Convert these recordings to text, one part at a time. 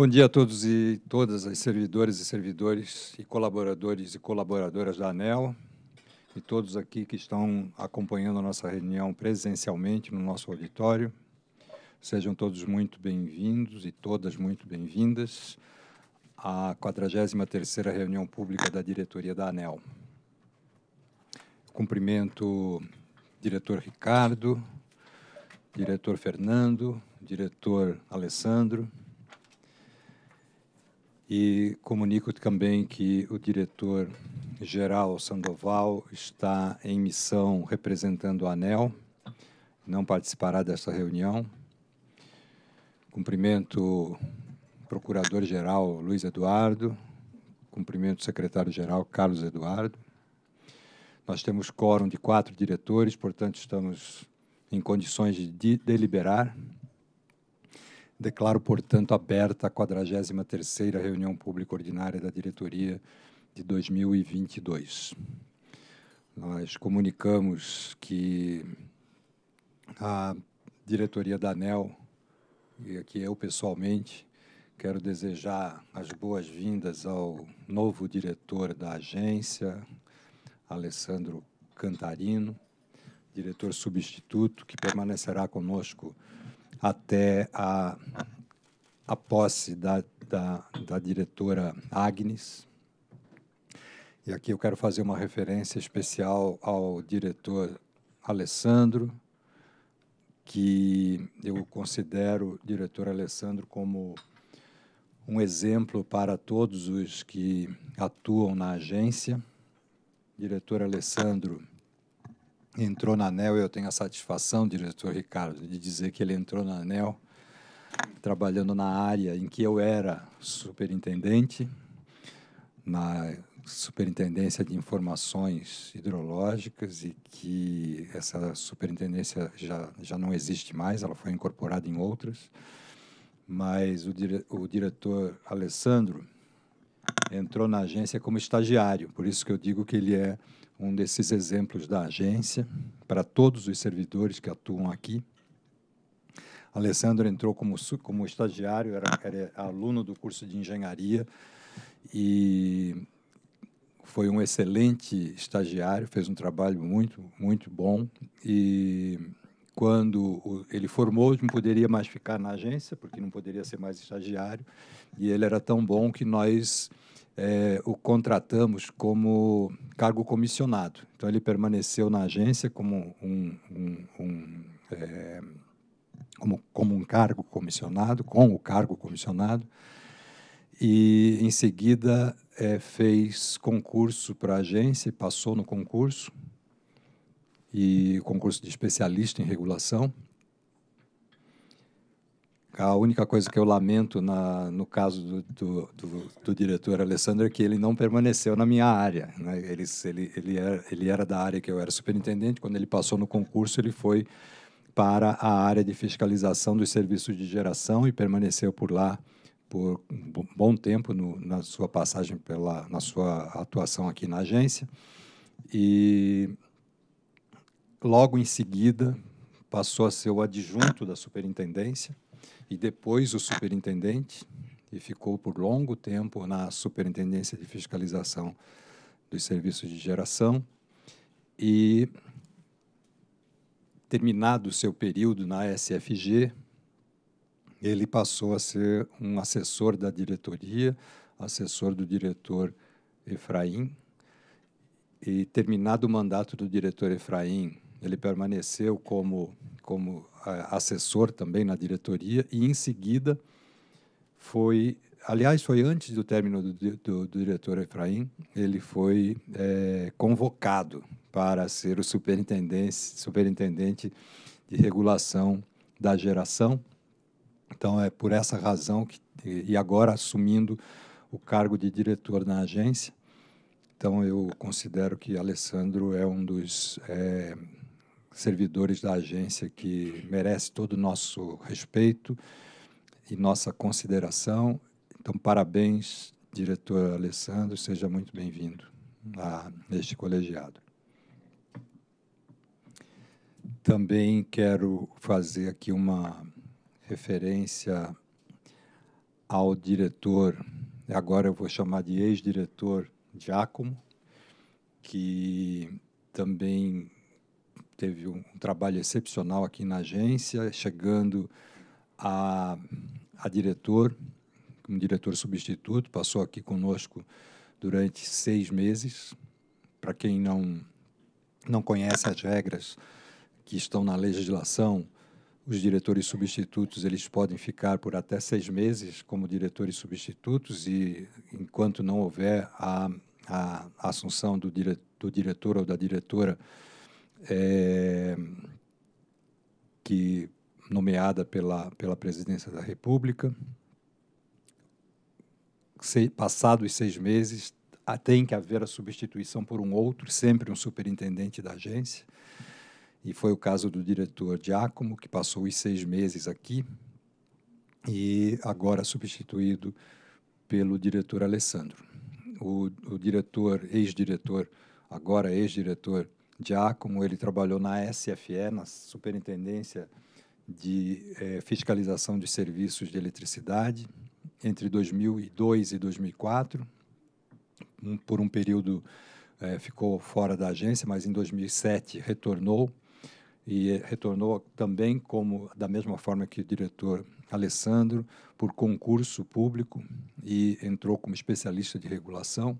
Bom dia a todos e todas as servidores e servidores e colaboradores e colaboradoras da ANEL e todos aqui que estão acompanhando a nossa reunião presencialmente no nosso auditório. Sejam todos muito bem-vindos e todas muito bem-vindas à 43ª reunião pública da diretoria da ANEL. Cumprimento o diretor Ricardo, diretor Fernando, diretor Alessandro, e comunico também que o diretor-geral Sandoval está em missão representando o ANEL, não participará dessa reunião. Cumprimento o procurador-geral Luiz Eduardo, cumprimento o secretário-geral Carlos Eduardo. Nós temos quórum de quatro diretores, portanto, estamos em condições de deliberar. Declaro, portanto, aberta a 43 reunião pública ordinária da diretoria de 2022. Nós comunicamos que a diretoria da ANEL, e aqui eu pessoalmente, quero desejar as boas-vindas ao novo diretor da agência, Alessandro Cantarino, diretor substituto, que permanecerá conosco até a, a posse da, da, da diretora Agnes. E aqui eu quero fazer uma referência especial ao diretor Alessandro, que eu considero o diretor Alessandro como um exemplo para todos os que atuam na agência. diretor Alessandro entrou na ANEL, eu tenho a satisfação, diretor Ricardo, de dizer que ele entrou na ANEL trabalhando na área em que eu era superintendente, na Superintendência de Informações Hidrológicas, e que essa superintendência já, já não existe mais, ela foi incorporada em outras, mas o, dire, o diretor Alessandro entrou na agência como estagiário, por isso que eu digo que ele é um desses exemplos da agência para todos os servidores que atuam aqui. Alessandro entrou como, como estagiário, era, era aluno do curso de engenharia e foi um excelente estagiário, fez um trabalho muito, muito bom. E quando ele formou, não poderia mais ficar na agência, porque não poderia ser mais estagiário. E ele era tão bom que nós é, o contratamos como cargo comissionado. Então, ele permaneceu na agência como um, um, um é, como, como um cargo comissionado, com o cargo comissionado, e em seguida é, fez concurso para a agência, passou no concurso, e concurso de especialista em regulação, a única coisa que eu lamento na, no caso do, do, do, do diretor Alessandro é que ele não permaneceu na minha área. Né? Ele, ele, ele, era, ele era da área que eu era superintendente. Quando ele passou no concurso, ele foi para a área de fiscalização dos serviços de geração e permaneceu por lá por um bom tempo no, na sua passagem pela na sua atuação aqui na agência e logo em seguida passou a ser o adjunto da superintendência e depois o superintendente, e ficou por longo tempo na Superintendência de Fiscalização dos Serviços de Geração. E, terminado o seu período na SFG, ele passou a ser um assessor da diretoria, assessor do diretor Efraim. E, terminado o mandato do diretor Efraim, ele permaneceu como, como é, assessor também na diretoria e, em seguida, foi. Aliás, foi antes do término do, do, do diretor Efraim, ele foi é, convocado para ser o superintendente, superintendente de regulação da geração. Então, é por essa razão que. E agora assumindo o cargo de diretor na agência. Então, eu considero que Alessandro é um dos é, servidores da agência que merece todo o nosso respeito e nossa consideração. Então, parabéns, diretor Alessandro, seja muito bem-vindo a este colegiado. Também quero fazer aqui uma referência ao diretor, agora eu vou chamar de ex-diretor Giacomo, que também teve um, um trabalho excepcional aqui na agência, chegando a, a diretor, como diretor substituto, passou aqui conosco durante seis meses. Para quem não, não conhece as regras que estão na legislação, os diretores substitutos eles podem ficar por até seis meses como diretores substitutos e enquanto não houver a, a, a assunção do, dire, do diretor ou da diretora é, que nomeada pela, pela presidência da República, se, passados seis meses, tem que haver a substituição por um outro, sempre um superintendente da agência. E foi o caso do diretor Giacomo, que passou os seis meses aqui e agora substituído pelo diretor Alessandro. O, o diretor, ex-diretor, agora ex-diretor Diácono, ele trabalhou na SFE, na Superintendência de eh, Fiscalização de Serviços de Eletricidade, entre 2002 e 2004. Um, por um período eh, ficou fora da agência, mas em 2007 retornou e eh, retornou também como da mesma forma que o diretor Alessandro por concurso público e entrou como especialista de regulação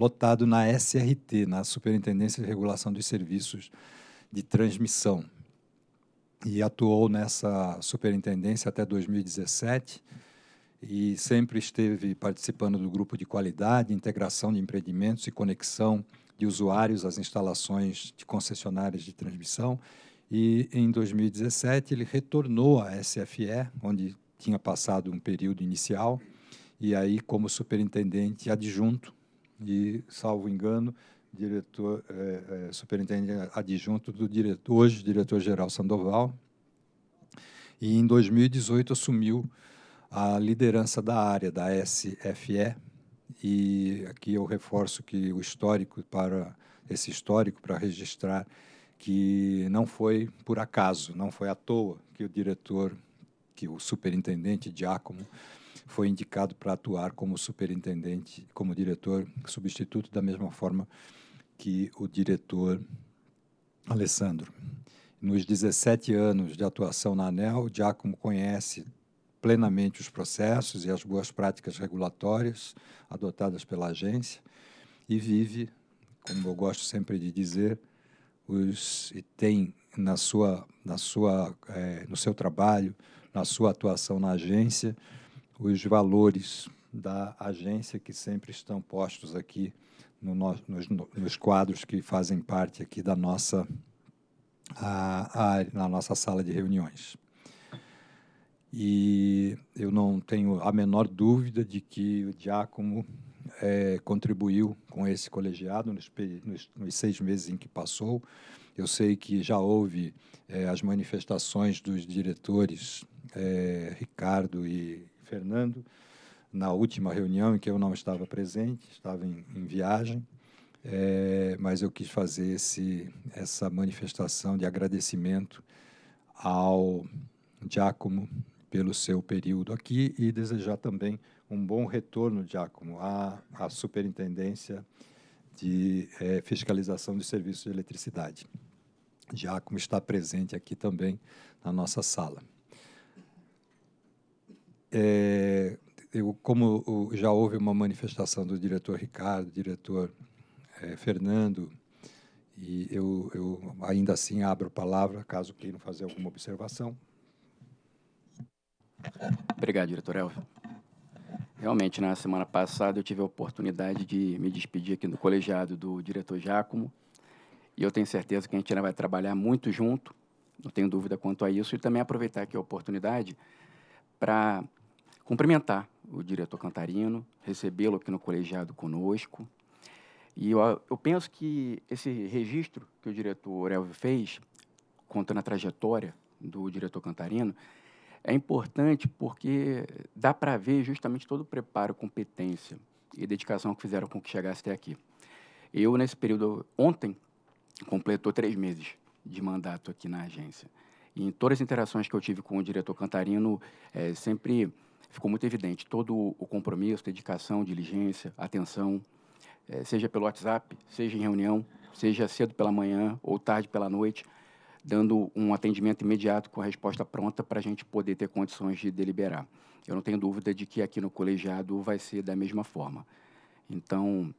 lotado na SRT, na Superintendência de Regulação dos Serviços de Transmissão. E atuou nessa superintendência até 2017 e sempre esteve participando do grupo de qualidade, integração de empreendimentos e conexão de usuários às instalações de concessionárias de transmissão. E em 2017 ele retornou à SFE, onde tinha passado um período inicial, e aí como superintendente adjunto e, salvo engano, diretor, é, é, superintendente adjunto do diretor, hoje diretor-geral Sandoval. E em 2018 assumiu a liderança da área da SFE. E aqui eu reforço que o histórico para esse histórico para registrar que não foi por acaso, não foi à toa que o diretor, que o superintendente Giacomo foi indicado para atuar como superintendente, como diretor substituto, da mesma forma que o diretor Alessandro. Nos 17 anos de atuação na ANEL, Giacomo conhece plenamente os processos e as boas práticas regulatórias adotadas pela agência e vive, como eu gosto sempre de dizer, os, e tem na sua, na sua, é, no seu trabalho, na sua atuação na agência, os valores da agência que sempre estão postos aqui no, nos, nos, quadros que fazem parte aqui da nossa, a, a, na nossa sala de reuniões. E eu não tenho a menor dúvida de que o Diácono é, contribuiu com esse colegiado nos, nos, nos, seis meses em que passou. Eu sei que já houve é, as manifestações dos diretores é, Ricardo e Fernando, na última reunião em que eu não estava presente, estava em, em viagem, é, mas eu quis fazer esse, essa manifestação de agradecimento ao Giacomo pelo seu período aqui e desejar também um bom retorno, Giacomo, à, à Superintendência de é, Fiscalização de Serviços de Eletricidade. Giacomo está presente aqui também na nossa sala é, eu, como o, já houve uma manifestação do diretor Ricardo, diretor é, Fernando, e eu, eu ainda assim abro a palavra caso queiram fazer alguma observação. Obrigado, diretor Elvio. Realmente, na semana passada, eu tive a oportunidade de me despedir aqui no colegiado do diretor Giacomo, e eu tenho certeza que a gente ainda vai trabalhar muito junto, não tenho dúvida quanto a isso, e também aproveitar aqui a oportunidade para cumprimentar o diretor Cantarino, recebê-lo aqui no colegiado conosco. E eu, eu, penso que esse registro que o diretor Elvio fez, contando a trajetória do diretor Cantarino, é importante porque dá para ver justamente todo o preparo, competência e dedicação que fizeram com que chegasse até aqui. Eu, nesse período, ontem, completou três meses de mandato aqui na agência. E em todas as interações que eu tive com o diretor Cantarino, é, sempre ficou muito evidente todo o compromisso, dedicação, diligência, atenção, eh, seja pelo WhatsApp, seja em reunião, seja cedo pela manhã ou tarde pela noite, dando um atendimento imediato com a resposta pronta para a gente poder ter condições de deliberar. Eu não tenho dúvida de que aqui no colegiado vai ser da mesma forma. Então,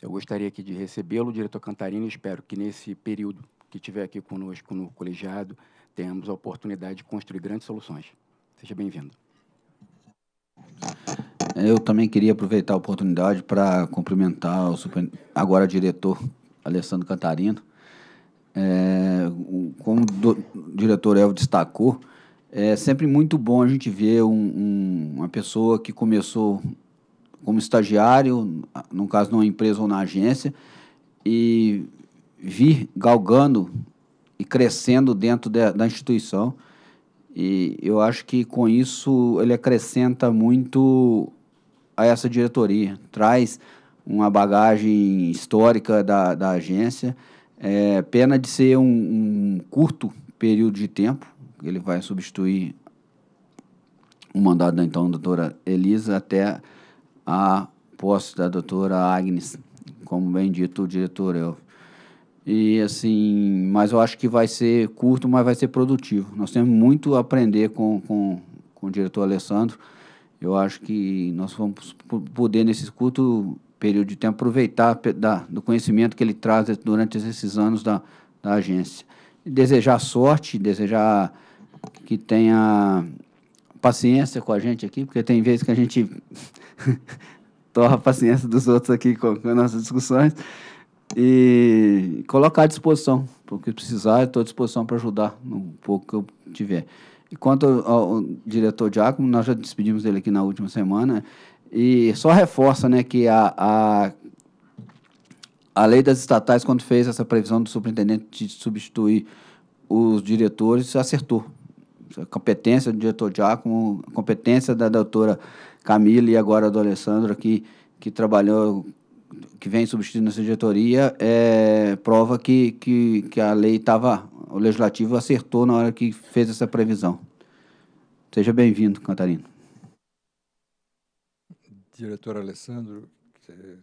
eu gostaria aqui de recebê-lo, diretor Cantarino, e espero que nesse período que estiver aqui conosco no colegiado, tenhamos a oportunidade de construir grandes soluções. Seja bem-vindo. Eu também queria aproveitar a oportunidade para cumprimentar o super, agora diretor Alessandro Cantarino. É, como o diretor Elvio destacou, é sempre muito bom a gente ver um, um, uma pessoa que começou como estagiário, no caso numa empresa ou na agência, e vir galgando e crescendo dentro de, da instituição. E eu acho que com isso ele acrescenta muito a essa diretoria, traz uma bagagem histórica da, da agência. É, pena de ser um, um, curto período de tempo, ele vai substituir o mandato da então doutora Elisa até a posse da doutora Agnes. Como bem dito o diretor Elvio. E assim, mas eu acho que vai ser curto, mas vai ser produtivo. Nós temos muito a aprender com, com, com o diretor Alessandro. Eu acho que nós vamos poder, nesse curto período de tempo, aproveitar da, do conhecimento que ele traz durante esses anos da, da agência. Desejar sorte, desejar que tenha paciência com a gente aqui, porque tem vezes que a gente torra a paciência dos outros aqui com, com as nossas discussões. E colocar à disposição, porque precisar, estou à disposição para ajudar no pouco que eu tiver. E quanto ao, ao diretor Diácono, nós já despedimos dele aqui na última semana, e só reforça né, que a, a, a lei das estatais, quando fez essa previsão do superintendente de substituir os diretores, acertou. A competência do diretor Diácono, a competência da doutora Camila e agora do Alessandro aqui, que trabalhou que vem substituindo essa diretoria é, prova que, que, que a lei estava, o legislativo acertou na hora que fez essa previsão. Seja bem-vindo, Cantarino. Diretor Alessandro, você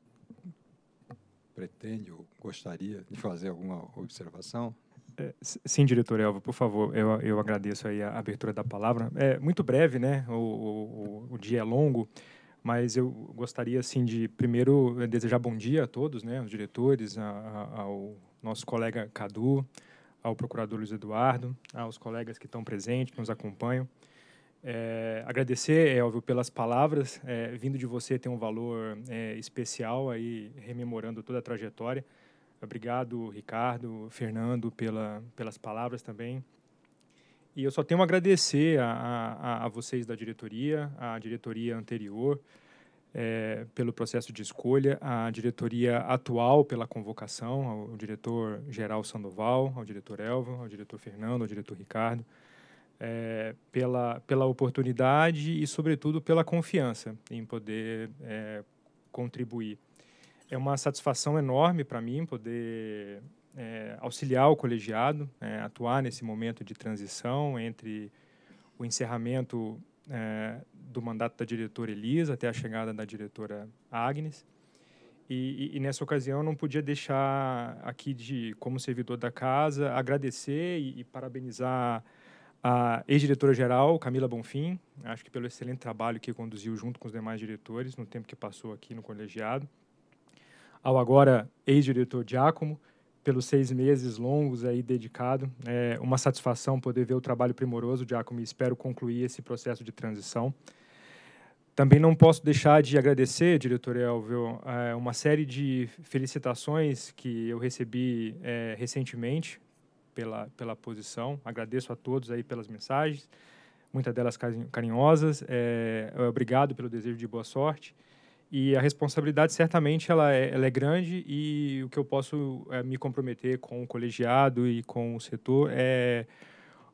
pretende ou gostaria de fazer alguma observação? É, sim, diretor Elva, por favor, eu, eu agradeço aí a abertura da palavra. É muito breve, né? O, o, o dia é longo mas eu gostaria assim de primeiro eh, desejar bom dia a todos, né, aos diretores, a, a, ao nosso colega Cadu, ao procurador Luiz Eduardo, aos colegas que estão presentes, que nos acompanham. É, agradecer, eh, pelas palavras. É, vindo de você tem um valor é, especial aí, rememorando toda a trajetória. Obrigado, Ricardo, Fernando, pela, pelas palavras também. E eu só tenho a agradecer a, a, a vocês da diretoria, a diretoria anterior, é, pelo processo de escolha, a diretoria atual pela convocação, ao, ao diretor-geral Sandoval, ao diretor Elvo, ao diretor Fernando, ao diretor Ricardo, é, pela, pela oportunidade e, sobretudo, pela confiança em poder é, contribuir. É uma satisfação enorme para mim poder é, auxiliar o colegiado, é, atuar nesse momento de transição entre o encerramento é, do mandato da diretora Elisa até a chegada da diretora Agnes. E, e, e, nessa ocasião eu não podia deixar aqui de, como servidor da casa, agradecer e, e parabenizar a ex-diretora geral Camila Bonfim, acho que pelo excelente trabalho que conduziu junto com os demais diretores no tempo que passou aqui no colegiado, ao agora ex-diretor Giacomo, pelos seis meses longos aí dedicado. É uma satisfação poder ver o trabalho primoroso, de e espero concluir esse processo de transição. Também não posso deixar de agradecer, diretor Elvio, é, uma série de felicitações que eu recebi é, recentemente pela, pela posição. Agradeço a todos aí pelas mensagens, muitas delas carinhosas. É, obrigado pelo desejo de boa sorte. E a responsabilidade, certamente, ela é, ela é grande e o que eu posso é, me comprometer com o colegiado e com o setor é,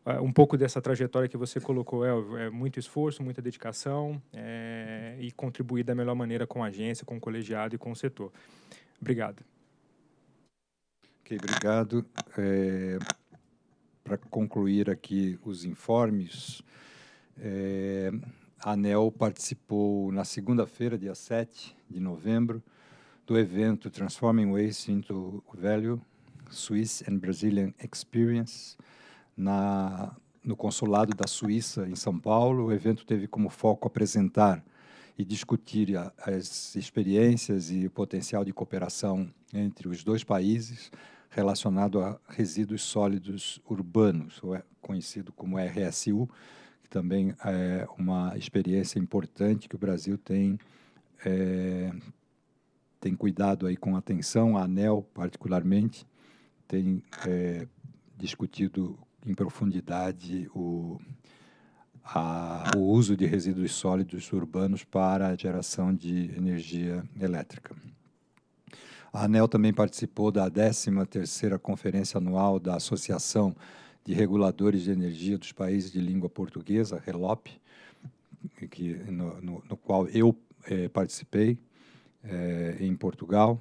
é um pouco dessa trajetória que você colocou. É, é muito esforço, muita dedicação é, e contribuir da melhor maneira com a agência, com o colegiado e com o setor. Obrigado. Ok, obrigado. É, Para concluir aqui os informes, a ANEL participou na segunda-feira, dia 7 de novembro, do evento Transforming Waste into Value Swiss and Brazilian Experience na, no Consulado da Suíça, em São Paulo. O evento teve como foco apresentar e discutir a, as experiências e o potencial de cooperação entre os dois países relacionado a resíduos sólidos urbanos, ou é conhecido como RSU, que também é uma experiência importante que o Brasil tem, é, tem cuidado aí com atenção, a ANEL particularmente, tem é, discutido em profundidade o, a, o uso de resíduos sólidos urbanos para a geração de energia elétrica. A ANEL também participou da 13ª Conferência Anual da Associação de reguladores de energia dos países de língua portuguesa, RELOP, que, no, no, no qual eu eh, participei eh, em Portugal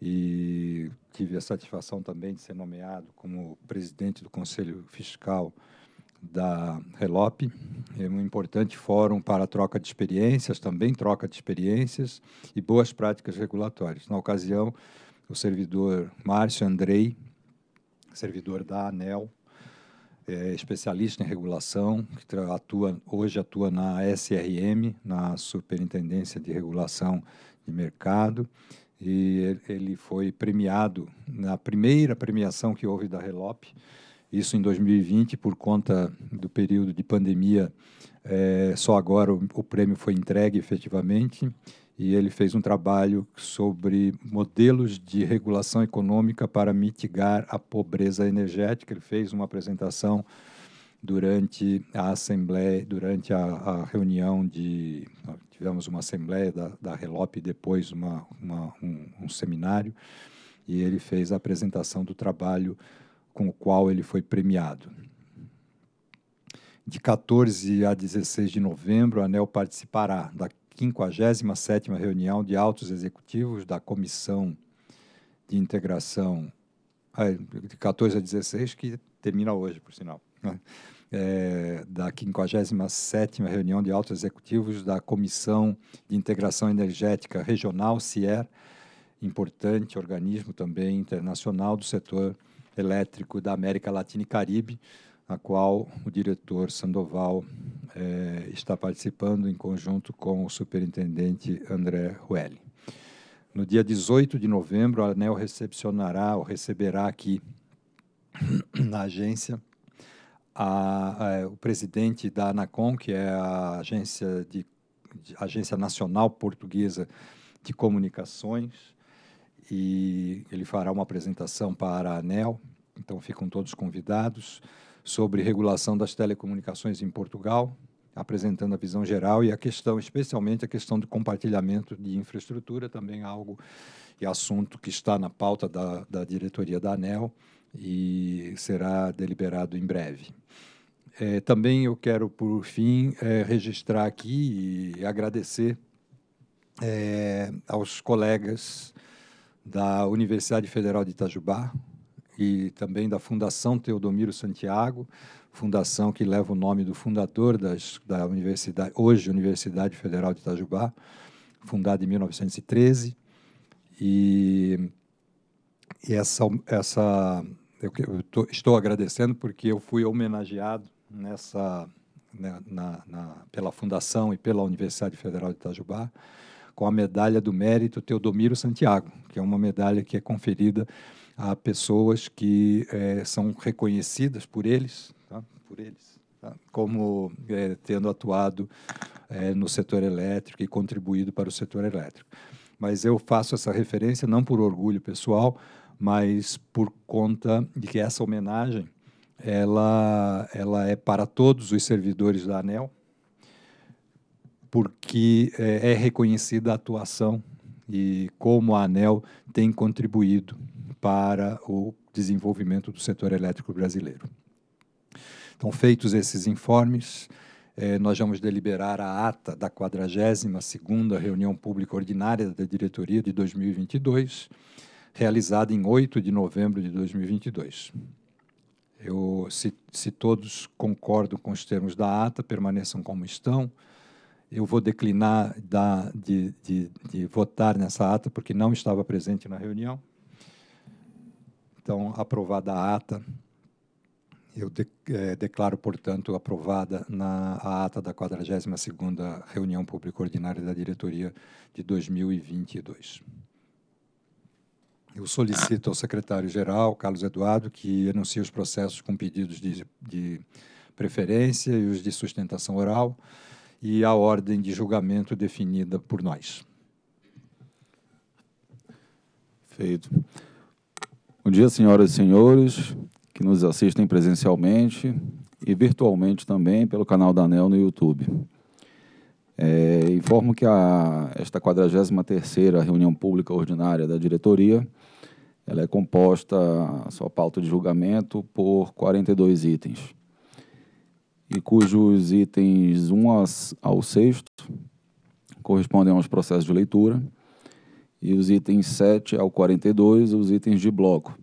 e tive a satisfação também de ser nomeado como presidente do Conselho Fiscal da Relop, é um importante fórum para troca de experiências, também troca de experiências e boas práticas regulatórias. Na ocasião, o servidor Márcio Andrei, servidor da ANEL, é especialista em regulação, que atua, hoje atua na SRM, na Superintendência de Regulação de Mercado, e ele foi premiado na primeira premiação que houve da Relop, isso em 2020, por conta do período de pandemia, é, só agora o, o prêmio foi entregue efetivamente, e ele fez um trabalho sobre modelos de regulação econômica para mitigar a pobreza energética. Ele fez uma apresentação durante a assembleia, durante a, a reunião de tivemos uma assembleia da, da Relop e depois uma, uma um, um seminário e ele fez a apresentação do trabalho com o qual ele foi premiado. De 14 a 16 de novembro, a ANEL participará da 57ª reunião de altos executivos da Comissão de Integração ah, de 14 a 16, que termina hoje, por sinal, né? é, da 57ª reunião de altos executivos da Comissão de Integração Energética Regional, CIER, importante organismo também internacional do setor elétrico da América Latina e Caribe, a qual o diretor Sandoval eh, está participando em conjunto com o superintendente André Ruelli. No dia 18 de novembro, a ANEL recepcionará ou receberá aqui na agência a, a, o presidente da ANACOM, que é a Agência, de, de, Agência Nacional Portuguesa de Comunicações, e ele fará uma apresentação para a ANEL, então ficam todos convidados sobre regulação das telecomunicações em Portugal, apresentando a visão geral e a questão, especialmente a questão do compartilhamento de infraestrutura, também algo e assunto que está na pauta da, da diretoria da ANEL e será deliberado em breve. É, também eu quero, por fim, é, registrar aqui e agradecer é, aos colegas da Universidade Federal de Itajubá, e também da Fundação Teodomiro Santiago, fundação que leva o nome do fundador das, da universidade, hoje Universidade Federal de Itajubá, fundada em 1913. E, e essa, essa eu, eu tô, estou agradecendo porque eu fui homenageado nessa né, na, na, pela fundação e pela Universidade Federal de Itajubá com a medalha do mérito Teodomiro Santiago, que é uma medalha que é conferida a pessoas que é, são reconhecidas por eles, tá? por eles tá? como é, tendo atuado é, no setor elétrico e contribuído para o setor elétrico. Mas eu faço essa referência não por orgulho pessoal, mas por conta de que essa homenagem ela, ela é para todos os servidores da ANEL, porque é, é reconhecida a atuação e como a ANEL tem contribuído para o desenvolvimento do setor elétrico brasileiro. Então, feitos esses informes, eh, nós vamos deliberar a ata da 42ª reunião pública ordinária da diretoria de 2022, realizada em 8 de novembro de 2022. Eu, se, se todos concordam com os termos da ata, permaneçam como estão. Eu vou declinar da, de, de, de votar nessa ata, porque não estava presente na reunião. Então, aprovada a ata, eu de, é, declaro, portanto, aprovada na a ata da 42ª reunião pública ordinária da diretoria de 2022. Eu solicito ao secretário-geral, Carlos Eduardo, que anuncie os processos com pedidos de, de preferência e os de sustentação oral e a ordem de julgamento definida por nós. Feito. Bom dia, senhoras e senhores que nos assistem presencialmente e virtualmente também pelo canal da ANEL no YouTube. É, informo que a, esta 43ª reunião pública ordinária da diretoria, ela é composta, sua pauta de julgamento, por 42 itens, e cujos itens 1 ao 6 correspondem aos processos de leitura, e os itens 7 ao 42, os itens de bloco,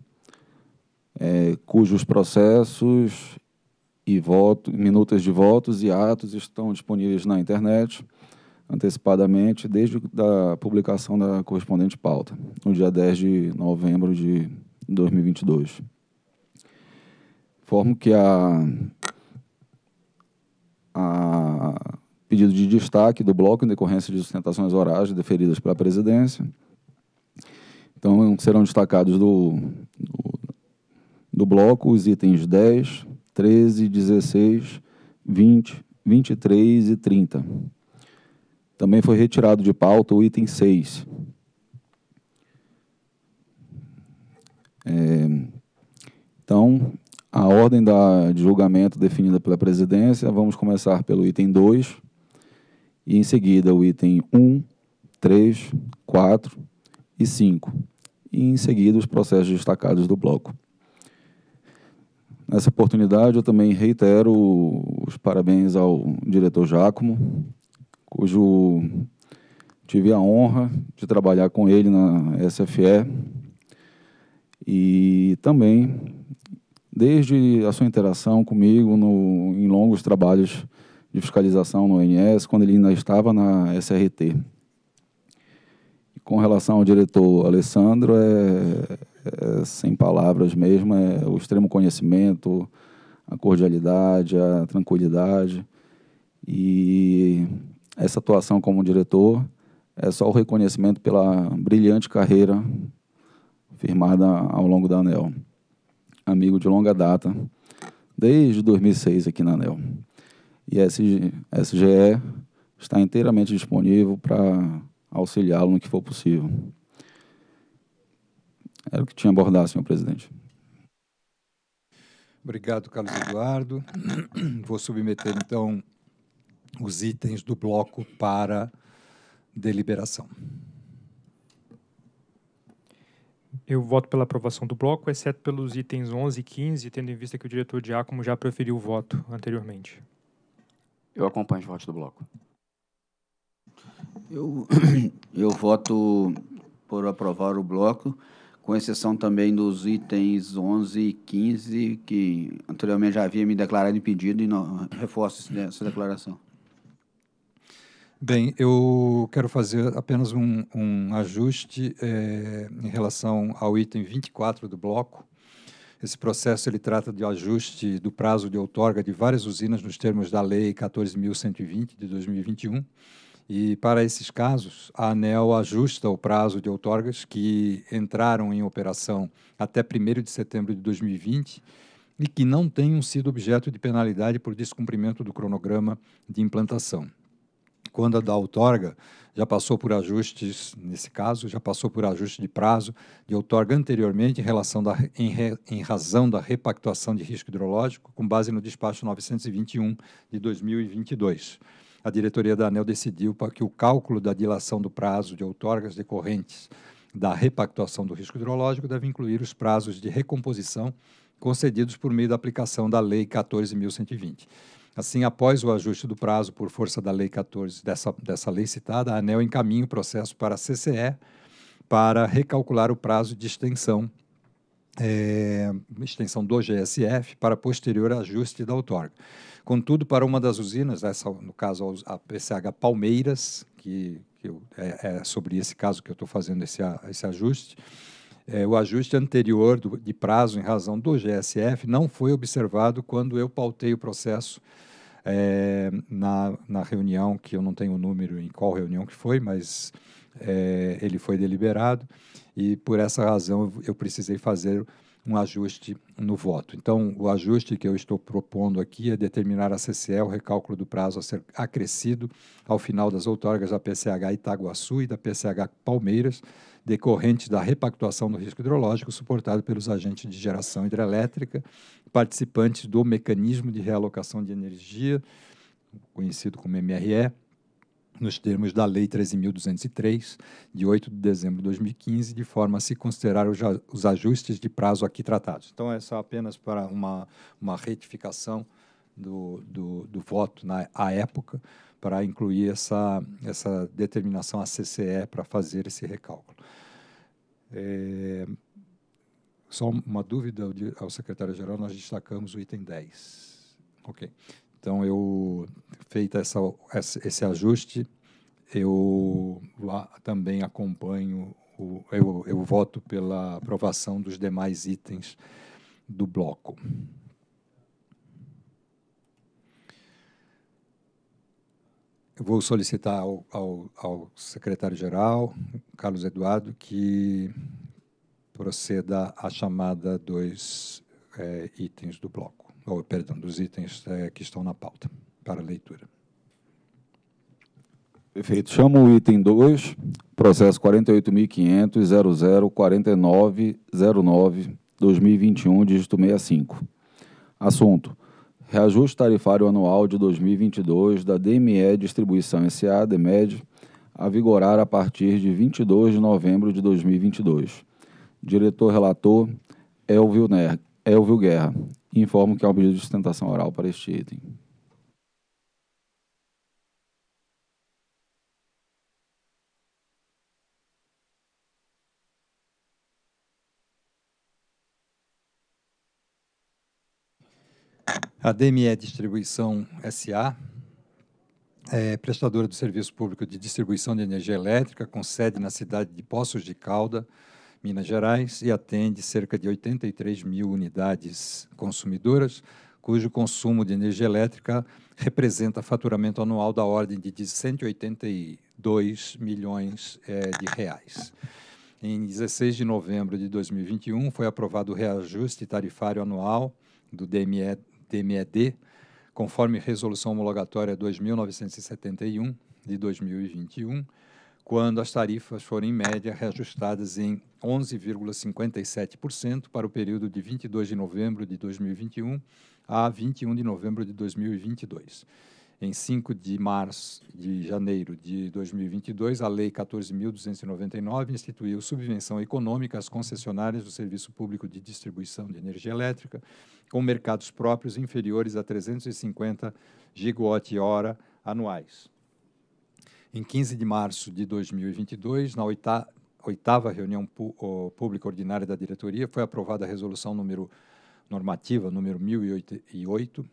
é, cujos processos e voto, minutas de votos e atos estão disponíveis na internet antecipadamente desde a publicação da correspondente pauta, no dia 10 de novembro de 2022. Informo que a, a pedido de destaque do bloco em decorrência de sustentações orais deferidas pela presidência, então serão destacados do, do, do bloco os itens 10, 13, 16, 20, 23 e 30. Também foi retirado de pauta o item 6. É, então, a ordem da, de julgamento definida pela presidência, vamos começar pelo item 2 e em seguida o item 1, 3, 4, e 5, e em seguida os processos destacados do bloco. Nessa oportunidade, eu também reitero os parabéns ao diretor Jacomo, cujo tive a honra de trabalhar com ele na SFE e também desde a sua interação comigo no, em longos trabalhos de fiscalização no ONS, quando ele ainda estava na SRT. Com relação ao diretor Alessandro, é, é sem palavras mesmo, é o extremo conhecimento, a cordialidade, a tranquilidade. E essa atuação como diretor é só o reconhecimento pela brilhante carreira firmada ao longo da ANEL. Amigo de longa data, desde 2006 aqui na ANEL. E SGE está inteiramente disponível para auxiliá-lo no que for possível. Era o que tinha a abordar, senhor presidente. Obrigado, Carlos Eduardo. Vou submeter, então, os itens do bloco para deliberação. Eu voto pela aprovação do bloco, exceto pelos itens 11 e 15, tendo em vista que o diretor Diácono já preferiu o voto anteriormente. Eu acompanho os votos do bloco. Eu, eu voto por aprovar o bloco, com exceção também dos itens 11 e 15, que anteriormente já havia me declarado impedido e não, reforço essa declaração. Bem, eu quero fazer apenas um, um ajuste é, em relação ao item 24 do bloco. Esse processo ele trata de ajuste do prazo de outorga de várias usinas nos termos da Lei 14.120 de 2021 e para esses casos, a ANEL ajusta o prazo de outorgas que entraram em operação até 1 de setembro de 2020 e que não tenham sido objeto de penalidade por descumprimento do cronograma de implantação. Quando a da outorga já passou por ajustes, nesse caso, já passou por ajuste de prazo de outorga anteriormente em, relação da, em, re, em razão da repactuação de risco hidrológico, com base no despacho 921 de 2022 a diretoria da ANEL decidiu para que o cálculo da dilação do prazo de outorgas decorrentes da repactuação do risco hidrológico deve incluir os prazos de recomposição concedidos por meio da aplicação da Lei 14.120. Assim, após o ajuste do prazo por força da Lei 14, dessa, dessa lei citada, a ANEL encaminha o processo para a CCE para recalcular o prazo de extensão, é, extensão do GSF para posterior ajuste da outorga. Contudo, para uma das usinas, essa, no caso a PCH Palmeiras, que, que eu, é, é, sobre esse caso que eu estou fazendo esse, esse ajuste, é, o ajuste anterior do, de prazo em razão do GSF não foi observado quando eu pautei o processo é, na, na, reunião, que eu não tenho o número em qual reunião que foi, mas é, ele foi deliberado, e por essa razão eu, eu precisei fazer um ajuste no voto. Então, o ajuste que eu estou propondo aqui é determinar a CCE o recálculo do prazo a ser acrescido ao final das outorgas da PCH Itaguaçu e da PCH Palmeiras, decorrente da repactuação do risco hidrológico suportado pelos agentes de geração hidrelétrica, participantes do mecanismo de realocação de energia, conhecido como MRE, nos termos da Lei 13.203, de 8 de dezembro de 2015, de forma a se considerar os ajustes de prazo aqui tratados. Então, essa é apenas para uma, uma retificação do, do, do voto na à época, para incluir essa, essa determinação à CCE para fazer esse recálculo. É, só uma dúvida ao secretário-geral, nós destacamos o item 10. Ok. Então, eu feita essa, esse ajuste, eu também acompanho, o, eu, eu voto pela aprovação dos demais itens do bloco. Eu vou solicitar ao, ao, ao secretário-geral, Carlos Eduardo, que proceda à chamada dos é, eh, itens do bloco. Oh, perdão, dos itens é, que estão na pauta para leitura. Perfeito. Chamo o item 2, processo 48.500.004909-2021, dígito 65. Assunto: Reajuste tarifário anual de 2022 da DME Distribuição S.A. DEMED, a vigorar a partir de 22 de novembro de 2022. Diretor relator Elvio, Elvio Guerra. Informo que há um pedido de sustentação oral para este item. A DME é Distribuição SA é prestadora do Serviço Público de Distribuição de Energia Elétrica, com sede na cidade de Poços de Calda, Minas Gerais, e atende cerca de 83 mil unidades consumidoras, cujo consumo de energia elétrica representa faturamento anual da ordem de 182 milhões é, de reais. Em 16 de novembro de 2021, foi aprovado o reajuste tarifário anual do DME, DMED, conforme Resolução Homologatória 2971 de 2021, quando as tarifas foram, em média, reajustadas em 11,57% para o período de 22 de novembro de 2021 a 21 de novembro de 2022. Em 5 de março de janeiro de 2022, a Lei 14.299 instituiu subvenção econômica às concessionárias do Serviço Público de Distribuição de Energia Elétrica, com mercados próprios inferiores a 350 gigawatt-hora anuais em 15 de março de 2022, na oitava, reunião pública ordinária da diretoria, foi aprovada a resolução número normativa número 1008,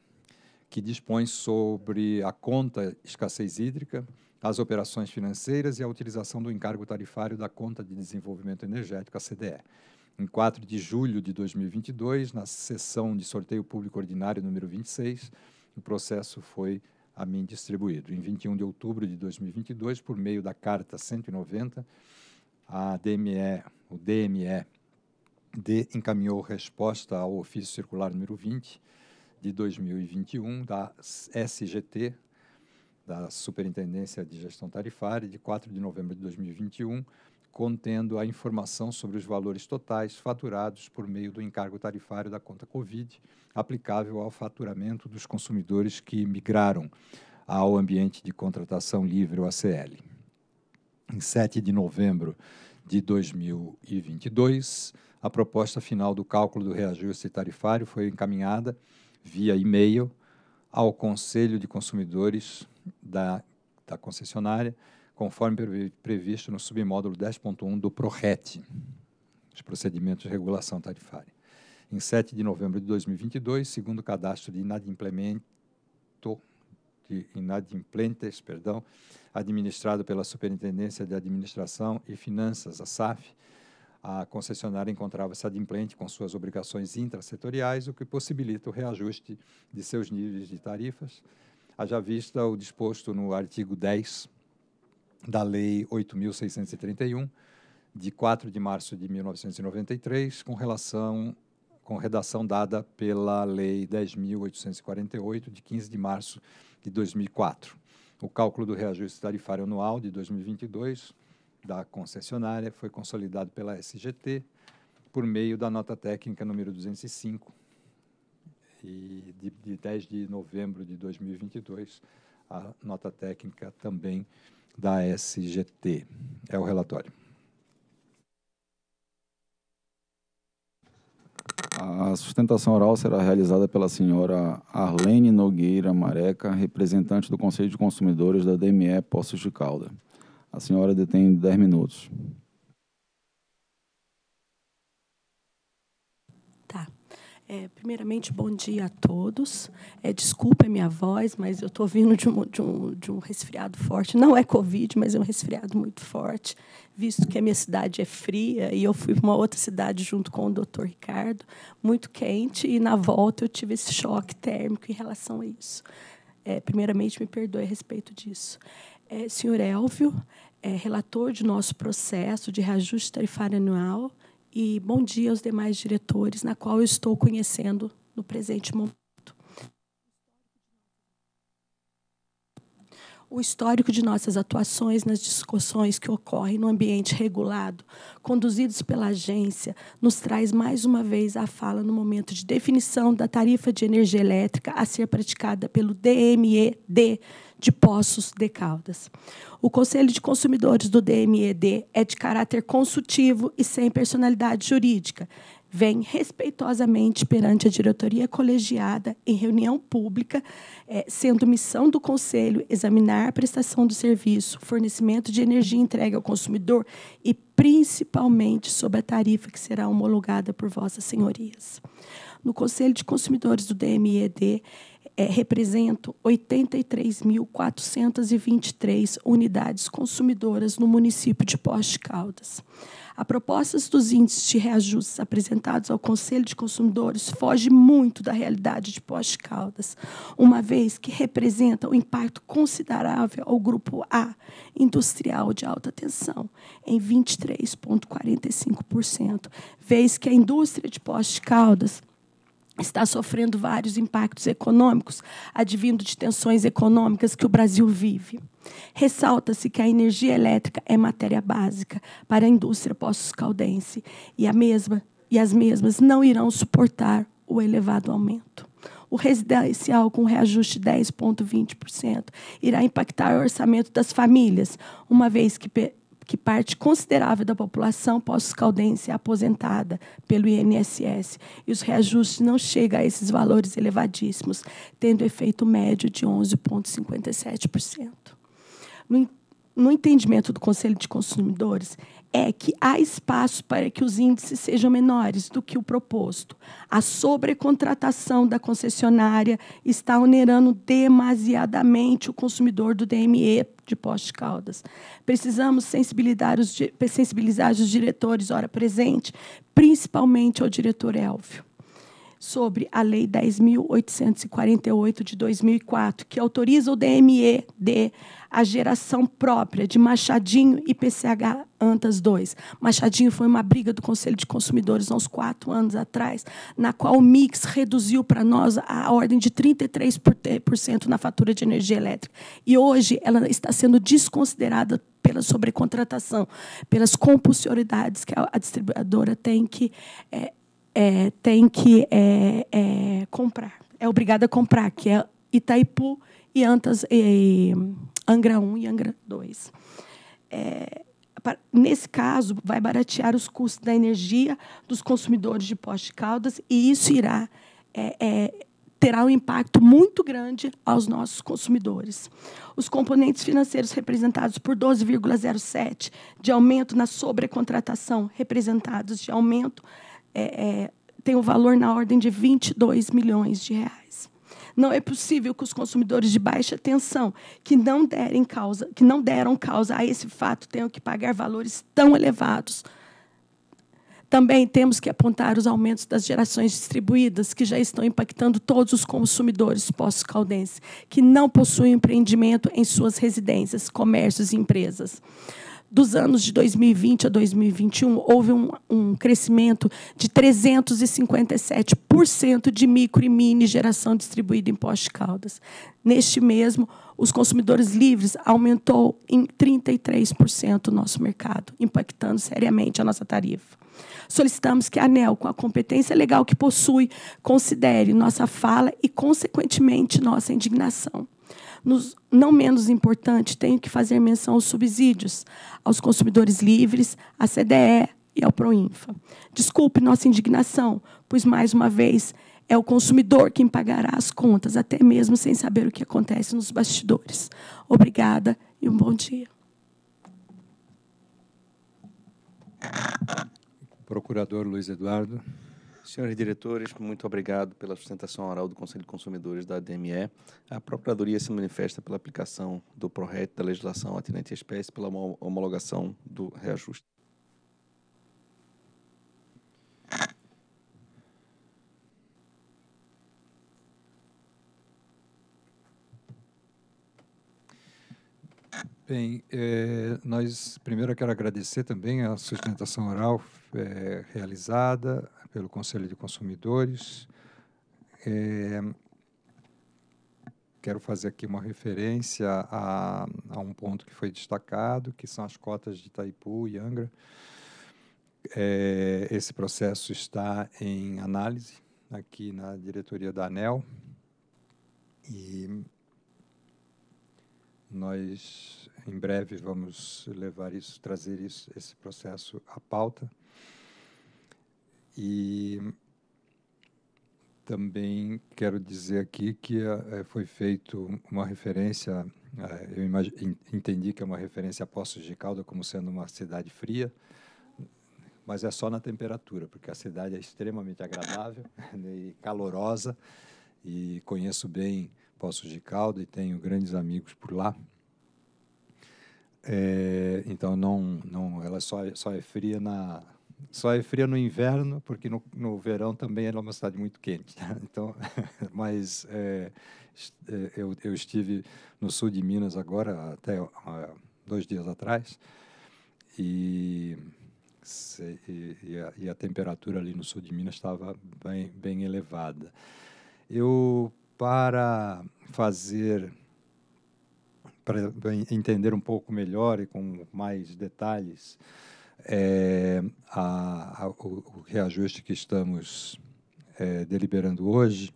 que dispõe sobre a conta escassez hídrica, as operações financeiras e a utilização do encargo tarifário da conta de desenvolvimento energético, a CDE. Em 4 de julho de 2022, na sessão de sorteio público ordinário número 26, o processo foi a mim distribuído. Em 21 de outubro de 2022, por meio da Carta 190, a DME, o DME de encaminhou resposta ao ofício circular número 20 de 2021 da SGT, da Superintendência de Gestão Tarifária, de 4 de novembro de 2021, contendo a informação sobre os valores totais faturados por meio do encargo tarifário da conta Covid, aplicável ao faturamento dos consumidores que migraram ao ambiente de contratação livre, o ACL. Em 7 de novembro de 2022, a proposta final do cálculo do reajuste tarifário foi encaminhada via e-mail ao Conselho de Consumidores da, da concessionária, conforme previsto no submódulo 10.1 do PRORET, os procedimentos de regulação tarifária. Em 7 de novembro de 2022, segundo o cadastro de inadimplemento de inadimplentes, perdão, administrado pela Superintendência de Administração e Finanças, a SAF, a concessionária encontrava-se adimplente com suas obrigações intrasetoriais, o que possibilita o reajuste de seus níveis de tarifas, haja vista o disposto no artigo 10 da Lei 8.631, de 4 de março de 1993, com relação com redação dada pela Lei 10.848, de 15 de março de 2004. O cálculo do reajuste tarifário anual de 2022 da concessionária foi consolidado pela SGT por meio da nota técnica número 205, e de, de 10 de novembro de 2022, a nota técnica também da SGT. É o relatório. A sustentação oral será realizada pela senhora Arlene Nogueira Mareca, representante do Conselho de Consumidores da DME Poços de Calda. A senhora detém 10 minutos. É, primeiramente, bom dia a todos. É, desculpa a minha voz, mas eu estou vindo de um, de, um, de um, resfriado forte. Não é Covid, mas é um resfriado muito forte, visto que a minha cidade é fria e eu fui para uma outra cidade junto com o doutor Ricardo, muito quente, e na volta eu tive esse choque térmico em relação a isso. É, primeiramente, me perdoe a respeito disso. É, senhor Elvio, é, relator de nosso processo de reajuste tarifário anual e bom dia aos demais diretores, na qual eu estou conhecendo no presente momento. o histórico de nossas atuações nas discussões que ocorrem no ambiente regulado, conduzidos pela agência, nos traz mais uma vez a fala no momento de definição da tarifa de energia elétrica a ser praticada pelo DMED, de Poços de Caldas. O Conselho de Consumidores do DMED é de caráter consultivo e sem personalidade jurídica. Vem respeitosamente perante a diretoria colegiada em reunião pública, eh, sendo missão do Conselho examinar a prestação do serviço, fornecimento de energia entregue ao consumidor e, principalmente, sobre a tarifa que será homologada por Vossas Senhorias. No Conselho de Consumidores do DMED, é, represento 83.423 unidades consumidoras no município de Poste Caldas. A proposta dos índices de reajustes apresentados ao Conselho de Consumidores foge muito da realidade de Poste Caldas, uma vez que representa um impacto considerável ao grupo A, industrial de alta tensão, em 23,45%, vez que a indústria de Poste Caldas está sofrendo vários impactos econômicos, advindo de tensões econômicas que o Brasil vive. Ressalta-se que a energia elétrica é matéria básica para a indústria poços caldense e, a mesma, e as mesmas não irão suportar o elevado aumento. O residencial, com reajuste 10,20%, irá impactar o orçamento das famílias, uma vez que que parte considerável da população pós-caldense é aposentada pelo INSS e os reajustes não chegam a esses valores elevadíssimos, tendo efeito médio de 11,57%. No, no entendimento do Conselho de Consumidores, é que há espaço para que os índices sejam menores do que o proposto. A sobrecontratação da concessionária está onerando demasiadamente o consumidor do DME de Poste Caldas. Precisamos sensibilizar os, sensibilizar os diretores, hora presente, principalmente ao diretor Elvio sobre a Lei 10.848 de 2004, que autoriza o DMED a geração própria de Machadinho e PCH Antas 2. Machadinho foi uma briga do Conselho de Consumidores há uns quatro anos atrás, na qual o Mix reduziu para nós a ordem de 33% na fatura de energia elétrica. E hoje ela está sendo desconsiderada pela sobrecontratação, pelas compulsoriedades que a distribuidora tem que é, é, tem que é, é, comprar, é obrigada a comprar, que é Itaipu e Antas, e, Angra 1 e Angra 2. É, nesse caso, vai baratear os custos da energia dos consumidores de Poste Caldas e isso irá é, é, terá um impacto muito grande aos nossos consumidores. Os componentes financeiros representados por 12,07 de aumento na sobrecontratação, representados de aumento é, é, tem um valor na ordem de 22 milhões de reais. Não é possível que os consumidores de baixa tensão, que não, derem causa, que não deram causa a esse fato, tenham que pagar valores tão elevados. Também temos que apontar os aumentos das gerações distribuídas, que já estão impactando todos os consumidores pós-caldenses, que não possuem empreendimento em suas residências, comércios e empresas dos anos de 2020 a 2021, houve um, um crescimento de 357% de micro e mini geração distribuída em Poste Caldas. Neste mesmo, os consumidores livres aumentou em 33% o nosso mercado, impactando seriamente a nossa tarifa. Solicitamos que a ANEL, com a competência legal que possui, considere nossa fala e, consequentemente, nossa indignação. Nos, não menos importante, tenho que fazer menção aos subsídios, aos consumidores livres, à CDE e ao Proinfa. Desculpe nossa indignação, pois, mais uma vez, é o consumidor quem pagará as contas, até mesmo sem saber o que acontece nos bastidores. Obrigada e um bom dia. Procurador Luiz Eduardo. Senhores diretores, muito obrigado pela sustentação oral do Conselho de Consumidores da ADME. A Procuradoria se manifesta pela aplicação do PRORET da legislação atinente à espécie pela homologação do reajuste. Bem, é, nós primeiro eu quero agradecer também a sustentação oral é, realizada pelo Conselho de Consumidores. É, quero fazer aqui uma referência a, a, um ponto que foi destacado, que são as cotas de Itaipu e Angra. esse processo está em análise aqui na diretoria da ANEL e nós, em breve, vamos levar isso, trazer isso, esse processo à pauta. E também quero dizer aqui que eh, eh, foi feito uma referência, eh, eu entendi que é uma referência a Poços de Calda como sendo uma cidade fria, mas é só na temperatura, porque a cidade é extremamente agradável né, e calorosa, e conheço bem Poços de Calda e tenho grandes amigos por lá. É, então não, não, ela só, é, só é fria na só é fria no inverno porque no, no verão também ela é uma cidade muito quente. Né? Então, mas é, é, eu, eu estive no sul de Minas agora até uh, dois dias atrás e e, e, a, e, a, temperatura ali no sul de Minas estava bem, bem elevada. Eu para fazer para entender um pouco melhor e com mais detalhes é, a, a, o, o, reajuste que estamos é, deliberando hoje,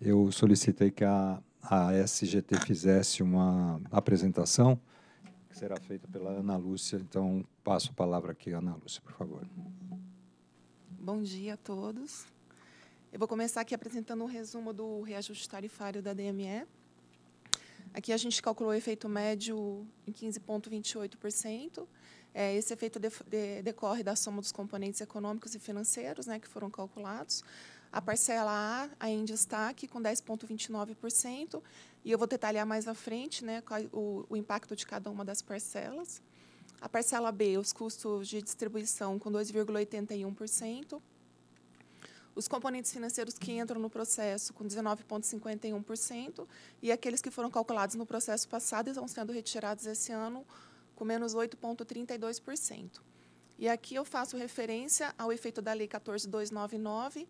eu solicitei que a, a SGT fizesse uma apresentação que será feita pela Ana Lúcia. Então, passo a palavra aqui Ana Lúcia, por favor. Bom dia a todos. Eu vou começar aqui apresentando um resumo do reajuste tarifário da DME. Aqui a gente calculou o efeito médio em 15,28%. É, esse efeito de, de, decorre da soma dos componentes econômicos e financeiros né, que foram calculados. A parcela A ainda está aqui com 10,29%, e eu vou detalhar mais à frente né, o, o impacto de cada uma das parcelas. A parcela B, os custos de distribuição com 2,81% os componentes financeiros que entram no processo com 19,51% e aqueles que foram calculados no processo passado estão sendo retirados esse ano com menos 8,32%. E aqui eu faço referência ao efeito da Lei 14.299,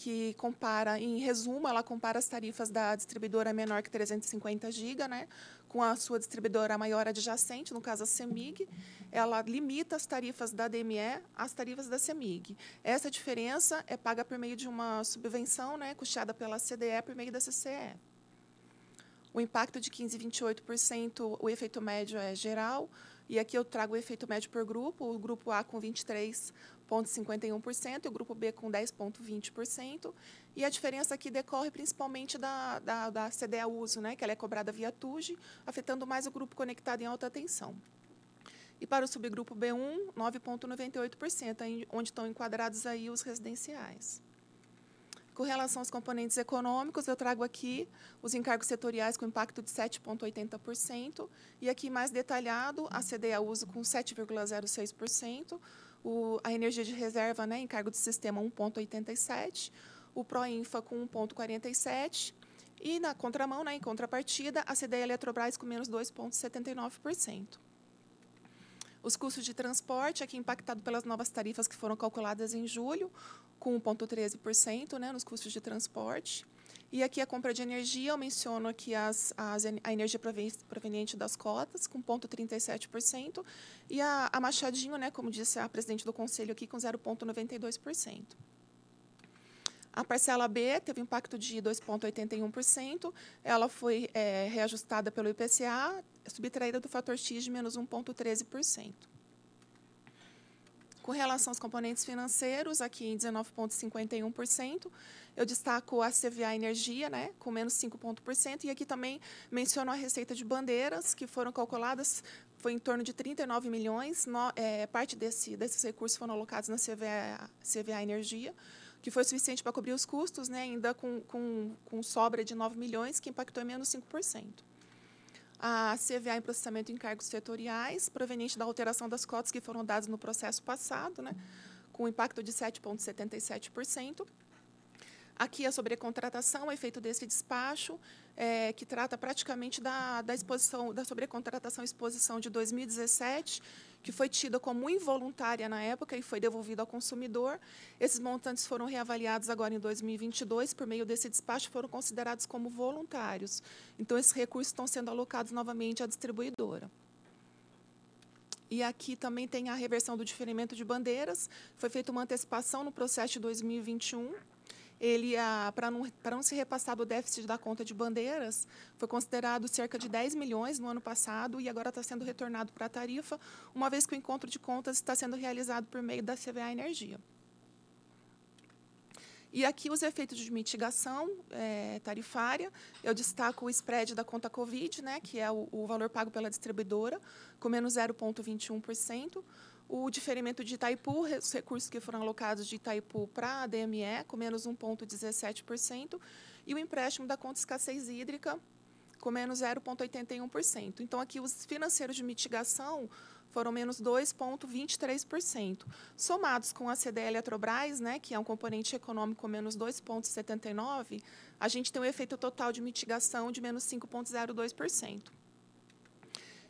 que compara, em resumo, ela compara as tarifas da distribuidora menor que 350 GB, né, com a sua distribuidora maior adjacente, no caso a CEMIG, ela limita as tarifas da DME às tarifas da CEMIG. Essa diferença é paga por meio de uma subvenção, né, custeada pela CDE por meio da CCE. O impacto de 15 e 28%, o efeito médio é geral, e aqui eu trago o efeito médio por grupo, o grupo A com 23 0,51% e o grupo B com 10,20%. E a diferença aqui decorre principalmente da, da, da CDA uso, né, que ela é cobrada via TUG, afetando mais o grupo conectado em alta tensão. E para o subgrupo B1, 9,98%, onde estão enquadrados aí os residenciais. Com relação aos componentes econômicos, eu trago aqui os encargos setoriais com impacto de 7,80%, e aqui mais detalhado a CDA uso com 7,06%, o, a energia de reserva né, em cargo do sistema 1,87, o Proinfa com 1,47 e, na contramão, né, em contrapartida, a CDE Eletrobras com menos 2,79%. Os custos de transporte, aqui impactado pelas novas tarifas que foram calculadas em julho, com 1,13% né, nos custos de transporte. E aqui a compra de energia, eu menciono aqui as, as, a energia proveniente das cotas, com 0,37%, e a, a, Machadinho, né, como disse a presidente do conselho aqui, com 0,92%. A parcela B teve impacto de 2,81%, ela foi é, reajustada pelo IPCA, subtraída do fator X de menos 1,13%. Com relação aos componentes financeiros, aqui em 19,51%, eu destaco a CVA Energia, né, com menos 5,1%, e aqui também menciono a receita de bandeiras, que foram calculadas foi em torno de 39 milhões. No, é, parte desse, desses recursos foram alocados na CVA, CVA Energia, que foi suficiente para cobrir os custos, né, ainda com, com, com sobra de 9 milhões, que impactou em menos 5% a CVA em processamento em cargos setoriais, proveniente da alteração das cotas que foram dadas no processo passado, né, com impacto de 7,77%. Aqui é a sobrecontratação, o efeito desse despacho, é, que trata praticamente da, da exposição, da sobrecontratação exposição de 2017 que foi tida como involuntária na época e foi devolvida ao consumidor. Esses montantes foram reavaliados agora em 2022, por meio desse despacho, foram considerados como voluntários. Então, esses recursos estão sendo alocados novamente à distribuidora. E aqui também tem a reversão do diferimento de bandeiras. Foi feita uma antecipação no processo de 2021 ele ah, para não, não se repassar do déficit da conta de bandeiras, foi considerado cerca de 10 milhões no ano passado e agora está sendo retornado para a tarifa, uma vez que o encontro de contas está sendo realizado por meio da CVA Energia. E aqui os efeitos de mitigação é, tarifária, eu destaco o spread da conta Covid, né, que é o, o valor pago pela distribuidora, com menos 0,21% o diferimento de Itaipu, os recursos que foram alocados de Itaipu para a DME, com menos 1,17%, e o empréstimo da conta escassez hídrica, com menos 0,81%. Então, aqui os financeiros de mitigação foram menos 2,23%. Somados com a CDE Eletrobras, né, que é um componente econômico com menos 2,79%, a gente tem um efeito total de mitigação de menos 5,02%.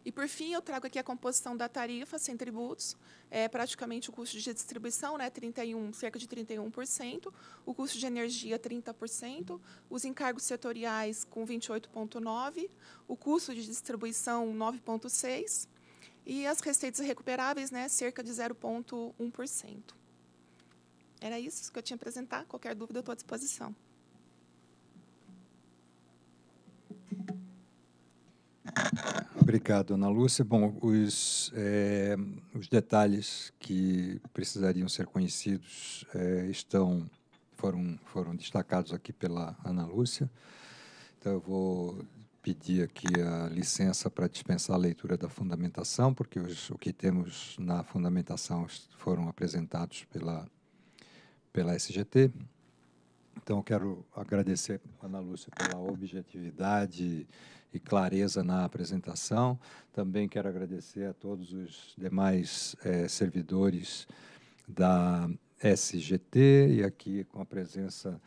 E, por fim, eu trago aqui a composição da tarifa sem tributos, é praticamente o custo de distribuição, né, 31, cerca de 31%, o custo de energia, 30%, os encargos setoriais, com 28,9%, o custo de distribuição, 9,6%, e as receitas recuperáveis, né, cerca de 0,1%. Era isso que eu tinha a apresentar. Qualquer dúvida, eu estou à disposição. Obrigado, Ana Lúcia. Bom, os, é, os detalhes que precisariam ser conhecidos é, estão foram, foram destacados aqui pela Ana Lúcia. Então, eu vou pedir aqui a licença para dispensar a leitura da fundamentação, porque os, o que temos na fundamentação foram apresentados pela, pela SGT. Então, quero agradecer a Ana Lúcia pela objetividade, e clareza na apresentação. Também quero agradecer a todos os demais eh, servidores da SGT e aqui com a presença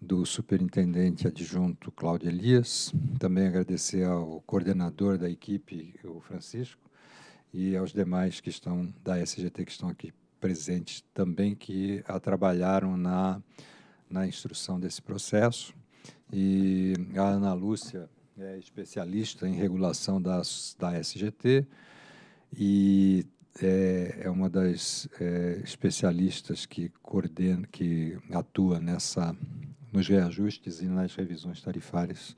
do superintendente adjunto Cláudio Elias. Também agradecer ao coordenador da equipe, o Francisco, e aos demais que estão da SGT que estão aqui presentes também, que trabalharam na, na instrução desse processo. E a Ana Lúcia é especialista em regulação da da SGT e é, é uma das é, especialistas que coordena, que atua nessa nos reajustes e nas revisões tarifárias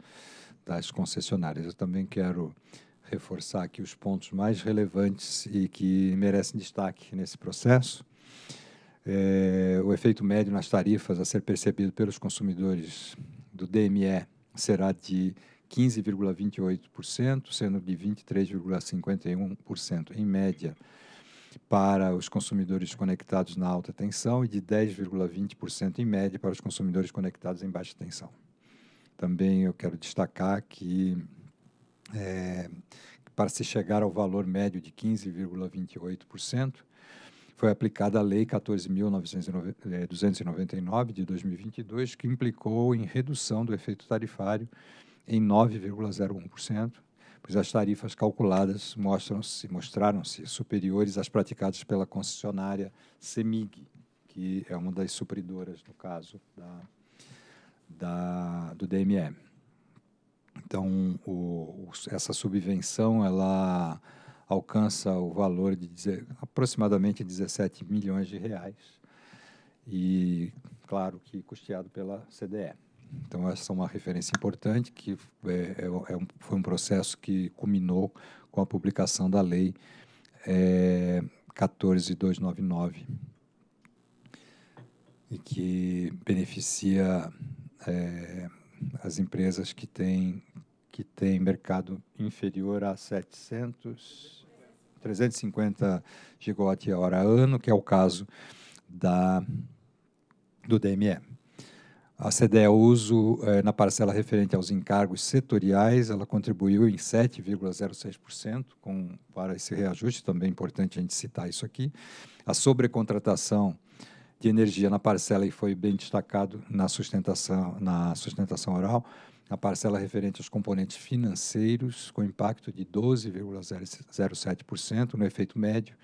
das concessionárias. Eu também quero reforçar aqui os pontos mais relevantes e que merecem destaque nesse processo. É, o efeito médio nas tarifas a ser percebido pelos consumidores do DME será de 15,28%, sendo de 23,51% em média para os consumidores conectados na alta tensão e de 10,20% em média para os consumidores conectados em baixa tensão. Também eu quero destacar que é, para se chegar ao valor médio de 15,28%, foi aplicada a Lei 14.299 é, de 2022, que implicou em redução do efeito tarifário em 9,01%, pois as tarifas calculadas mostram-se, mostraram-se superiores às praticadas pela concessionária CEMIG, que é uma das supridoras, no caso, da, da do DME. Então, o, o, essa subvenção, ela alcança o valor de dizer, aproximadamente 17 milhões de reais, e claro que custeado pela CDE. Então, essa é uma referência importante, que é, é, é, um, foi um processo que culminou com a publicação da Lei é, 14299, e que beneficia é, as empresas que têm que tem mercado inferior a 700, 350 gigawatt-hora ano, que é o caso da, do DME. A CDE Uso, eh, na parcela referente aos encargos setoriais, ela contribuiu em 7,06%, com, para esse reajuste, também é importante a gente citar isso aqui. A sobrecontratação de energia na parcela, e foi bem destacado na sustentação, na sustentação oral, a parcela referente aos componentes financeiros, com impacto de 12,07% no efeito médio,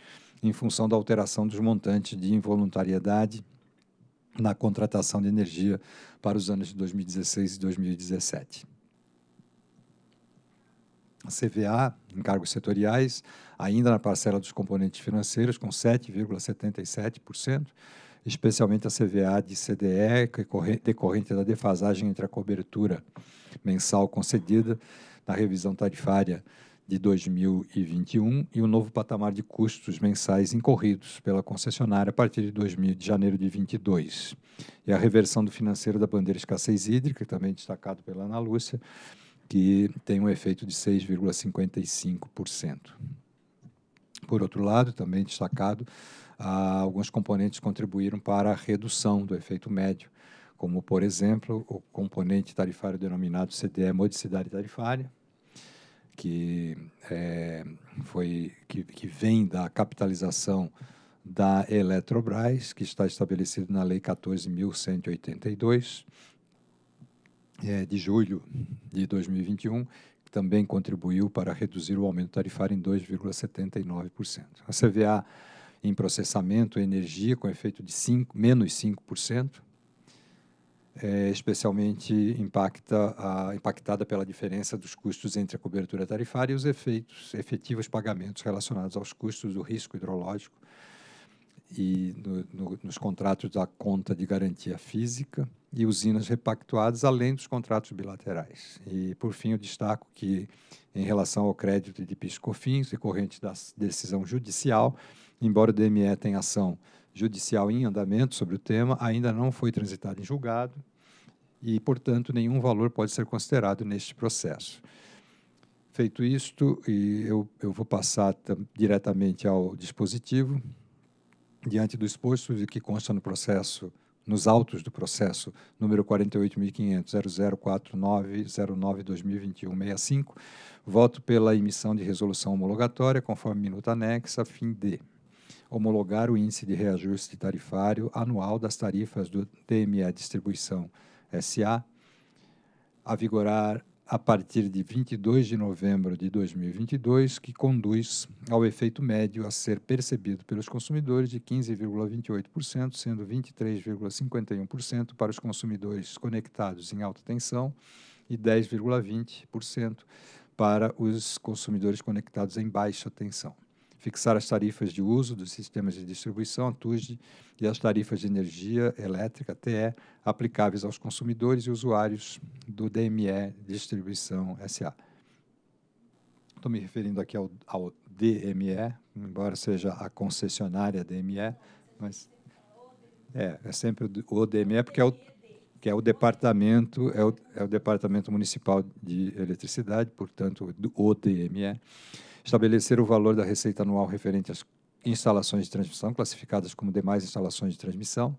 em função da alteração dos montantes de involuntariedade na contratação de energia para os anos de 2016 e 2017. A CVA, encargos setoriais, ainda na parcela dos componentes financeiros, com 7,77%, especialmente a CVA de CDE, decorrente da defasagem entre a cobertura mensal concedida na revisão tarifária de 2021 e o um novo patamar de custos mensais incorridos pela concessionária a partir de, 2000, de janeiro de 2022 E a reversão do financeiro da bandeira escassez hídrica, também é destacado pela Ana Lúcia, que tem um efeito de 6,55%. Por outro lado, também destacado, ah, alguns componentes contribuíram para a redução do efeito médio, como, por exemplo, o componente tarifário denominado CDE Modicidade Tarifária, que, é, foi, que, que vem da capitalização da Eletrobras, que está estabelecido na Lei 14.182, é, de julho de 2021, que também contribuiu para reduzir o aumento tarifário em 2,79%. A CVA em processamento, energia, com efeito de 5, menos 5%, é, especialmente impacta a, impactada pela diferença dos custos entre a cobertura tarifária e os efeitos efetivos pagamentos relacionados aos custos do risco hidrológico e no, no, nos contratos da conta de garantia física e usinas repactuadas, além dos contratos bilaterais. E, por fim, eu destaco que, em relação ao crédito de piscofins cofins decorrente da decisão judicial, embora o DME tenha ação judicial em andamento sobre o tema ainda não foi transitado em julgado e, portanto, nenhum valor pode ser considerado neste processo. Feito isto, eu, eu vou passar diretamente ao dispositivo. Diante do exposto de que consta no processo, nos autos do processo número 48.500.0049.09.2021.65, voto pela emissão de resolução homologatória, conforme minuta anexa, fim D homologar o índice de reajuste tarifário anual das tarifas do TME Distribuição SA, a vigorar a partir de 22 de novembro de 2022, que conduz ao efeito médio a ser percebido pelos consumidores de 15,28%, sendo 23,51% para os consumidores conectados em alta tensão e 10,20% para os consumidores conectados em baixa tensão fixar as tarifas de uso dos sistemas de distribuição, TUSD, e as tarifas de energia elétrica, TE, aplicáveis aos consumidores e usuários do DME Distribuição SA. Estou me referindo aqui ao, ao, DME, embora seja a concessionária DME, mas é, é sempre o DME, porque é o que é o departamento é o, é o departamento municipal de eletricidade, portanto o DME estabelecer o valor da receita anual referente às instalações de transmissão classificadas como demais instalações de transmissão,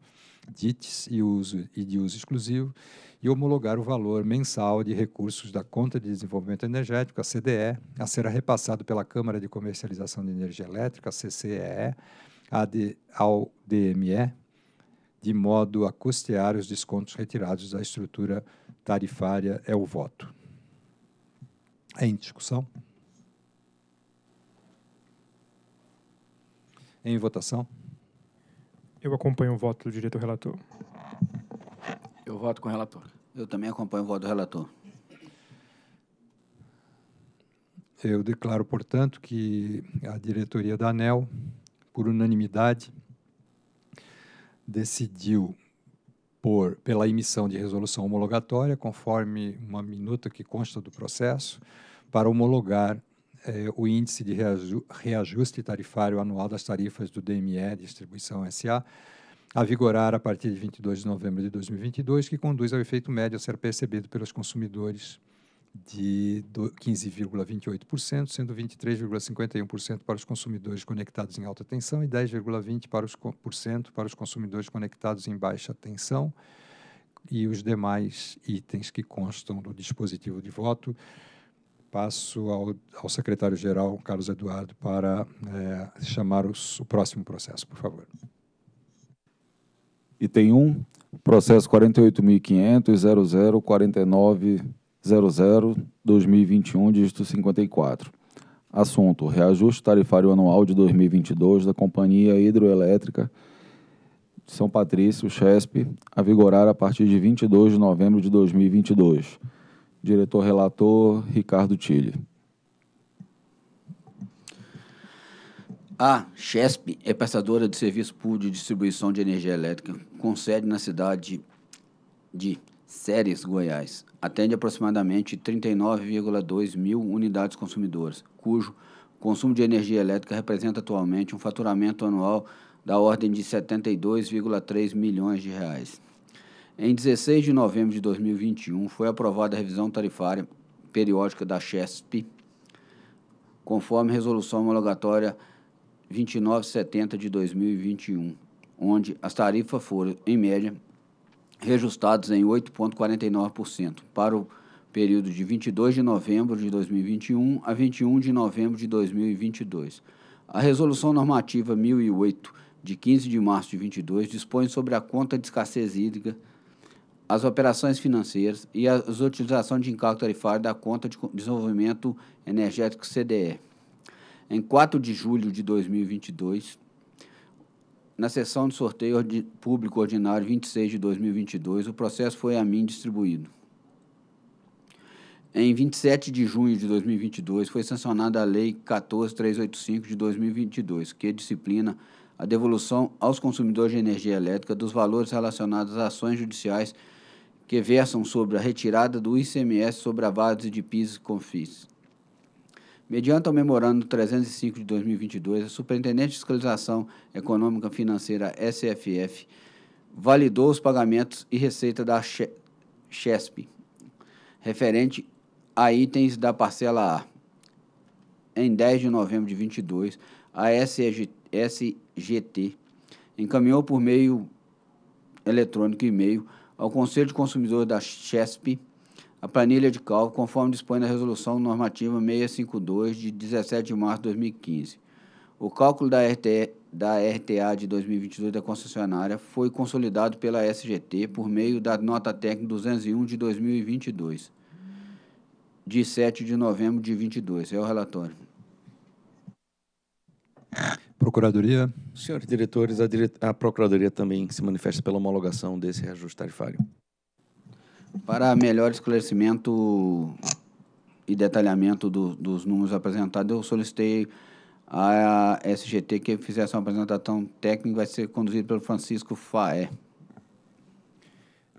DITs e, uso, e de uso exclusivo, e homologar o valor mensal de recursos da Conta de Desenvolvimento Energético, a CDE, a ser repassado pela Câmara de Comercialização de Energia Elétrica, a CCEE, AD, ao DME, de modo a custear os descontos retirados da estrutura tarifária é o voto. em discussão? Em votação. Eu acompanho o voto do diretor relator. Eu voto com o relator. Eu também acompanho o voto do relator. Eu declaro, portanto, que a diretoria da ANEL, por unanimidade, decidiu por, pela emissão de resolução homologatória, conforme uma minuta que consta do processo, para homologar é, o índice de reajuste tarifário anual das tarifas do DME, Distribuição SA, a vigorar a partir de 22 de novembro de 2022, que conduz ao efeito médio a ser percebido pelos consumidores de 15,28%, sendo 23,51% para os consumidores conectados em alta tensão e 10,20% para, para os consumidores conectados em baixa tensão e os demais itens que constam do dispositivo de voto passo ao, ao secretário-geral, Carlos Eduardo, para é, chamar os, o próximo processo, por favor. Item 1, processo 48.500.0049.00.2021, dígito 54. Assunto: reajuste tarifário anual de 2022 da Companhia Hidroelétrica de São Patrício, CHESP, a vigorar a partir de 22 de novembro de 2022 diretor relator Ricardo Tille. A CHESP é prestadora de serviço público de distribuição de energia elétrica, com sede na cidade de Séries, Goiás. Atende aproximadamente 39,2 mil unidades consumidoras, cujo consumo de energia elétrica representa atualmente um faturamento anual da ordem de 72,3 milhões de reais. Em 16 de novembro de 2021, foi aprovada a revisão tarifária periódica da CHESP, conforme resolução homologatória 2970 de 2021, onde as tarifas foram, em média, reajustadas em 8,49% para o período de 22 de novembro de 2021 a 21 de novembro de 2022. A resolução normativa 1008 de 15 de março de 2022, dispõe sobre a conta de escassez hídrica as operações financeiras e as utilizações de encargo tarifário da Conta de Desenvolvimento Energético CDE. Em 4 de julho de 2022, na sessão de sorteio público ordinário 26 de 2022, o processo foi a mim distribuído. Em 27 de junho de 2022, foi sancionada a Lei 14385 de 2022, que disciplina a devolução aos consumidores de energia elétrica dos valores relacionados a ações judiciais que versam sobre a retirada do ICMS sobre base de pisos e confis. Mediante o Memorando 305 de 2022, a Superintendente de Fiscalização Econômica Financeira SFF validou os pagamentos e receita da CHESP referente a itens da parcela A. Em 10 de novembro de 22, a SGT encaminhou por meio eletrônico e-mail ao Conselho de Consumidor da CHESP a planilha de cálculo, conforme dispõe na Resolução Normativa 652, de 17 de março de 2015. O cálculo da, RT, da RTA de 2022 da concessionária foi consolidado pela SGT por meio da Nota Técnica 201 de 2022, de 7 de novembro de 22. É o relatório. Procuradoria. Senhores diretores, a, dire... a Procuradoria também se manifesta pela homologação desse reajuste tarifário. Para melhor esclarecimento e detalhamento do, dos números apresentados, eu solicitei à SGT que fizesse uma apresentação técnica, vai ser conduzida pelo Francisco Faé.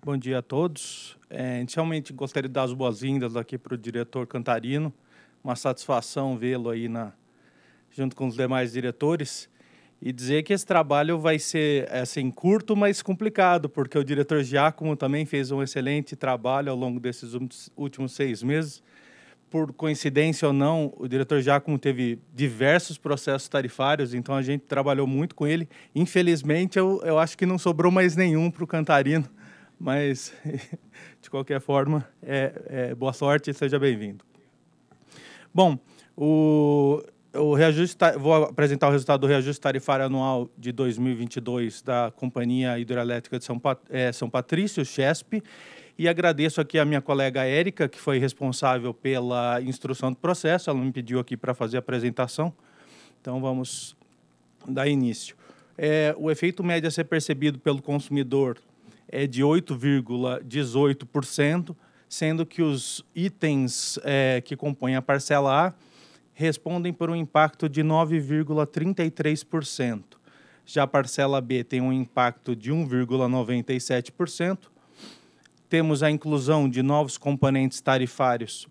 Bom dia a todos. É, inicialmente, gostaria de dar as boas-vindas aqui para o diretor Cantarino. Uma satisfação vê-lo aí na, junto com os demais diretores, e dizer que esse trabalho vai ser assim curto, mas complicado, porque o diretor Giacomo também fez um excelente trabalho ao longo desses últimos seis meses. Por coincidência ou não, o diretor Giacomo teve diversos processos tarifários, então a gente trabalhou muito com ele. Infelizmente, eu, eu acho que não sobrou mais nenhum para o Cantarino, mas de qualquer forma, é, é boa sorte e seja bem-vindo. Bom, o, o reajuste, vou apresentar o resultado do reajuste tarifário anual de 2022 da Companhia Hidroelétrica de São, Pat, é, São Patrício, CHESP, e agradeço aqui a minha colega Érica, que foi responsável pela instrução do processo, ela me pediu aqui para fazer a apresentação, então vamos dar início. É, o efeito médio a ser percebido pelo consumidor é de 8,18%, sendo que os itens é, que compõem a parcela A respondem por um impacto de 9,33%. Já a parcela B tem um impacto de 1,97%. Temos a inclusão de novos componentes tarifários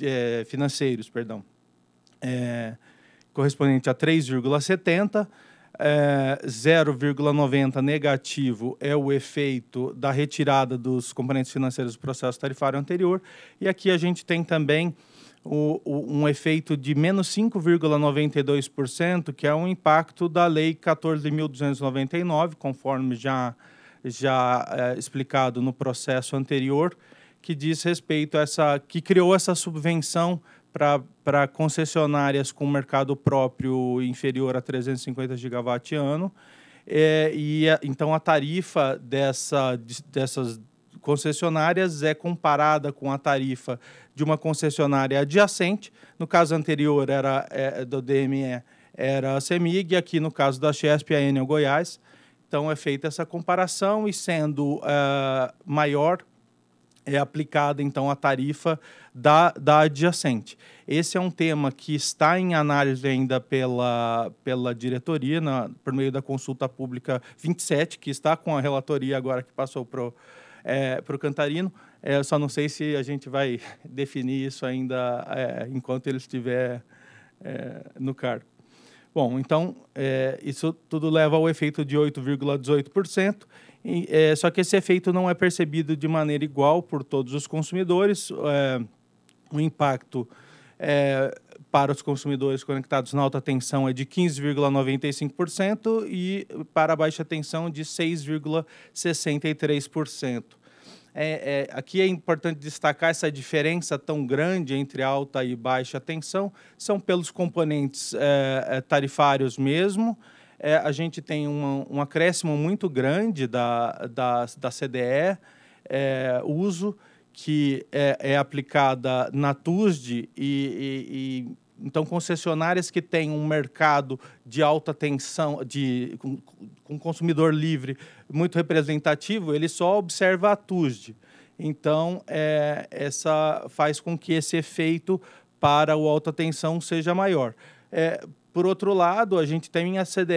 é, financeiros, perdão, é, correspondente a 3,70%. É, 0,90 negativo é o efeito da retirada dos componentes financeiros do processo tarifário anterior. E aqui a gente tem também o, o, um efeito de menos 5,92%, que é o impacto da Lei 14.299, conforme já, já é, explicado no processo anterior, que diz respeito a essa. que criou essa subvenção para concessionárias com mercado próprio inferior a 350 gigawatt ano. É, e a, então a tarifa dessa, dessas concessionárias é comparada com a tarifa de uma concessionária adjacente. No caso anterior era é, do DME era a CEMIG, e aqui no caso da Chesp, a Enel Goiás. Então é feita essa comparação e sendo uh, maior é aplicada então a tarifa da, da adjacente. Esse é um tema que está em análise ainda pela, pela diretoria, na, por meio da consulta pública 27, que está com a relatoria agora que passou para o é, pro Cantarino. É, eu só não sei se a gente vai definir isso ainda é, enquanto ele estiver é, no cargo. Bom, então, é, isso tudo leva ao efeito de 8,18%, é, só que esse efeito não é percebido de maneira igual por todos os consumidores. É, o impacto para os consumidores conectados na alta tensão é de 15,95% e para a baixa tensão de 6,63%. É, é, aqui é importante destacar essa diferença tão grande entre alta e baixa tensão, são pelos componentes é, é tarifários mesmo. É, a gente tem uma, um acréscimo muito grande da, da, da CDE, é, uso, que é, aplicada na TUSD e, e, e então, concessionárias que têm um mercado de alta tensão, de, com, com consumidor livre muito representativo, ele só observa a TUSD. Então, é, essa faz com que esse efeito para o alta tensão seja maior. É, por outro lado, a gente tem a CDE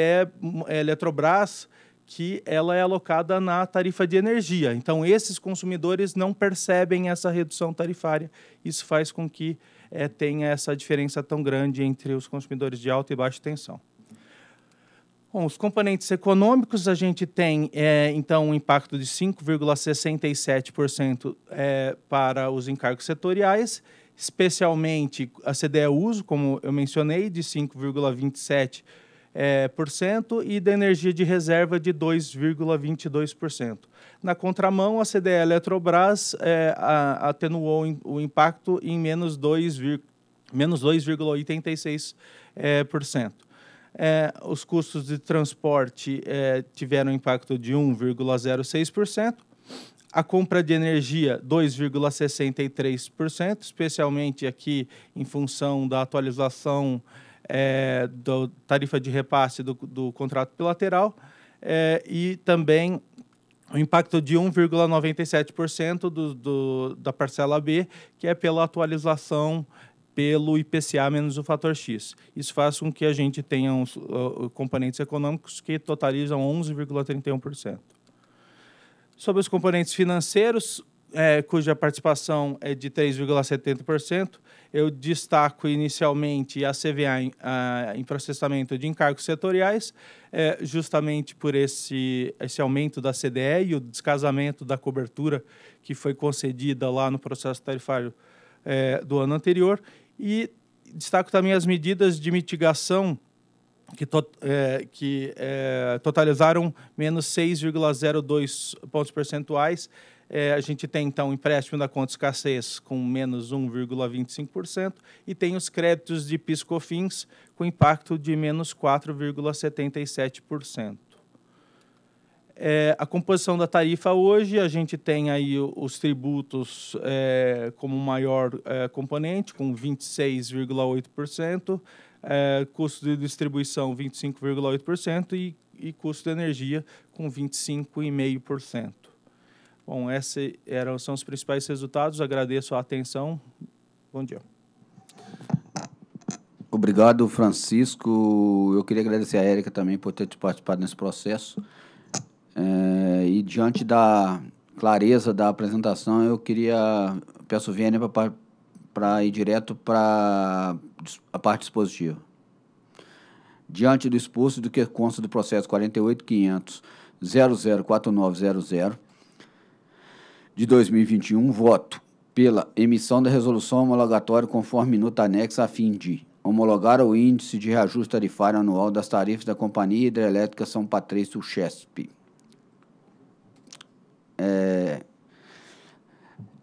é, Eletrobras, que ela é alocada na tarifa de energia. Então, esses consumidores não percebem essa redução tarifária. Isso faz com que é, tenha essa diferença tão grande entre os consumidores de alta e baixa tensão. Bom, os componentes econômicos, a gente tem, é, então, um impacto de 5,67% é, para os encargos setoriais, especialmente a CDE uso, como eu mencionei, de 5,27%, é, por cento, e da energia de reserva de 2,22%. Na contramão, a CDE Eletrobras é, a, atenuou o impacto em menos 2,86%. Menos 2, É, por cento. É, os custos de transporte é, tiveram impacto de 1,06%, a compra de energia 2,63%, especialmente aqui em função da atualização é, da tarifa de repasse do, do contrato bilateral é, e também o impacto de 1,97% do, do, da parcela B, que é pela atualização pelo IPCA menos o fator X. Isso faz com que a gente tenha uns, uh, componentes econômicos que totalizam 11,31%. Sobre os componentes financeiros, é, cuja participação é de 3,70%, eu destaco inicialmente a CVA em, a, em processamento de encargos setoriais, é, justamente por esse, esse aumento da CDE e o descasamento da cobertura que foi concedida lá no processo tarifário é, do ano anterior e destaco também as medidas de mitigação que, to, é, que é, totalizaram menos 6,02 pontos percentuais. É, a gente tem, então, o empréstimo da conta escassez com menos 1,25% e tem os créditos de PiscoFins com impacto de menos 4,77%. É, a composição da tarifa hoje, a gente tem aí os tributos é, como maior é, componente, com 26,8%, é, custo de distribuição 25,8% e, e custo de energia com 25,5%. Bom, esses eram, são os principais resultados. Agradeço a atenção. Bom dia. Obrigado, Francisco. Eu queria agradecer a Érica também por ter participado nesse processo. É, e diante da clareza da apresentação, eu queria. Peço Vênia para ir direto para a parte dispositiva. Diante do expulso do que consta do processo 48.500.004900 de 2021, voto pela emissão da resolução homologatória conforme nota anexa a fim de homologar o índice de reajuste tarifário anual das tarifas da Companhia Hidrelétrica São Patrício, Chespe é,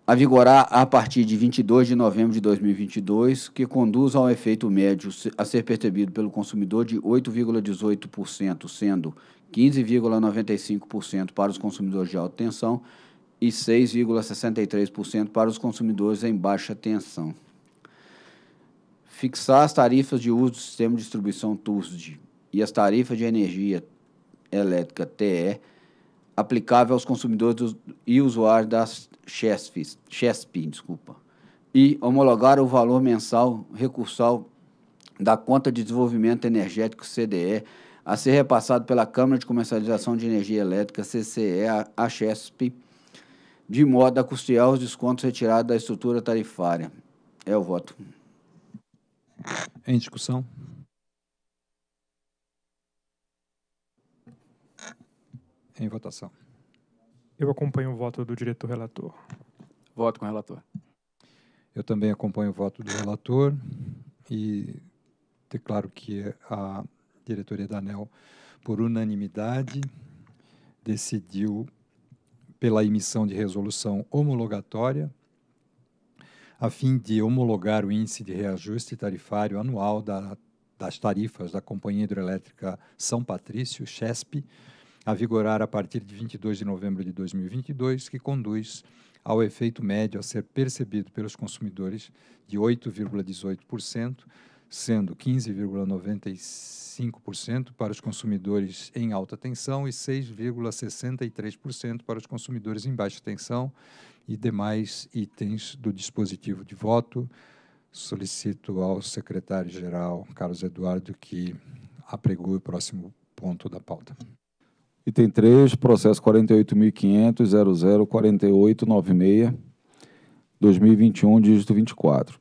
a vigorar a partir de 22 de novembro de 2022, que conduz a um efeito médio a ser percebido pelo consumidor de 8,18%, sendo 15,95% para os consumidores de alta tensão e 6,63% para os consumidores em baixa tensão. Fixar as tarifas de uso do sistema de distribuição TUSD e as tarifas de energia elétrica TE aplicável aos consumidores e usuários das CHESP, CHESP desculpa, e homologar o valor mensal recursal da Conta de Desenvolvimento Energético CDE a ser repassado pela Câmara de Comercialização de Energia Elétrica CCE a CHESP, de modo a custear os descontos retirados da estrutura tarifária. É o voto. Em discussão. Em votação. Eu acompanho o voto do diretor relator. Voto com o relator. Eu também acompanho o voto do relator e declaro que a diretoria da ANEL, por unanimidade, decidiu pela emissão de resolução homologatória a fim de homologar o índice de reajuste tarifário anual da, das tarifas da Companhia hidrelétrica São Patrício, CHESP, a vigorar a partir de 22 de novembro de 2022, que conduz ao efeito médio a ser percebido pelos consumidores de 8,18%, sendo 15,95% para os consumidores em alta tensão e 6,63% para os consumidores em baixa tensão e demais itens do dispositivo de voto. Solicito ao secretário-geral, Carlos Eduardo, que apregue o próximo ponto da pauta. Item 3, processo 48.500.004896, 2021, dígito 24.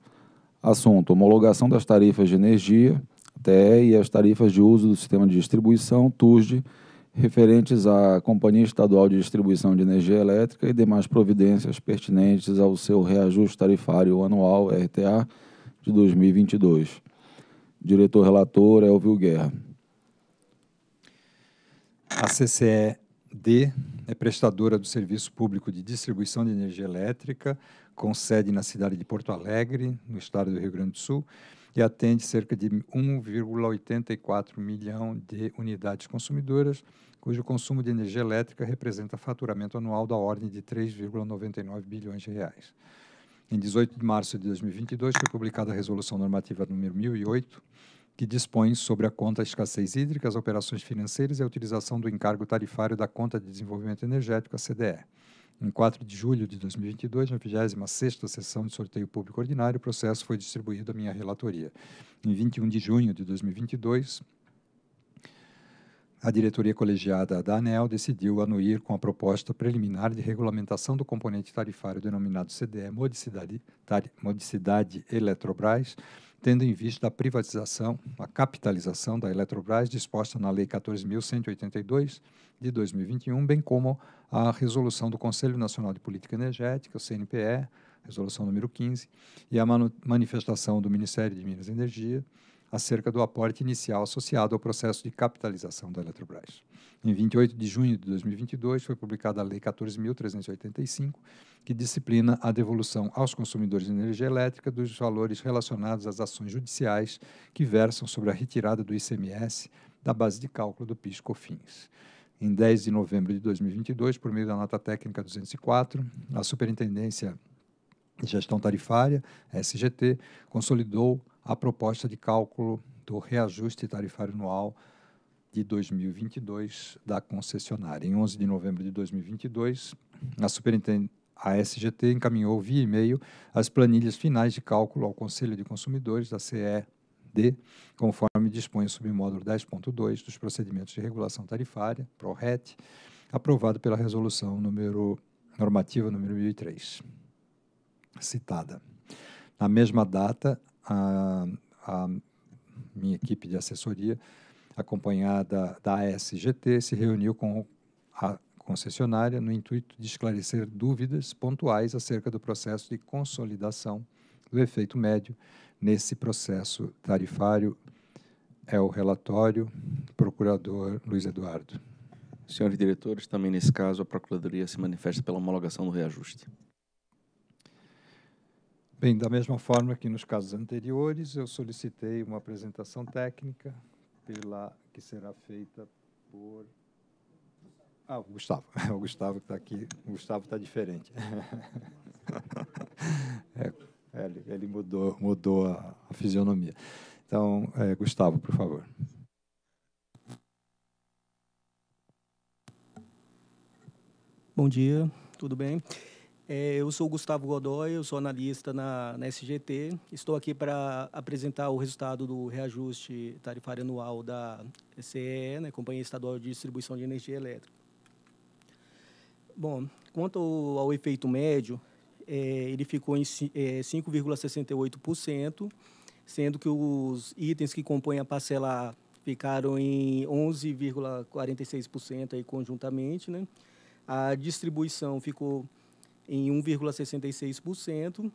Assunto: homologação das tarifas de energia, TE, e as tarifas de uso do sistema de distribuição, TUSD, referentes à Companhia Estadual de Distribuição de Energia Elétrica e demais providências pertinentes ao seu reajuste tarifário anual, RTA, de 2022. Diretor relator Elvio Guerra. A CCED é prestadora do Serviço Público de Distribuição de Energia Elétrica, com sede na cidade de Porto Alegre, no estado do Rio Grande do Sul, e atende cerca de 1,84 milhão de unidades consumidoras, cujo consumo de energia elétrica representa faturamento anual da ordem de 3,99 bilhões de reais. Em 18 de março de 2022, foi publicada a Resolução Normativa número 1008, que dispõe sobre a conta escassez hídrica, as operações financeiras e a utilização do encargo tarifário da conta de desenvolvimento energético, a CDE. Em 4 de julho de 2022, na 26ª sessão de sorteio público ordinário, o processo foi distribuído à minha relatoria. Em 21 de junho de 2022, a diretoria colegiada da ANEL decidiu anuir com a proposta preliminar de regulamentação do componente tarifário denominado CDE Modicidade, tar, Modicidade Eletrobras, tendo em vista a privatização, a capitalização da Eletrobras disposta na Lei 14.182 de 2021, bem como a resolução do Conselho Nacional de Política Energética, CNPE, resolução número 15, e a manifestação do Ministério de Minas e Energia acerca do aporte inicial associado ao processo de capitalização da Eletrobras. Em 28 de junho de 2022, foi publicada a Lei 14.385, que disciplina a devolução aos consumidores de energia elétrica dos valores relacionados às ações judiciais que versam sobre a retirada do ICMS da base de cálculo do PIS-COFINS. Em 10 de novembro de 2022, por meio da nota técnica 204, a Superintendência de Gestão Tarifária, SGT, consolidou a proposta de cálculo do reajuste tarifário anual de 2022 da concessionária. Em 11 de novembro de 2022, a superintendente a SGT encaminhou via e-mail as planilhas finais de cálculo ao Conselho de Consumidores da CED, conforme dispõe o submódulo 10.2 dos procedimentos de regulação tarifária, PRORET, aprovado pela resolução número normativa número 1003, citada. Na mesma data, a, a minha equipe de assessoria acompanhada da SGT se reuniu com a concessionária no intuito de esclarecer dúvidas pontuais acerca do processo de consolidação do efeito médio nesse processo tarifário. É o relatório, procurador Luiz Eduardo. Senhores diretores, também nesse caso a Procuradoria se manifesta pela homologação do reajuste. Bem, da mesma forma que nos casos anteriores, eu solicitei uma apresentação técnica pela que será feita por ah, o Gustavo. O Gustavo que está aqui. O Gustavo está diferente. É, é, ele, ele, mudou, mudou a, a fisionomia. Então, é, Gustavo, por favor. Bom dia, tudo bem? É, eu sou o Gustavo Godoy, eu sou analista na, na SGT. Estou aqui para apresentar o resultado do reajuste tarifário anual da CE, né, Companhia Estadual de Distribuição de Energia Elétrica. Bom, quanto ao, ao efeito médio, é, ele ficou em é, 5,68%, sendo que os itens que compõem a parcela A ficaram em 11,46% conjuntamente, né? A distribuição ficou em 1,66%.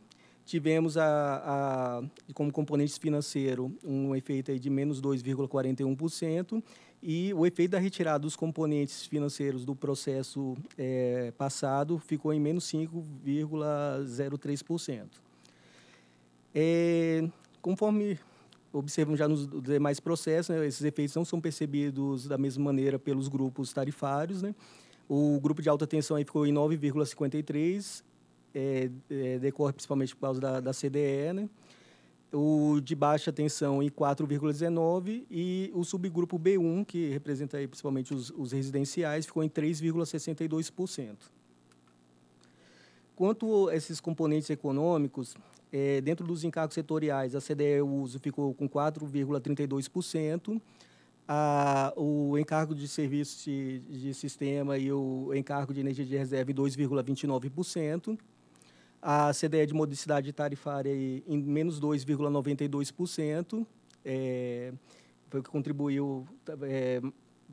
Tivemos a, a, como componente financeiro um efeito de menos 2,41% e o efeito da retirada dos componentes financeiros do processo é, passado ficou em menos 5,03%. É, conforme observamos já nos demais processos, né, esses efeitos não são percebidos da mesma maneira pelos grupos tarifários, né? O grupo de alta tensão aí ficou em 9,53, é, é, decorre principalmente por causa da, da CDE, né? o de baixa tensão em 4,19 e o subgrupo B1, que representa aí principalmente os, os residenciais, ficou em 3,62%. Quanto a esses componentes econômicos, é, dentro dos encargos setoriais, a CDE uso ficou com 4,32%, a, o encargo de serviço de, de, sistema e o encargo de energia de reserva em 2,29%, a CDE de modicidade tarifária em menos 2,92%, é, foi o que contribuiu é,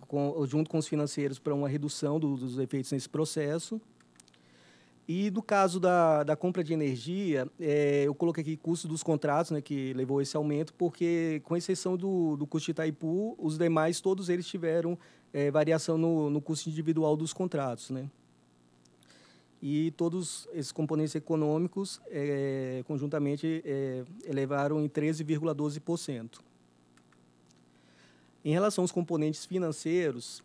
com, junto com os financeiros para uma redução do, dos efeitos nesse processo. E do caso da, da compra de energia, é, eu coloquei aqui custo dos contratos, né, que levou esse aumento, porque, com exceção do, do custo de Itaipu, os demais, todos eles tiveram é, variação no, no custo individual dos contratos. Né? E todos esses componentes econômicos, é, conjuntamente, é, elevaram em 13,12%. Em relação aos componentes financeiros,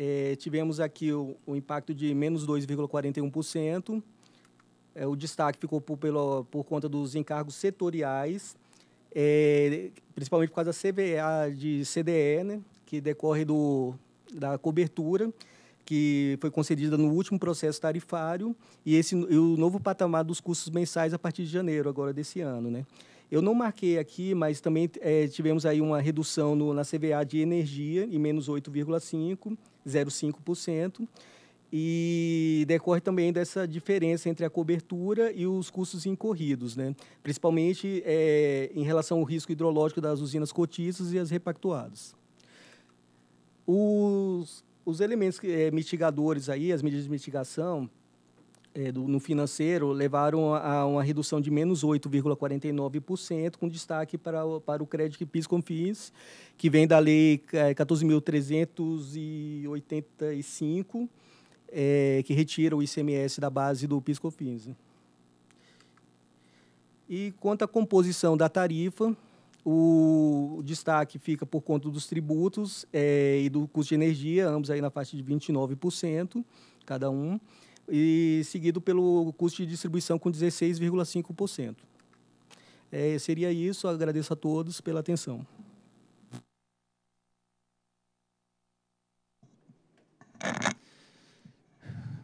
é, tivemos aqui o, o, impacto de menos 2,41%. É, eh, o destaque ficou por, pelo, por conta dos encargos setoriais, é, principalmente por causa da CVA de CDE, né, que decorre do, da cobertura que foi concedida no último processo tarifário e esse e o novo patamar dos custos mensais a partir de janeiro agora desse ano, né? Eu não marquei aqui, mas também é, tivemos aí uma redução no, na CVA de energia em menos 8,5 0,5%, e decorre também dessa diferença entre a cobertura e os custos incorridos, né? principalmente é, em relação ao risco hidrológico das usinas cotistas e as repactuadas. Os, os elementos é, mitigadores aí, as medidas de mitigação, é, do, no financeiro levaram a, a uma redução de menos 8,49%, com destaque para, para o crédito PIS CONFIS, que vem da Lei 14.385, é, é, que retira o ICMS da base do PIS CONFIS. E quanto à composição da tarifa, o destaque fica por conta dos tributos é, e do custo de energia, ambos aí na faixa de 29%, cada um e seguido pelo custo de distribuição com 16,5%. É, seria isso, agradeço a todos pela atenção.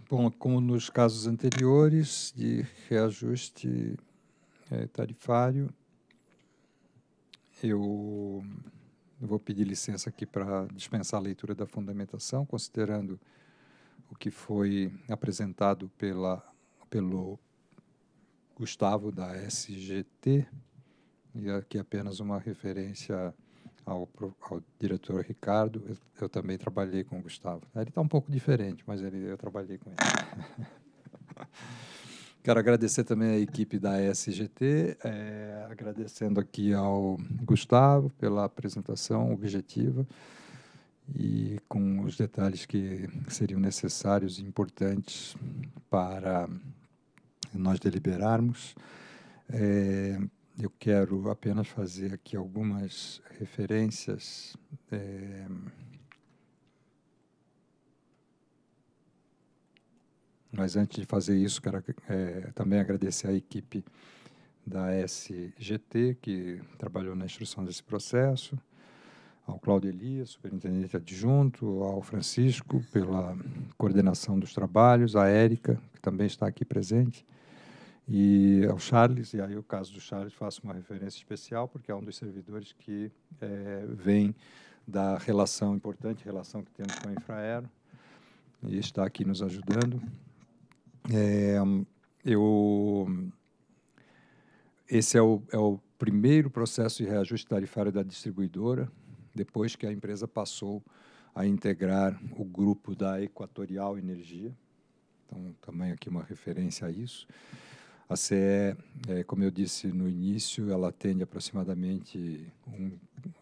Bom, como nos casos anteriores de reajuste é, tarifário, eu vou pedir licença aqui para dispensar a leitura da fundamentação, considerando o que foi apresentado pela, pelo Gustavo da SGT, e aqui é apenas uma referência ao, ao diretor Ricardo, eu, eu, também trabalhei com o Gustavo. Ele está um pouco diferente, mas ele, eu trabalhei com ele. Quero agradecer também à equipe da SGT, é, agradecendo aqui ao Gustavo pela apresentação objetiva e com os detalhes que seriam necessários e importantes para nós deliberarmos. É, eu quero apenas fazer aqui algumas referências. É, mas antes de fazer isso, quero é, também agradecer à equipe da SGT, que trabalhou na instrução desse processo, ao Cláudio Elias, superintendente adjunto, ao Francisco pela coordenação dos trabalhos, à Érica, que também está aqui presente, e ao Charles, e aí o caso do Charles faço uma referência especial, porque é um dos servidores que é, vem da relação, importante relação que temos com a Infraero, e está aqui nos ajudando. É, eu, esse é o, é o primeiro processo de reajuste tarifário da distribuidora, depois que a empresa passou a integrar o grupo da Equatorial Energia. Então, também aqui uma referência a isso. A CE, é, como eu disse no início, ela atende aproximadamente, um,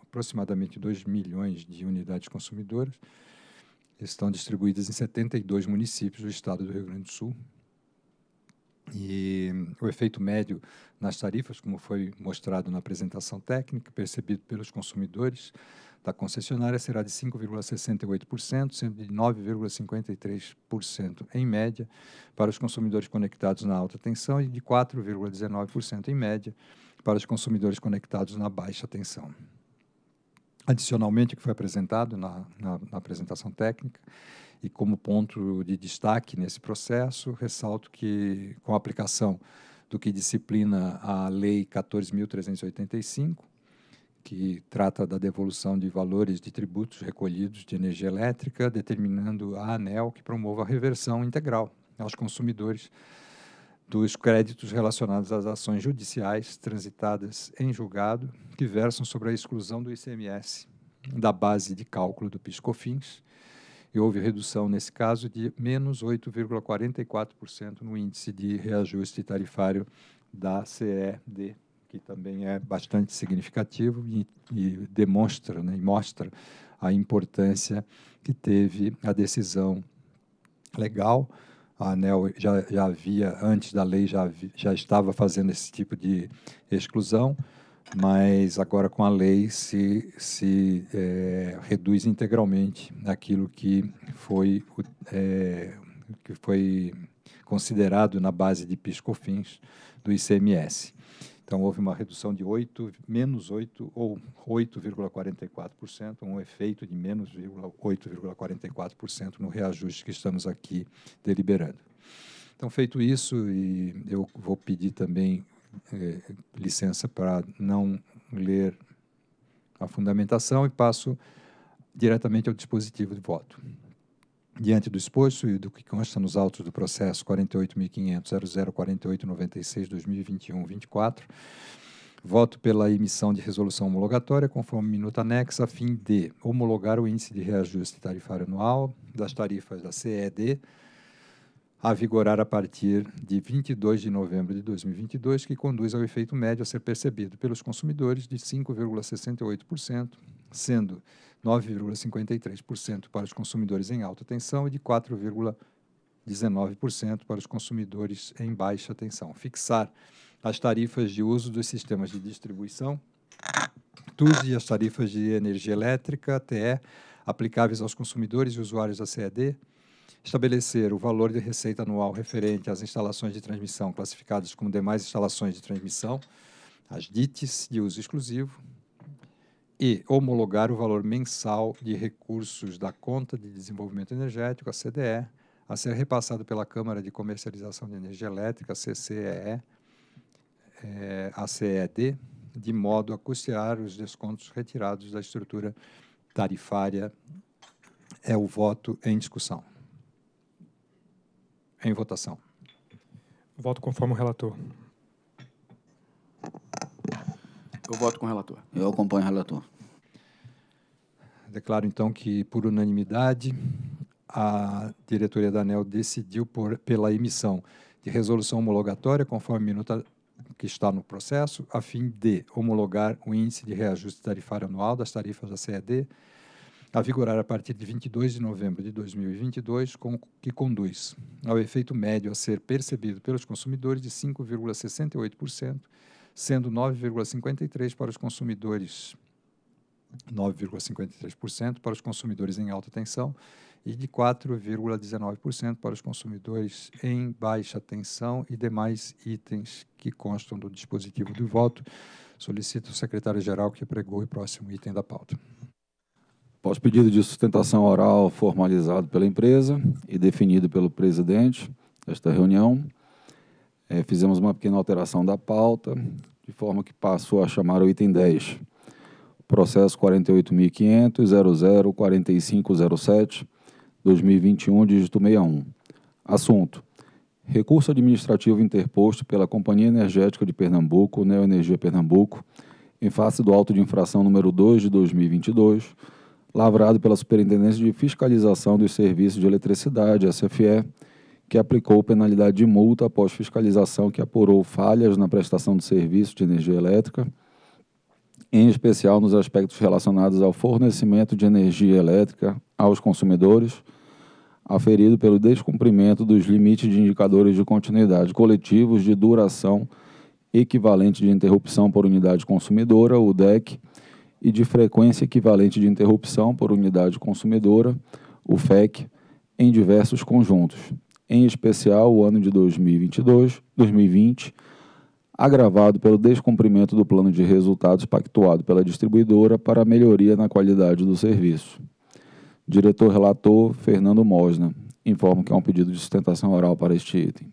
aproximadamente 2 milhões de unidades consumidoras. Estão distribuídas em 72 municípios do estado do Rio Grande do Sul, e o efeito médio nas tarifas, como foi mostrado na apresentação técnica, percebido pelos consumidores da concessionária, será de 5,68%, sendo de 9,53% em média para os consumidores conectados na alta tensão e de 4,19% em média para os consumidores conectados na baixa tensão. Adicionalmente, o que foi apresentado na, na, na apresentação técnica e como ponto de destaque nesse processo, ressalto que, com a aplicação do que disciplina a Lei 14.385, que trata da devolução de valores de tributos recolhidos de energia elétrica, determinando a ANEL que promova a reversão integral aos consumidores dos créditos relacionados às ações judiciais transitadas em julgado que versam sobre a exclusão do ICMS da base de cálculo do PIS/COFINS e houve redução, nesse caso, de menos 8,44% no índice de reajuste tarifário da CED, que também é bastante significativo e, e demonstra né, e mostra a importância que teve a decisão legal. A ANEL já, já havia, antes da lei, já, já estava fazendo esse tipo de exclusão mas agora com a lei se, se é, reduz integralmente aquilo que foi, é, que foi considerado na base de PIS/COFINS do ICMS. Então, houve uma redução de 8, menos 8 ou 8,44%, um efeito de menos 8,44% no reajuste que estamos aqui deliberando. Então, feito isso, e eu vou pedir também eh, licença para não ler a fundamentação e passo diretamente ao dispositivo de voto. Diante do exposto e do que consta nos autos do processo 48.500.0048.96.2021.24 voto pela emissão de resolução homologatória conforme minuta anexa a fim de homologar o índice de reajuste tarifário anual das tarifas da CED a vigorar a partir de 22 de novembro de 2022, que conduz ao efeito médio a ser percebido pelos consumidores de 5,68%, sendo 9,53% para os consumidores em alta tensão e de 4,19% para os consumidores em baixa tensão. Fixar as tarifas de uso dos sistemas de distribuição, TUS e as tarifas de energia elétrica, TE, aplicáveis aos consumidores e usuários da CED, estabelecer o valor de receita anual referente às instalações de transmissão classificadas como demais instalações de transmissão, as DITs de uso exclusivo, e homologar o valor mensal de recursos da Conta de Desenvolvimento Energético, a CDE, a ser repassado pela Câmara de Comercialização de Energia Elétrica, CCEE, é, eh, a CED, de modo a custear os descontos retirados da estrutura tarifária. É o voto em discussão. Em votação. Voto conforme o relator. Eu voto com o relator. Eu acompanho o relator. Declaro, então, que, por unanimidade, a diretoria da ANEL decidiu por, pela emissão de resolução homologatória, conforme minuta que está no processo, a fim de homologar o índice de reajuste tarifário anual das tarifas da CED a vigorar a partir de 22 de novembro de 2022, com, que conduz ao efeito médio a ser percebido pelos consumidores de 5,68%, sendo 9,53% para os consumidores 9,53% para os consumidores em alta tensão e de 4,19% para os consumidores em baixa tensão e demais itens que constam do dispositivo do voto. Solicito o secretário-geral que apregoe o próximo item da pauta. Após pedido de sustentação oral formalizado pela empresa e definido pelo presidente desta reunião, é, fizemos uma pequena alteração da pauta, de forma que passou a chamar o item 10, processo 48.500.004507-2021, dígito 61. Assunto: Recurso administrativo interposto pela Companhia Energética de Pernambuco, Neoenergia Pernambuco, em face do auto de infração número 2 de 2022 lavrado pela Superintendência de Fiscalização dos Serviços de Eletricidade, SFE, que aplicou penalidade de multa após fiscalização que apurou falhas na prestação de serviço de energia elétrica, em especial nos aspectos relacionados ao fornecimento de energia elétrica aos consumidores, aferido pelo descumprimento dos limites de indicadores de continuidade coletivos de duração equivalente de interrupção por unidade consumidora, o DEC, e de frequência equivalente de interrupção por unidade consumidora, o FEC, em diversos conjuntos, em especial o ano de 2022, 2020, agravado pelo descumprimento do plano de resultados pactuado pela distribuidora para melhoria na qualidade do serviço. Diretor relator Fernando Mosna informa que há um pedido de sustentação oral para este item.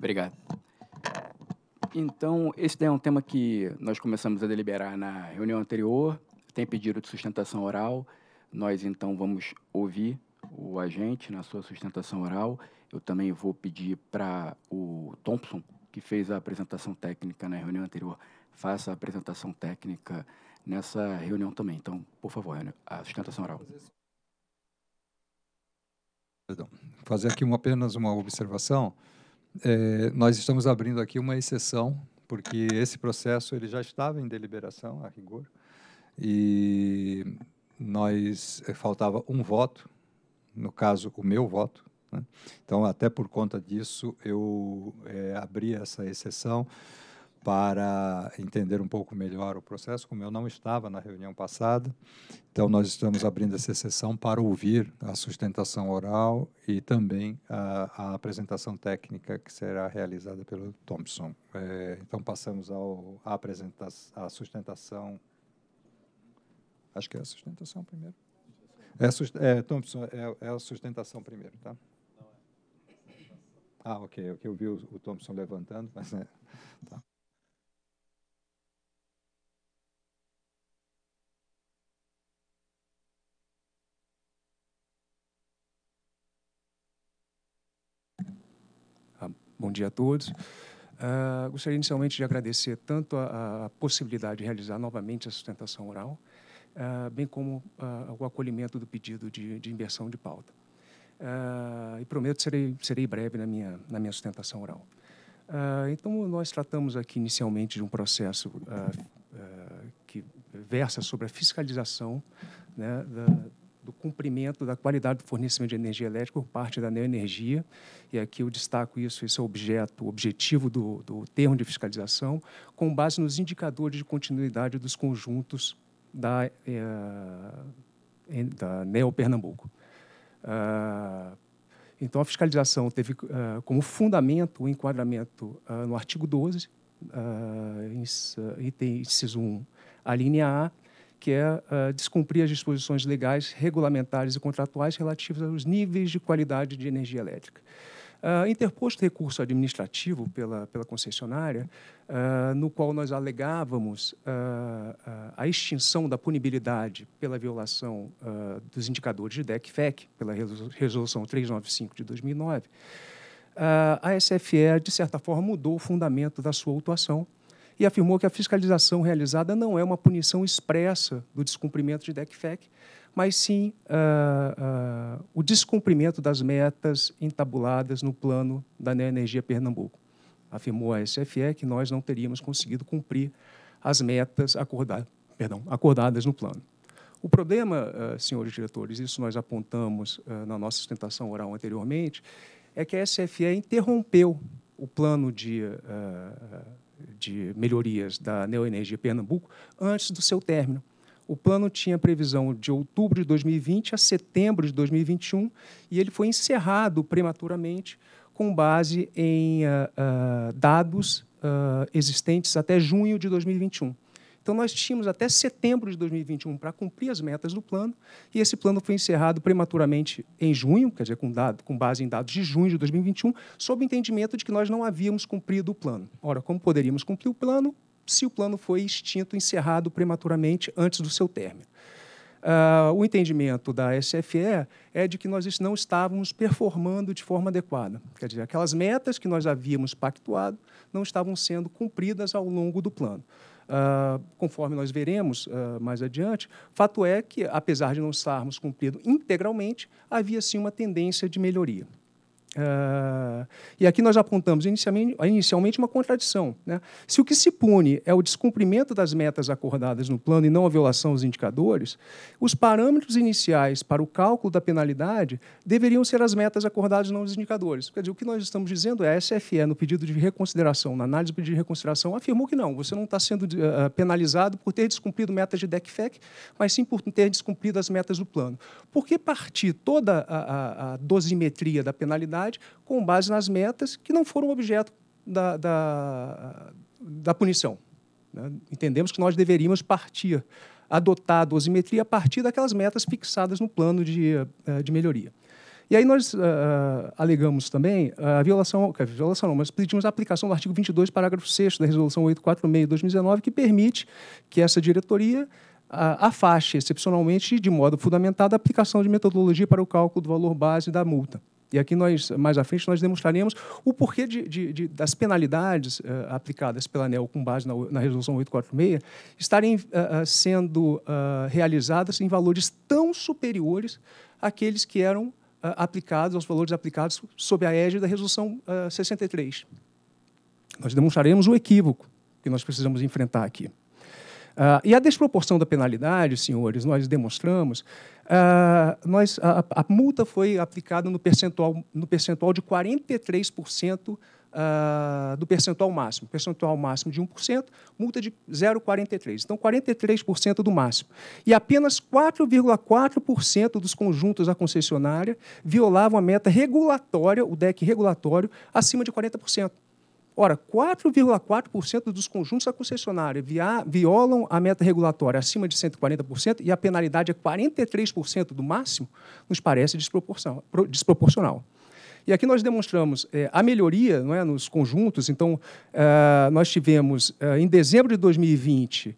Obrigado. Então, esse é um tema que nós começamos a deliberar na reunião anterior, tem pedido de sustentação oral, nós então vamos ouvir o agente na sua sustentação oral. Eu também vou pedir para o Thompson, que fez a apresentação técnica na reunião anterior, faça a apresentação técnica nessa reunião também. Então, por favor, a sustentação oral. Perdão. Fazer aqui uma, apenas uma observação é, nós estamos abrindo aqui uma exceção, porque esse processo ele já estava em deliberação, a rigor, e nós eh, faltava um voto, no caso, o meu voto. Né? Então, até por conta disso, eu é, abri essa exceção para entender um pouco melhor o processo, como eu não estava na reunião passada. Então, nós estamos abrindo essa sessão para ouvir a sustentação oral e também a, a apresentação técnica que será realizada pelo Thompson. É, então, passamos ao, à, apresentação, à sustentação. Acho que é a sustentação primeiro. É, é Thompson, é, é a sustentação primeiro, tá? Ah, ok. Eu vi o, o Thompson levantando, mas... É, tá. Bom dia a todos. Uh, gostaria inicialmente de agradecer tanto a, a, possibilidade de realizar novamente a sustentação oral, uh, bem como uh, o acolhimento do pedido de, de inversão de pauta. e prometo serei serei breve na minha na minha sustentação oral. então nós tratamos aqui inicialmente de um processo que versa sobre a fiscalização né, da, do cumprimento da qualidade do fornecimento de energia elétrica por parte da Neoenergia. E aqui eu destaco isso, esse é o objeto, objetivo do, do termo de fiscalização, com base nos indicadores de continuidade dos conjuntos da, eh, da Neo Pernambuco. Ah, então, a fiscalização teve ah, como fundamento o enquadramento ah, no artigo 12, uh, ah, item inciso 1, a linha A, que é uh, descumprir as disposições legais, regulamentares e contratuais relativas aos níveis de qualidade de energia elétrica. Uh, interposto recurso administrativo pela, pela concessionária, uh, no qual nós alegávamos uh, a extinção da punibilidade pela violação dos indicadores de DEC-FEC, pela Resolução 395 de 2009, a SFE, de certa forma, mudou o fundamento da sua autuação e afirmou que a fiscalização realizada não é uma punição expressa do descumprimento de DECFEC, mas sim uh, uh, o descumprimento das metas entabuladas no plano da Neoenergia Pernambuco. Afirmou a SFE que nós não teríamos conseguido cumprir as metas acorda perdão, acordadas no plano. O problema, uh, senhores diretores, isso nós apontamos na nossa sustentação oral anteriormente, é que a SFE interrompeu o plano de de melhorias da Neoenergia Pernambuco antes do seu término. O plano tinha previsão de outubro de 2020 a setembro de 2021 e ele foi encerrado prematuramente com base em uh, uh, dados uh, existentes até junho de 2021. Então, nós tínhamos até setembro de 2021 para cumprir as metas do plano, e esse plano foi encerrado prematuramente em junho, quer dizer, com, dado, com base em dados de junho de 2021, sob o entendimento de que nós não havíamos cumprido o plano. Ora, como poderíamos cumprir o plano se o plano foi extinto, encerrado prematuramente antes do seu término? Uh, o entendimento da SFE é de que nós não estávamos performando de forma adequada. Quer dizer, aquelas metas que nós havíamos pactuado não estavam sendo cumpridas ao longo do plano. Uh, conforme nós veremos uh, mais adiante, fato é que, apesar de não estarmos cumprido integralmente, havia sim uma tendência de melhoria. Uh, e aqui nós apontamos inicialmente, inicialmente uma contradição. Né? Se o que se pune é o descumprimento das metas acordadas no plano e não a violação dos indicadores, os parâmetros iniciais para o cálculo da penalidade deveriam ser as metas acordadas não os indicadores. Quer dizer, o que nós estamos dizendo é a SFE, no pedido de reconsideração, na análise do pedido de reconsideração, afirmou que não, você não está sendo uh, penalizado por ter descumprido metas de DECFEC, mas sim por ter descumprido as metas do plano. Por que partir toda a, a, a dosimetria da penalidade? com base nas metas que não foram objeto da, da, da punição. Né? Entendemos que nós deveríamos partir, adotar a dosimetria a partir daquelas metas fixadas no plano de, eh, de melhoria. E aí nós uh, alegamos também a violação, que a violação não, mas pedimos a aplicação do artigo 22, parágrafo 6 da Resolução 846 de 2019, que permite que essa diretoria uh, afaste, excepcionalmente, de modo fundamentado, a aplicação de metodologia para o cálculo do valor base da multa. E aqui nós, mais à frente, nós demonstraremos o porquê de, de, de, das penalidades uh, aplicadas pela ANEL com base na, na Resolução 846 estarem uh, sendo uh, realizadas em valores tão superiores àqueles que eram aplicados, aos valores aplicados sob a égide da Resolução 63. Nós demonstraremos o equívoco que nós precisamos enfrentar aqui. Uh, e a desproporção da penalidade, senhores, nós demonstramos, uh, nós, a, a, multa foi aplicada no percentual, no percentual de 43% uh, ah, do percentual máximo. Percentual máximo de 1%, multa de 0,43%. Então, 43% do máximo. E apenas 4,4% dos conjuntos da concessionária violavam a meta regulatória, o DEC regulatório, acima de 40%. Ora, 4,4% dos conjuntos da concessionária violam a meta regulatória acima de 140% e a penalidade é 43% do máximo, nos parece desproporcional. E aqui nós demonstramos é, a melhoria não é, nos conjuntos. Então, eh, nós tivemos, eh, em dezembro de 2020,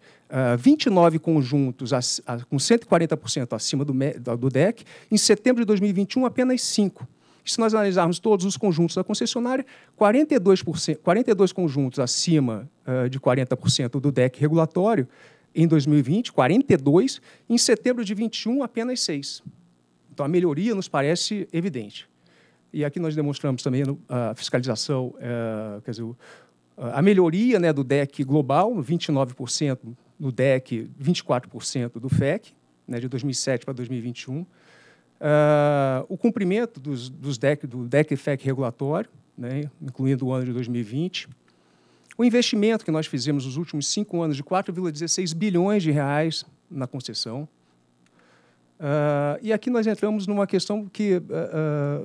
29 conjuntos a, a, com 140% acima do, do DEC. Em setembro de 2021, apenas 5 se nós analisarmos todos os conjuntos da concessionária, 42%, 42 conjuntos acima uh, de 40% do DEC regulatório em 2020, 42, em setembro de 21, apenas 6. Então, a melhoria nos parece evidente. E aqui nós demonstramos também a fiscalização, uh, quer dizer, a melhoria né, do DEC global, 29% no DEC, 24% do FEC, né, de 2007 para 2021, Uh, o cumprimento dos, dos DEC, do DEC FEC regulatório, né, incluindo o ano de 2020. O investimento que nós fizemos nos últimos cinco anos de 4,16 bilhões de reais na concessão. Uh, e aqui nós entramos numa questão que uh,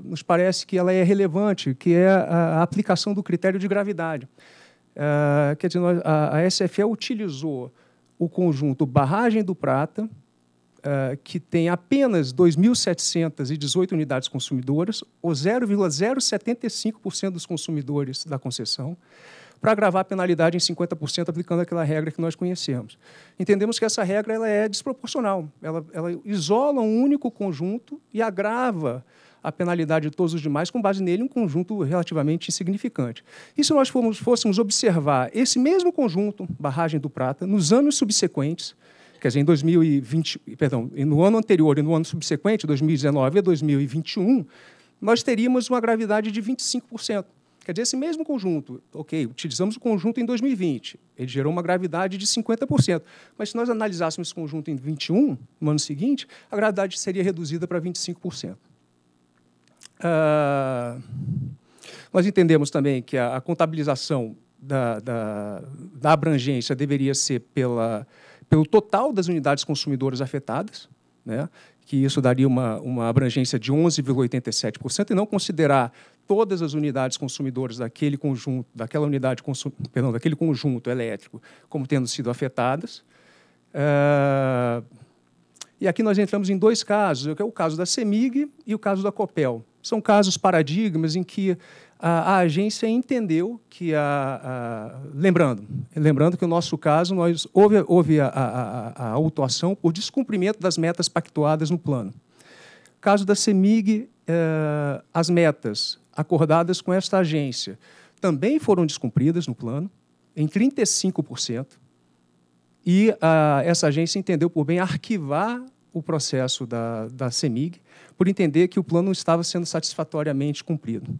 nos parece que ela é relevante, que é a, a aplicação do critério de gravidade. quer dizer, nós, a, a SFE utilizou o conjunto Barragem do Prata, eh, que tem apenas 2.718 unidades consumidoras, ou 0,075% dos consumidores da concessão, para agravar a penalidade em 50%, aplicando aquela regra que nós conhecemos. Entendemos que essa regra ela é desproporcional, ela, ela isola um único conjunto e agrava a penalidade de todos os demais, com base nele um conjunto relativamente insignificante. E se nós fomos, fôssemos observar esse mesmo conjunto, barragem do Prata, nos anos subsequentes, Quer dizer, em 2020, perdão, no ano anterior e no ano subsequente, 2019 e 2021, nós teríamos uma gravidade de 25%. Quer dizer, esse mesmo conjunto, ok, utilizamos o conjunto em 2020, ele gerou uma gravidade de 50%. Mas se nós analisássemos esse conjunto em 21, no ano seguinte, a gravidade seria reduzida para 25%. Uh, ah, nós entendemos também que a, a contabilização da, da, da, abrangência deveria ser pela pelo total das unidades consumidoras afetadas, né, que isso daria uma, uma abrangência de 11,87%, e não considerar todas as unidades consumidoras daquele conjunto, daquela unidade consum, perdão, daquele conjunto elétrico como tendo sido afetadas. Eh, e aqui nós entramos em dois casos, que é o caso da CEMIG e o caso da COPEL. São casos paradigmas em que a, a agência entendeu que a, a, lembrando lembrando que no nosso caso nós houve, houve a, a, autuação por descumprimento das metas pactuadas no plano caso da Semig eh, as metas acordadas com esta agência também foram descumpridas no plano em 35% e ah, essa agência entendeu por bem arquivar o processo da, da CEMIG, por entender que o plano não estava sendo satisfatoriamente cumprido.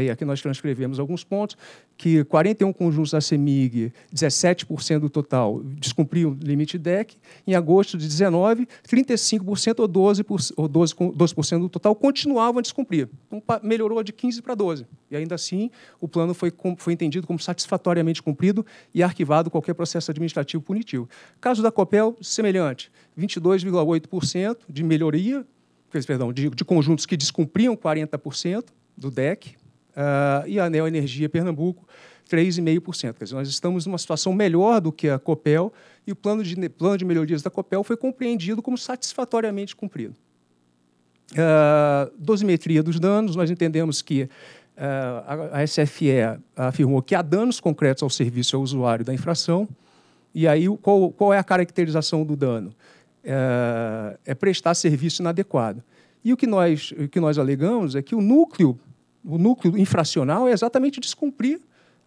E aqui nós transcrevemos alguns pontos, que 41 conjuntos da CEMIG, 17% do total, descumpriam o limite DEC. Em agosto de 19, 35% ou 12%, ou 12, 12 do total continuavam a descumprir. Então, melhorou de 15 para 12. E ainda assim, o plano foi, foi entendido como satisfatoriamente cumprido e arquivado qualquer processo administrativo punitivo. Caso da Copel, semelhante, 22,8% de melhoria, perdão, de, de conjuntos que descumpriam 40% do DEC, uh, e a Energia Pernambuco, 3,5%. Quer dizer, nós estamos numa situação melhor do que a COPEL e o plano de, plano de melhorias da COPEL foi compreendido como satisfatoriamente cumprido. Uh, dosimetria dos danos, nós entendemos que uh, a SFE afirmou que há danos concretos ao serviço ao usuário da infração. E aí, qual, qual é a caracterização do dano? É, é prestar serviço inadequado. E o que nós, o que nós alegamos é que o núcleo o núcleo infracional é exatamente descumprir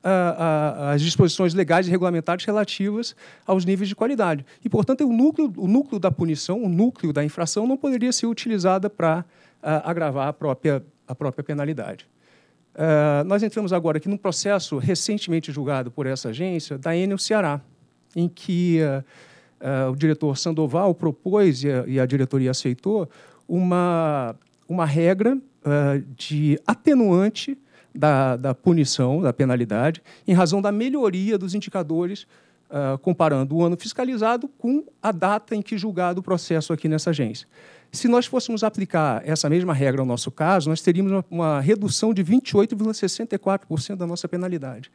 ah, ah, as disposições legais e regulamentares relativas aos níveis de qualidade. E, portanto, o núcleo, o núcleo da punição, o núcleo da infração, não poderia ser utilizada para ah, agravar a própria, a própria penalidade. Uh, nós entramos agora aqui num processo recentemente julgado por essa agência da Enel Ceará, em que uh, uh, o diretor Sandoval propôs e a, e a diretoria aceitou uma, uma regra uh, de atenuante da, da, punição, da penalidade, em razão da melhoria dos indicadores, uh, comparando o ano fiscalizado com a data em que julgado o processo aqui nessa agência. Se nós fôssemos aplicar essa mesma regra ao nosso caso, nós teríamos uma, uma redução de 28,64% da nossa penalidade.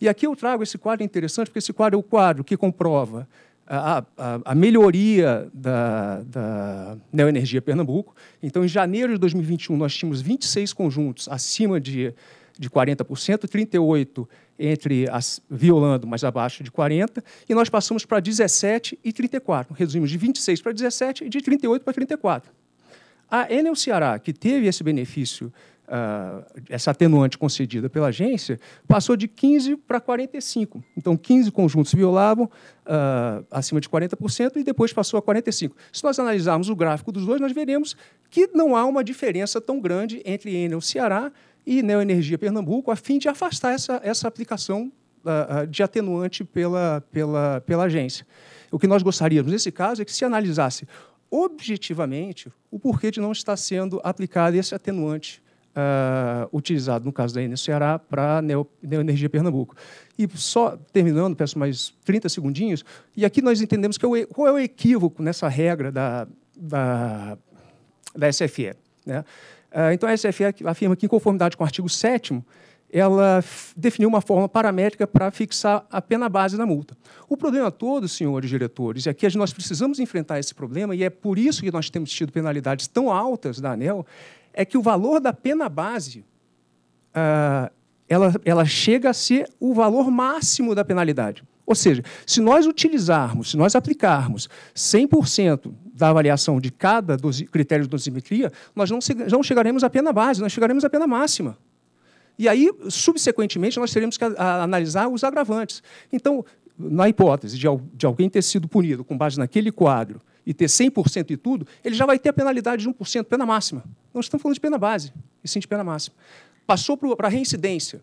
E aqui eu trago esse quadro interessante, porque esse quadro é o quadro que comprova a, a, melhoria da, da Neoenergia Pernambuco. Então, em janeiro de 2021, nós tínhamos 26 conjuntos acima de, de 40%, 38% entre as, violando, mas abaixo de 40%, e nós passamos para 17% e 34%. reduzimos de 26% para 17% e de 38% para 34%. A Enel Ceará, que teve esse benefício uh, essa atenuante concedida pela agência, passou de 15 para 45. Então, 15 conjuntos violavam uh, acima de 40% e depois passou a 45. Se nós analisarmos o gráfico dos dois, nós veremos que não há uma diferença tão grande entre Enel Ceará e Neoenergia Pernambuco, a fim de afastar essa, essa aplicação ah, de atenuante pela, pela, pela agência. O que nós gostaríamos nesse caso é que se analisasse objetivamente o porquê de não estar sendo aplicado esse atenuante uh, utilizado, no caso da Enel Ceará, para Neo, Neoenergia Pernambuco. E só terminando, peço mais 30 segundinhos, e aqui nós entendemos que é qual é o equívoco nessa regra da, da, da SFE. Né? Uh, então, a SFE afirma que, em conformidade com o artigo 7 ela definiu uma forma paramétrica para fixar a pena base da multa. O problema todo, senhores diretores, é que nós precisamos enfrentar esse problema, e é por isso que nós temos tido penalidades tão altas da ANEL, é que o valor da pena base uh, ela, ela chega a ser o valor máximo da penalidade. Ou seja, se nós utilizarmos, se nós aplicarmos 100% da avaliação de cada dos critério de dosimetria, nós não, não chegaremos à pena base, nós chegaremos à pena máxima. E aí, subsequentemente, nós teremos que a, a, analisar os agravantes. Então, na hipótese de, de alguém ter sido punido com base naquele quadro e ter 100% de tudo, ele já vai ter a penalidade de 1%, pena máxima. Nós estamos falando de pena base, e sim de pena máxima. Passou para a reincidência.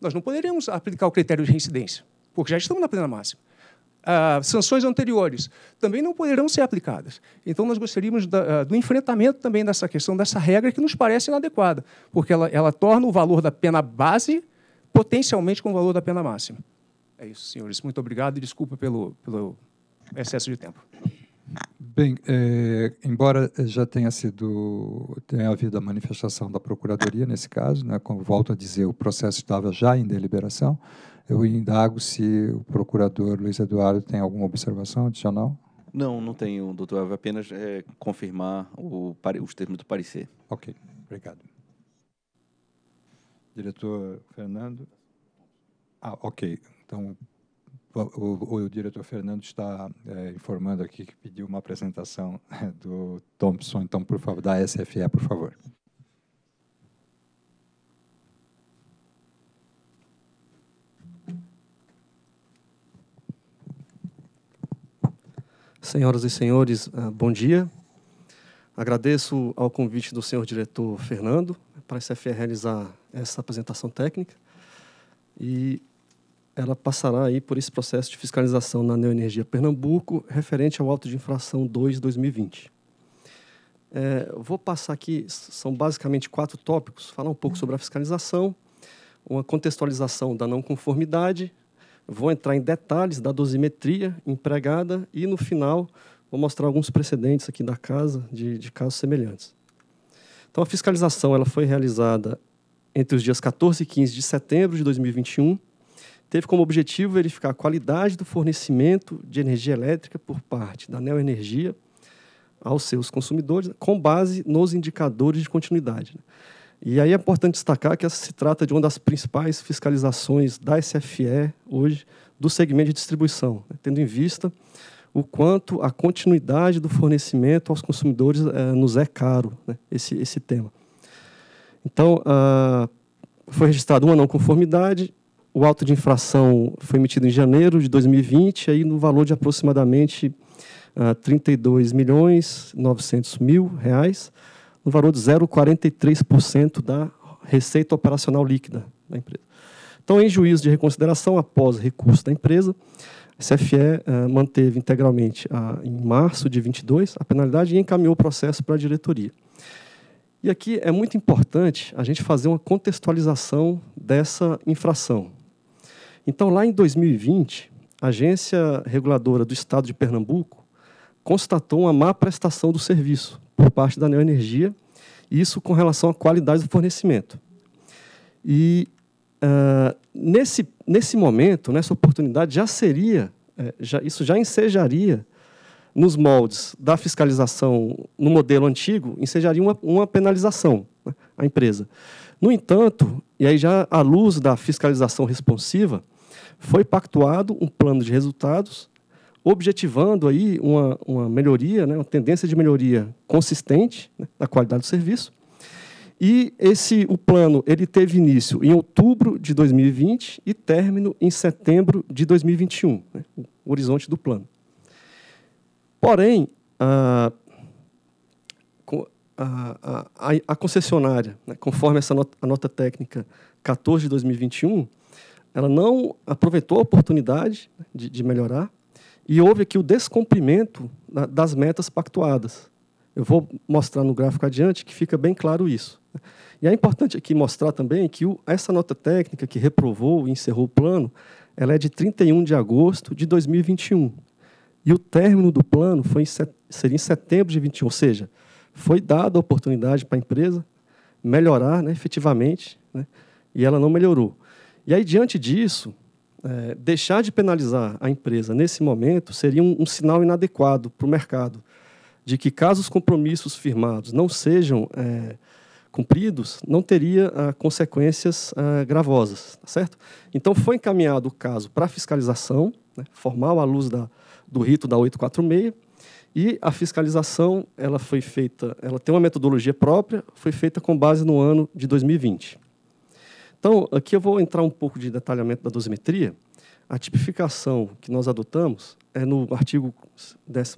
Nós não poderíamos aplicar o critério de reincidência, porque já estamos na pena máxima. Ah, sanções anteriores também não poderão ser aplicadas. Então, nós gostaríamos da, ah, do enfrentamento também dessa questão, dessa regra que nos parece inadequada, porque ela, ela torna o valor da pena base potencialmente com o valor da pena máxima. É isso, senhores. Muito obrigado e desculpa pelo, pelo excesso de tempo. Bem, é, embora já tenha sido tenha havido a manifestação da Procuradoria nesse caso, né, como volto a dizer, o processo estava já em deliberação. Eu indago se o procurador Luiz Eduardo tem alguma observação adicional. Não, não tenho, doutor. Eu apenas é, confirmar o, os termos do parecer. Ok, obrigado. Diretor Fernando. Ah, ok. Então, o, o, o, diretor Fernando está é, informando aqui que pediu uma apresentação né, do Thompson, então, por favor, da SFE, por favor. Senhoras e senhores, é, bom dia. Agradeço ao convite do senhor diretor Fernando para a SFE realizar essa apresentação técnica. E ela passará aí por esse processo de fiscalização na Neoenergia Pernambuco, referente ao auto de infração 2 2020. É, vou passar aqui, são basicamente quatro tópicos, falar um pouco sobre a fiscalização, uma contextualização da não conformidade, vou entrar em detalhes da dosimetria empregada e, no final, vou mostrar alguns precedentes aqui da casa de, de casos semelhantes. Então, a fiscalização ela foi realizada entre os dias 14 e 15 de setembro de 2021 teve como objetivo verificar a qualidade do fornecimento de energia elétrica por parte da Neoenergia aos seus consumidores, com base nos indicadores de continuidade. Né? E aí é importante destacar que essa se trata de uma das principais fiscalizações da SFE hoje do segmento de distribuição, né? tendo em vista o quanto a continuidade do fornecimento aos consumidores eh, nos é caro, né? esse, esse tema. Então, ah, foi registrada uma não conformidade o auto de infração foi emitido em janeiro de 2020, aí no valor de aproximadamente uh, ah, 32 milhões 900 mil reais, no valor de 0,43% da receita operacional líquida da empresa. Então, em juízo de reconsideração, após recurso da empresa, a CFE uh, ah, manteve integralmente, a, ah, em março de 22, a penalidade e encaminhou o processo para a diretoria. E aqui é muito importante a gente fazer uma contextualização dessa infração. Então, lá em 2020, a Agência Reguladora do Estado de Pernambuco constatou uma má prestação do serviço por parte da Neoenergia, isso com relação à qualidade do fornecimento. E uh, nesse, nesse momento, nessa oportunidade, já seria, eh, já, isso já ensejaria nos moldes da fiscalização no modelo antigo, ensejaria uma, uma penalização né, à empresa. No entanto, e aí já à luz da fiscalização responsiva, foi pactuado um plano de resultados, objetivando aí uma, uma melhoria, né, uma tendência de melhoria consistente né, da qualidade do serviço. E esse o plano ele teve início em outubro de 2020 e término em setembro de 2021, né, o horizonte do plano. Porém, a, a, a, a concessionária, né, conforme essa a nota técnica 14 de 2021, ela não aproveitou a oportunidade né, de, de melhorar e houve aqui o descumprimento da, das metas pactuadas. Eu vou mostrar no gráfico adiante que fica bem claro isso. E é importante aqui mostrar também que o, essa nota técnica que reprovou e encerrou o plano, ela é de 31 de agosto de 2021. E o término do plano foi em set, seria em setembro de 21, ou seja, foi dada a oportunidade para a empresa melhorar né, efetivamente, né, e ela não melhorou. E aí, diante disso, é, deixar de penalizar a empresa nesse momento seria um, um sinal inadequado para o mercado, de que caso os compromissos firmados não sejam é, cumpridos, não teria ah, consequências ah, gravosas, tá certo? Então, foi encaminhado o caso para fiscalização, né, formal à luz da, do rito da 846, e a fiscalização ela foi feita, ela tem uma metodologia própria, foi feita com base no ano de 2020. Então, aqui eu vou entrar um pouco de detalhamento da dosimetria. A tipificação que nós adotamos é no artigo 12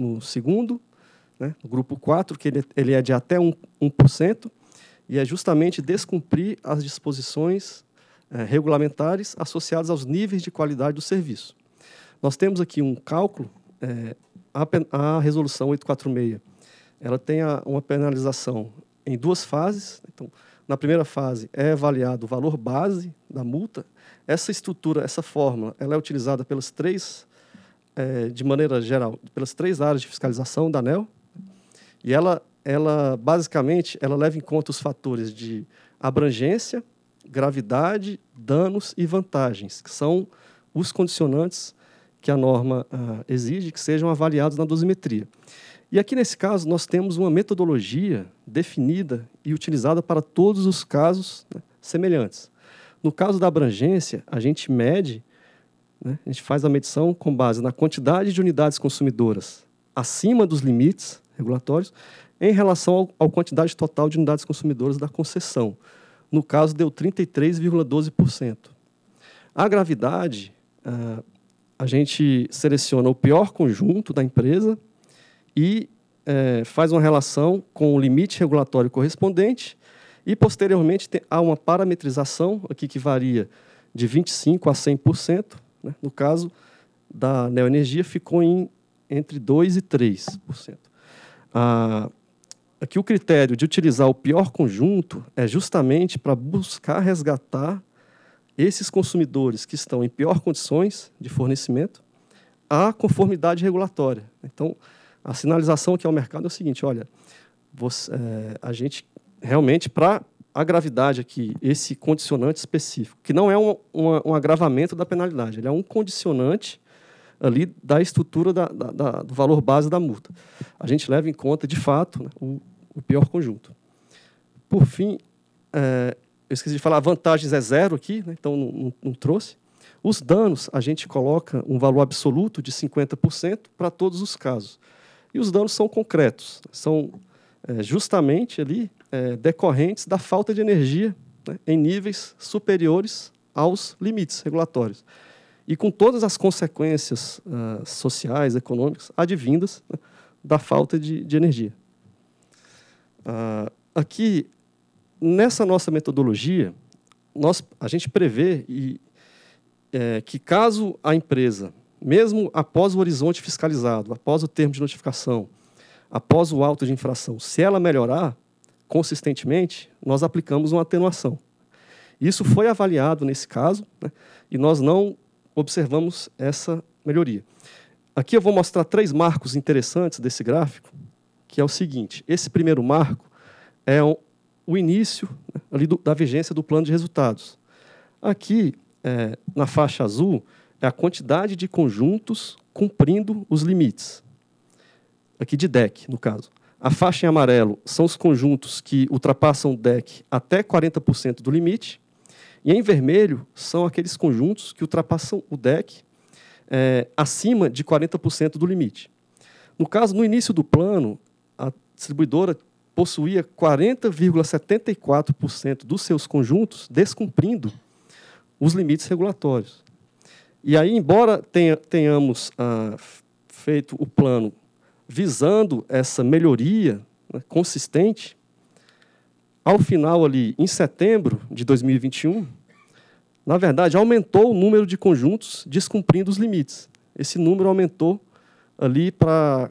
né, no grupo 4, que ele, ele é de até 1%, 1%, e é justamente descumprir as disposições eh, regulamentares associadas aos níveis de qualidade do serviço. Nós temos aqui um cálculo, eh, a, a resolução 846, ela tem a, uma penalização em duas fases, então na primeira fase é avaliado o valor base da multa. Essa estrutura, essa fórmula, ela é utilizada pelas três, é, de maneira geral, pelas três áreas de fiscalização da ANEL. E ela, ela basicamente, ela leva em conta os fatores de abrangência, gravidade, danos e vantagens, que são os condicionantes que a norma ah, exige que sejam avaliados na dosimetria. E aqui nesse caso nós temos uma metodologia definida e utilizada para todos os casos né, semelhantes. No caso da abrangência, a gente mede, né, a gente faz a medição com base na quantidade de unidades consumidoras acima dos limites regulatórios em relação à quantidade total de unidades consumidoras da concessão. No caso, deu 33,12%. A gravidade, ah, a gente seleciona o pior conjunto da empresa e é, faz uma relação com o limite regulatório correspondente e, posteriormente, tem, há uma parametrização aqui que varia de 25% a 100%. Né? No caso da neoenergia, ficou em entre 2% e 3%. Ah, aqui o critério de utilizar o pior conjunto é justamente para buscar resgatar esses consumidores que estão em pior condições de fornecimento à conformidade regulatória. Então, a sinalização aqui ao mercado é o seguinte: olha, você, é, a gente realmente, para a gravidade aqui, esse condicionante específico, que não é um, um agravamento da penalidade, ele é um condicionante ali da estrutura da, da, da, do valor base da multa. A gente leva em conta, de fato, né, o, o, pior conjunto. Por fim, é, eu esqueci de falar, vantagens é zero aqui, né, então não, não, não trouxe. Os danos, a gente coloca um valor absoluto de 50% para todos os casos. E os danos são concretos, são é, justamente ali é, decorrentes da falta de energia né, em níveis superiores aos limites regulatórios. E com todas as consequências uh, sociais, econômicas, advindas né, da falta de, de energia. Uh, aqui, nessa nossa metodologia, nós, a gente prevê e, é, que caso a empresa mesmo após o horizonte fiscalizado, após o termo de notificação, após o auto de infração, se ela melhorar consistentemente, nós aplicamos uma atenuação. Isso foi avaliado nesse caso né, e nós não observamos essa melhoria. Aqui eu vou mostrar três marcos interessantes desse gráfico, que é o seguinte: esse primeiro marco é o início né, do, da vigência do plano de resultados. Aqui, é, na faixa azul, é a quantidade de conjuntos cumprindo os limites. Aqui de DEC, no caso. A faixa em amarelo são os conjuntos que ultrapassam o DEC até 40% do limite. E em vermelho são aqueles conjuntos que ultrapassam o DEC é, eh, acima de 40% do limite. No caso, no início do plano, a distribuidora possuía 40,74% dos seus conjuntos descumprindo os limites regulatórios. E aí, embora tenhamos ah, feito o plano visando essa melhoria né, consistente, ao final ali, em setembro de 2021, na verdade, aumentou o número de conjuntos descumprindo os limites. Esse número aumentou ali para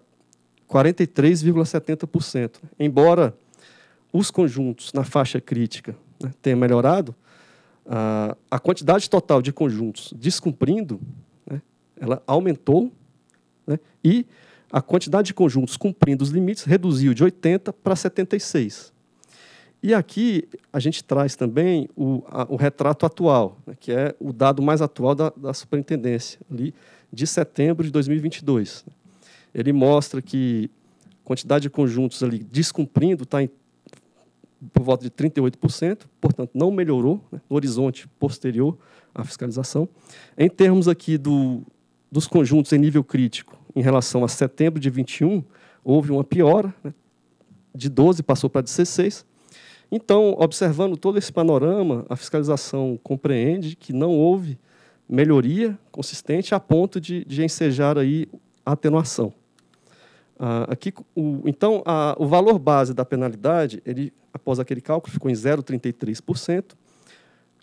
43,70%. Embora os conjuntos na faixa crítica né, tenham melhorado, a, quantidade total de conjuntos descumprindo né, ela aumentou né, e a quantidade de conjuntos cumprindo os limites reduziu de 80 para 76. E aqui a gente traz também o, a, o retrato atual, né, que é o dado mais atual da, da, superintendência, ali de setembro de 2022. Ele mostra que a quantidade de conjuntos ali descumprindo está em por volta de 38%, portanto, não melhorou né, no horizonte posterior à fiscalização. Em termos aqui do, dos conjuntos em nível crítico, em relação a setembro de 21, houve uma piora, né, de 12 passou para 16. Então, observando todo esse panorama, a fiscalização compreende que não houve melhoria consistente a ponto de, de ensejar aí a atenuação. Ah, aqui, o, então, a, o valor base da penalidade, ele, após aquele cálculo, ficou em 0,33%.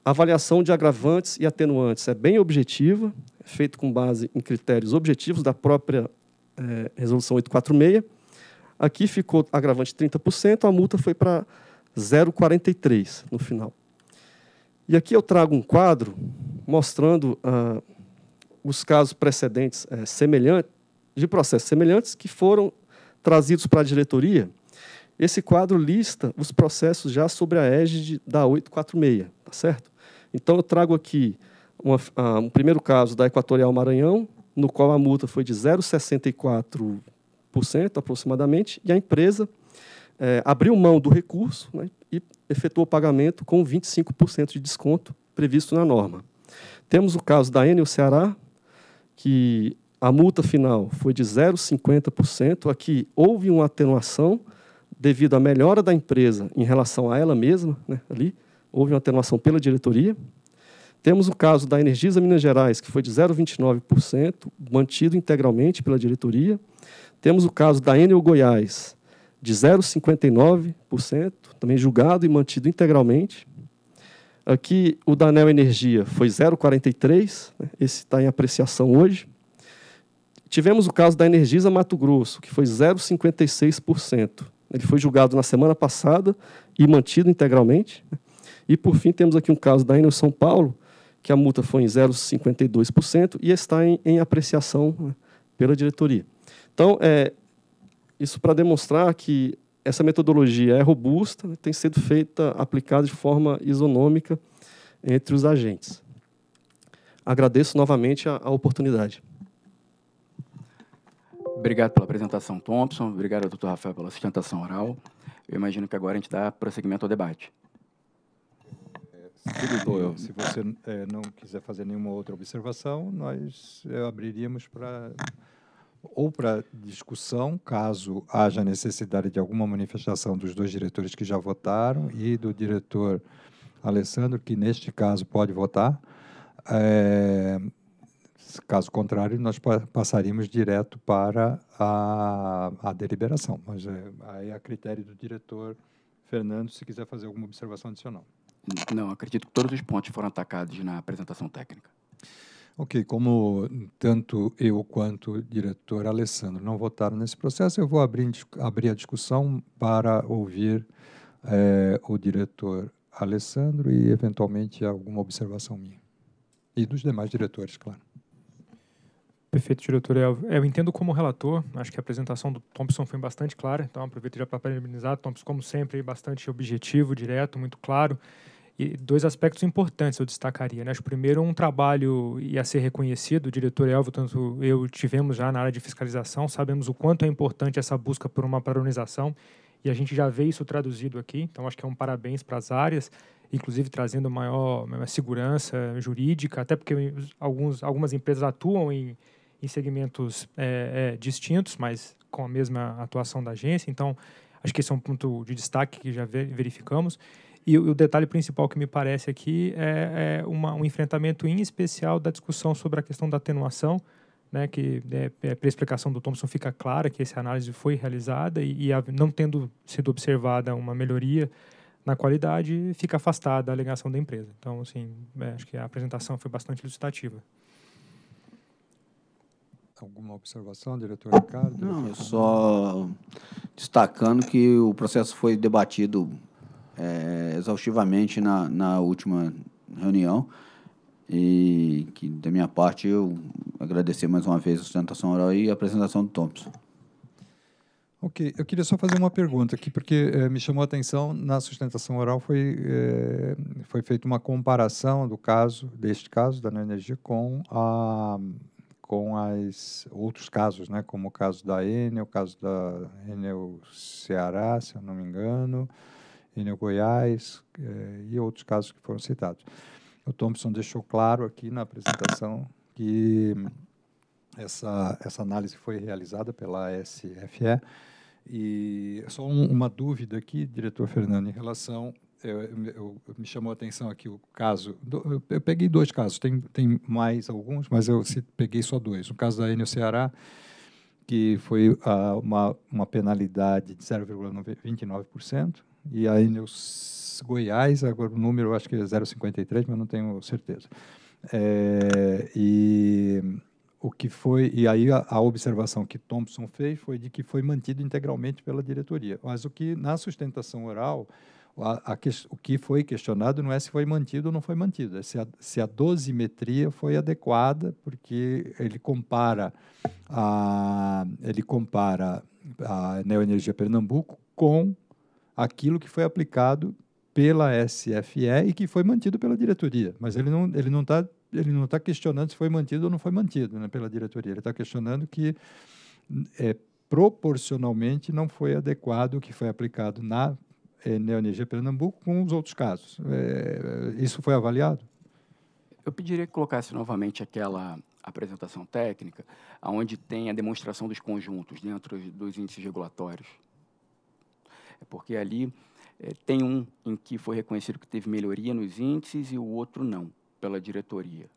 A avaliação de agravantes e atenuantes é bem objetiva, é feito com base em critérios objetivos da própria é, Resolução 846. Aqui ficou agravante 30%, a multa foi para 0,43% no final. E aqui eu trago um quadro mostrando ah, os casos precedentes é, eh, semelhantes, de processos semelhantes que foram trazidos para a diretoria. Esse quadro lista os processos já sobre a égide da 846, tá certo? Então, eu trago aqui uma, ah, um primeiro caso da Equatorial Maranhão, no qual a multa foi de 0,64% aproximadamente, e a empresa é, abriu mão do recurso né, e efetuou o pagamento com 25% de desconto previsto na norma. Temos o caso da Enel Ceará, que a multa final foi de 0,50%. Aqui houve uma atenuação devido à melhora da empresa em relação a ela mesma, né, ali houve uma atenuação pela diretoria. Temos o caso da Energisa Minas Gerais, que foi de 0,29%, mantido integralmente pela diretoria. Temos o caso da Enel Goiás, de 0,59%, também julgado e mantido integralmente. Aqui o da Enel Energia foi 0,43%, né, esse está em apreciação hoje. Tivemos o caso da Energisa Mato Grosso, que foi 0,56%. Ele foi julgado na semana passada e mantido integralmente. E, por fim, temos aqui um caso da Enel São Paulo, que a multa foi em 0,52% e está em, em apreciação né, pela diretoria. Então, é, isso para demonstrar que essa metodologia é robusta, né, tem sido feita, aplicada de forma isonômica entre os agentes. Agradeço novamente a, a oportunidade. Obrigado pela apresentação, Thompson. Obrigado, doutor Rafael, pela sustentação oral. Eu imagino que agora a gente dá prosseguimento ao debate. É, se você é, não quiser fazer nenhuma outra observação, nós é, abriríamos para ou para discussão, caso haja necessidade de alguma manifestação dos dois diretores que já votaram e do diretor Alessandro, que neste caso pode votar, é, caso contrário, nós passaríamos direto para a, a deliberação. Mas é, aí é a critério do diretor Fernando, se quiser fazer alguma observação adicional. Não, acredito que todos os pontos foram atacados na apresentação técnica. Ok, como tanto eu quanto o diretor Alessandro não votaram nesse processo, eu vou abrir, abrir a discussão para ouvir é, o diretor Alessandro e, eventualmente, alguma observação minha. E dos demais diretores, claro. Perfeito, diretor Elvio. É é, eu entendo como relator, acho que a apresentação do Thompson foi bastante clara, então aproveito já para parabenizar Thompson, como sempre, bastante objetivo, direto, muito claro. E dois aspectos importantes eu destacaria. Né? Acho, primeiro, um trabalho e a ser reconhecido, o diretor Elvio, tanto eu tivemos já na área de fiscalização, sabemos o quanto é importante essa busca por uma padronização, e a gente já vê isso traduzido aqui, então acho que é um parabéns para as áreas, inclusive trazendo maior, maior segurança jurídica, até porque alguns, algumas empresas atuam em em segmentos é, é, distintos, mas com a mesma atuação da agência. Então, acho que esse é um ponto de destaque que já verificamos. E o, detalhe principal que me parece aqui é, é uma, um enfrentamento em especial da discussão sobre a questão da atenuação, né, que né, é, pela explicação do Thompson fica clara que essa análise foi realizada e, e a, não tendo sido observada uma melhoria na qualidade, fica afastada a alegação da empresa. Então, assim, é, acho que a apresentação foi bastante ilustrativa. Alguma observação, diretor Ricardo? Não, eu só destacando que o processo foi debatido é, exaustivamente na, na última reunião e que, da minha parte, eu agradecer mais uma vez a sustentação oral e a apresentação do Thompson. Ok, eu queria só fazer uma pergunta aqui, porque é, me chamou a atenção, na sustentação oral foi, é, foi feita uma comparação do caso, deste caso, da Energia, com a com as outros casos, né, como o caso da Enel, o caso da Enel Ceará, se eu não me engano, Enel Goiás eh, e outros casos que foram citados. O Thompson deixou claro aqui na apresentação que essa, essa análise foi realizada pela SFE. E só um, uma dúvida aqui, diretor Fernando, em relação eu, eu, me chamou a atenção aqui o caso. Do, eu peguei dois casos, tem, tem mais alguns, mas eu peguei só dois. O caso da Enel Ceará, que foi uh, uma, uma penalidade de 0,29%, e a Enel Goiás, agora o número acho que é 0,53, mas não tenho certeza. É, e o que foi e aí a, a, observação que Thompson fez foi de que foi mantido integralmente pela diretoria mas o que na sustentação oral a, a o que foi questionado não é se foi mantido ou não foi mantido, é se a, se a dosimetria foi adequada, porque ele compara a, ele compara a Neoenergia Pernambuco com aquilo que foi aplicado pela SFE e que foi mantido pela diretoria. Mas ele não ele não está ele não está questionando se foi mantido ou não foi mantido né, pela diretoria. Ele está questionando que é, proporcionalmente não foi adequado o que foi aplicado na é, Neoenergia Pernambuco com os outros casos. É, é, isso foi avaliado? Eu pediria que colocasse novamente aquela apresentação técnica, onde tem a demonstração dos conjuntos dentro dos índices regulatórios. É porque ali é, tem um em que foi reconhecido que teve melhoria nos índices e o outro não, pela diretoria.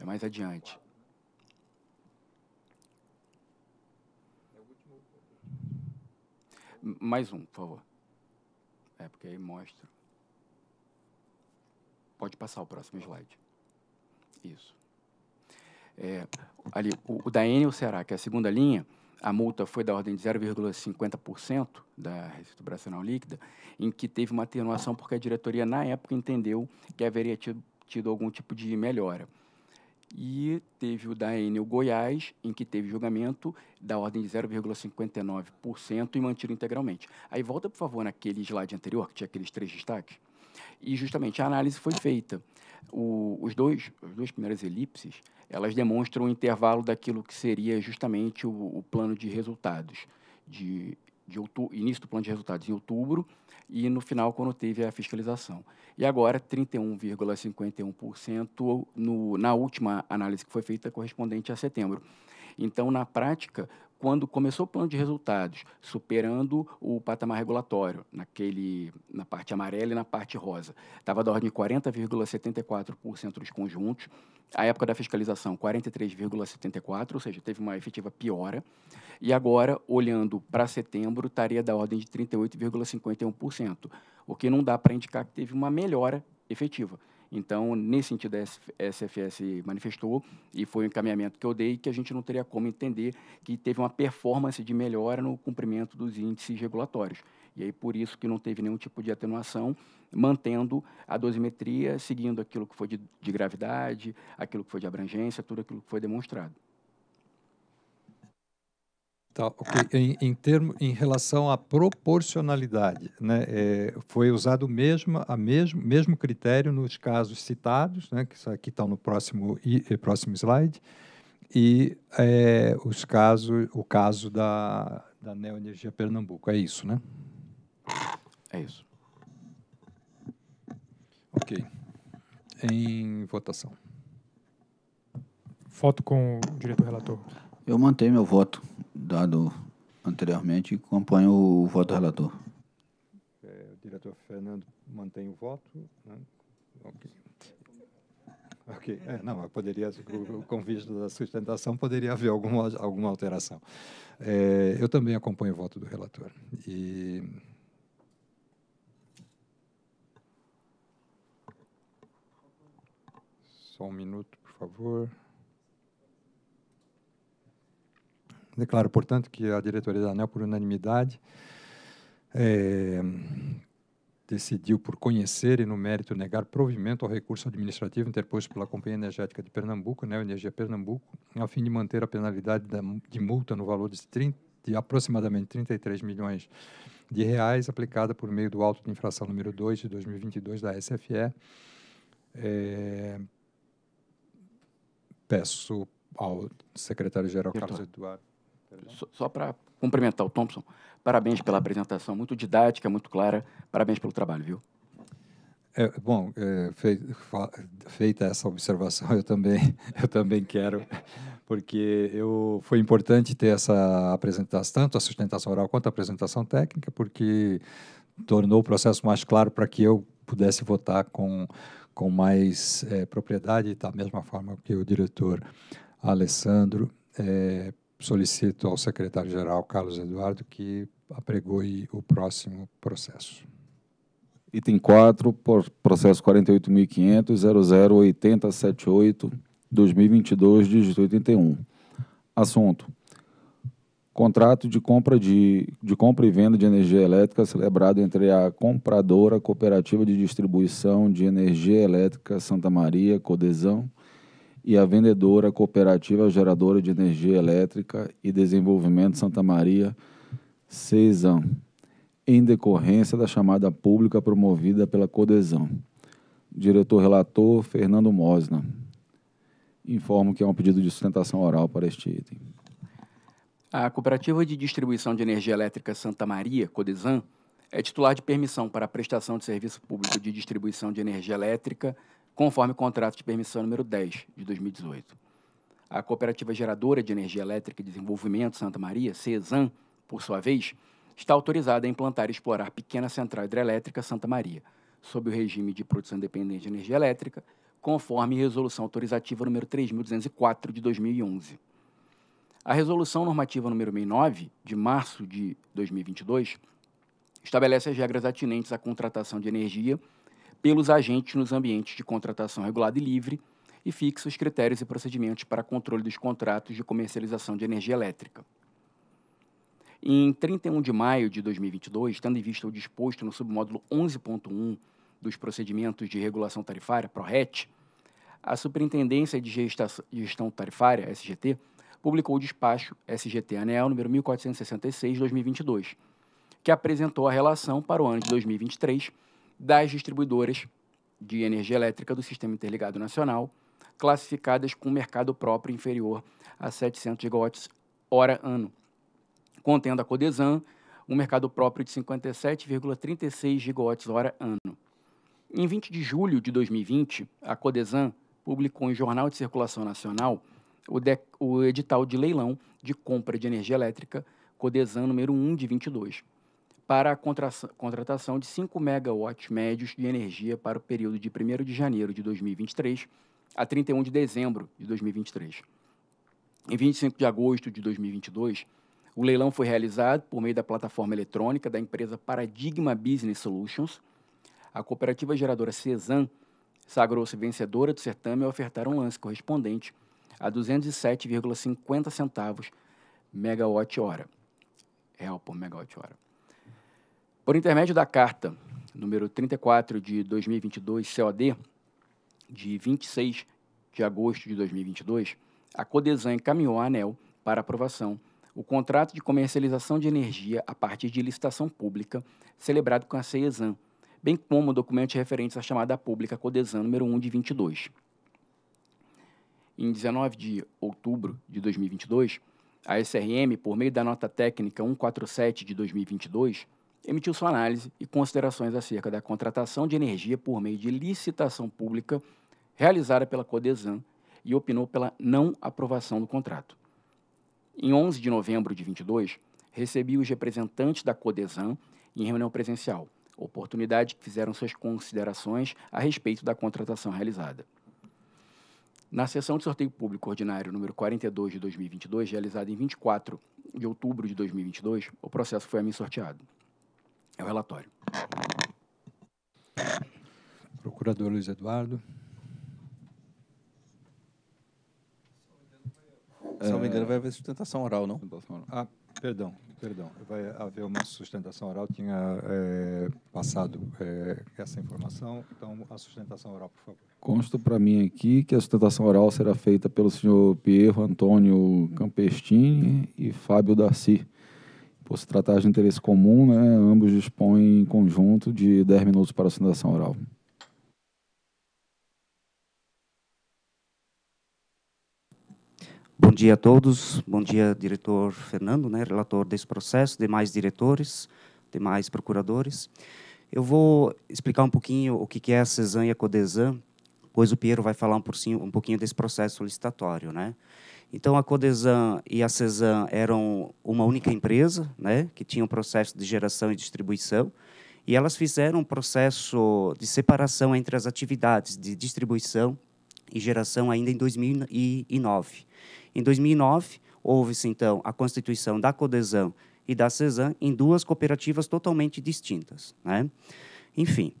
É mais adiante. Mais um, por favor. É, porque aí mostra. Pode passar o próximo slide. Isso. É, ali, o, o da Enel Ceará, que é a segunda linha, a multa foi da ordem de 0,50% da receita operacional líquida, em que teve uma atenuação porque a diretoria, na época, entendeu que haveria tido, tido algum tipo de melhora. E teve o da Enel Goiás, em que teve julgamento da ordem de 0,59% e mantido integralmente. Aí volta, por favor, naquele slide anterior, que tinha aqueles três destaques. E justamente a análise foi feita. O, os dois, as duas primeiras elipses, elas demonstram o um intervalo daquilo que seria justamente o, o plano de resultados de de outubro, início do plano de resultados em outubro e no final quando teve a fiscalização. E agora 31,51% na última análise que foi feita correspondente a setembro. Então, na prática, quando começou o plano de resultados, superando o patamar regulatório, naquele, na parte amarela e na parte rosa. Estava da ordem de 40,74% dos conjuntos. A época da fiscalização, 43,74%, ou seja, teve uma efetiva piora. E agora, olhando para setembro, estaria da ordem de 38,51%, o que não dá para indicar que teve uma melhora efetiva. Então, nesse sentido, a SFS manifestou e foi o um encaminhamento que eu dei que a gente não teria como entender que teve uma performance de melhora no cumprimento dos índices regulatórios. E aí, por isso que não teve nenhum tipo de atenuação, mantendo a dosimetria, seguindo aquilo que foi de, de gravidade, aquilo que foi de abrangência, tudo aquilo que foi demonstrado. Tá, okay. em, em, termo, em relação à proporcionalidade, né, é, foi usado mesmo, a mesmo, mesmo critério nos casos citados, né, que aqui estão no próximo, eh, próximo slide, e é, os casos, o caso da, da Neoenergia Pernambuco. É isso, né? É isso. Ok. Em votação. Voto com o diretor relator. Eu mantenho meu voto dado anteriormente, acompanho o voto do relator. É, o diretor Fernando mantém o voto. Né? Ok. é, não, poderia, com vista da sustentação, poderia haver alguma, alguma alteração. É, eu também acompanho o voto do relator. E... Só um minuto, por favor. Declaro, portanto, que a diretoria da ANEL, por unanimidade, é, decidiu, por conhecer e no mérito negar provimento ao recurso administrativo interposto pela Companhia Energética de Pernambuco, Neo né, Energia Pernambuco, a fim de manter a penalidade da, de multa no valor de, 30, de, aproximadamente 33 milhões de reais aplicada por meio do auto de infração número 2 de 2022 da SFE. É, peço ao secretário-geral Carlos Eduardo só, só para cumprimentar o Thompson, parabéns pela apresentação, muito didática, muito clara, parabéns pelo trabalho, viu? É, bom, é, feita essa observação, eu também, eu também quero, porque eu, foi importante ter essa apresentação, tanto a sustentação oral quanto a apresentação técnica, porque tornou o processo mais claro para que eu pudesse votar com, com mais é, propriedade, da mesma forma que o diretor Alessandro, é, solicito ao secretário-geral Carlos Eduardo que apregoe o próximo processo. Item 4, processo 48.500.008078.2022, 2022 81 Assunto. Contrato de compra, de, de compra e venda de energia elétrica celebrado entre a compradora Cooperativa de Distribuição de Energia Elétrica Santa Maria, Codesão, e a vendedora cooperativa geradora de energia elétrica e desenvolvimento Santa Maria, CESAM, em decorrência da chamada pública promovida pela Codesão. Diretor relator Fernando Mosna. Informo que é um pedido de sustentação oral para este item. A Cooperativa de Distribuição de Energia Elétrica Santa Maria, Codesam, é titular de permissão para a prestação de serviço público de distribuição de energia elétrica conforme o contrato de permissão número 10 de 2018. A Cooperativa Geradora de Energia Elétrica e Desenvolvimento Santa Maria, CESAM, por sua vez, está autorizada a implantar e explorar pequena central hidrelétrica Santa Maria, sob o regime de produção independente de energia elétrica, conforme resolução autorizativa número 3204 de 2011. A resolução normativa número 69 de março de 2022 estabelece as regras atinentes à contratação de energia pelos agentes nos ambientes de contratação regulada e livre e fixa os critérios e procedimentos para controle dos contratos de comercialização de energia elétrica. Em 31 de maio de 2022, tendo em vista o disposto no submódulo 11.1 dos procedimentos de regulação tarifária, PRORET, a Superintendência de Gestão Tarifária, SGT, publicou o despacho SGT ANEL número 1466/2022, que apresentou a relação para o ano de 2023 das distribuidoras de energia elétrica do Sistema Interligado Nacional, classificadas com mercado próprio inferior a 700 gigawatts hora ano, contendo a Codesan um mercado próprio de 57,36 gigawatts hora ano. Em 20 de julho de 2020, a Codesan publicou em Jornal de Circulação Nacional o, de, o edital de leilão de compra de energia elétrica Codesan número 1 de 22, para a contratação de 5 megawatts médios de energia para o período de 1 de janeiro de 2023 a 31 de dezembro de 2023. Em 25 de agosto de 2022, o leilão foi realizado por meio da plataforma eletrônica da empresa Paradigma Business Solutions. A cooperativa geradora Cesan sagrou-se vencedora do certame ao ofertar um lance correspondente a 207,50 centavos megawatt-hora, real por megawatt-hora. Por intermédio da carta número 34 de 2022, COD, de 26 de agosto de 2022, a Codesan encaminhou à ANEL para aprovação o contrato de comercialização de energia a partir de licitação pública celebrado com a CESAN, bem como documentos referentes à chamada pública Codesan número 1 de 22. Em 19 de outubro de 2022, a SRM, por meio da nota técnica 147 de 2022, emitiu sua análise e considerações acerca da contratação de energia por meio de licitação pública realizada pela Codesan e opinou pela não aprovação do contrato. Em 11 de novembro de 22, recebi os representantes da Codesan em reunião presencial, oportunidade que fizeram suas considerações a respeito da contratação realizada. Na sessão de sorteio público ordinário número 42 de 2022, realizada em 24 de outubro de 2022, o processo foi a mim sorteado. É o relatório. Procurador Luiz Eduardo. Se não me engano, vai haver sustentação oral, não? Ah, perdão, perdão. Vai haver uma sustentação oral. Tinha é, passado é, essa informação. Então, a sustentação oral, por favor. Consta para mim aqui que a sustentação oral será feita pelo senhor Pierro Antônio Campestini e Fábio Darcy. Por se tratar de interesse comum, né, ambos dispõem em conjunto de 10 minutos para a sustentação oral. Bom dia a todos. Bom dia, diretor Fernando, né, relator desse processo, demais diretores, demais procuradores. Eu vou explicar um pouquinho o que é a CESAM e a CODESAM, pois o Piero vai falar um, um pouquinho desse processo licitatório. Né? Então a Codesan e a Cesan eram uma única empresa, né, que tinha um processo de geração e distribuição, e elas fizeram um processo de separação entre as atividades de distribuição e geração ainda em 2009. Em 2009 houve-se então a constituição da Codesan e da Cesan em duas cooperativas totalmente distintas, né? Enfim,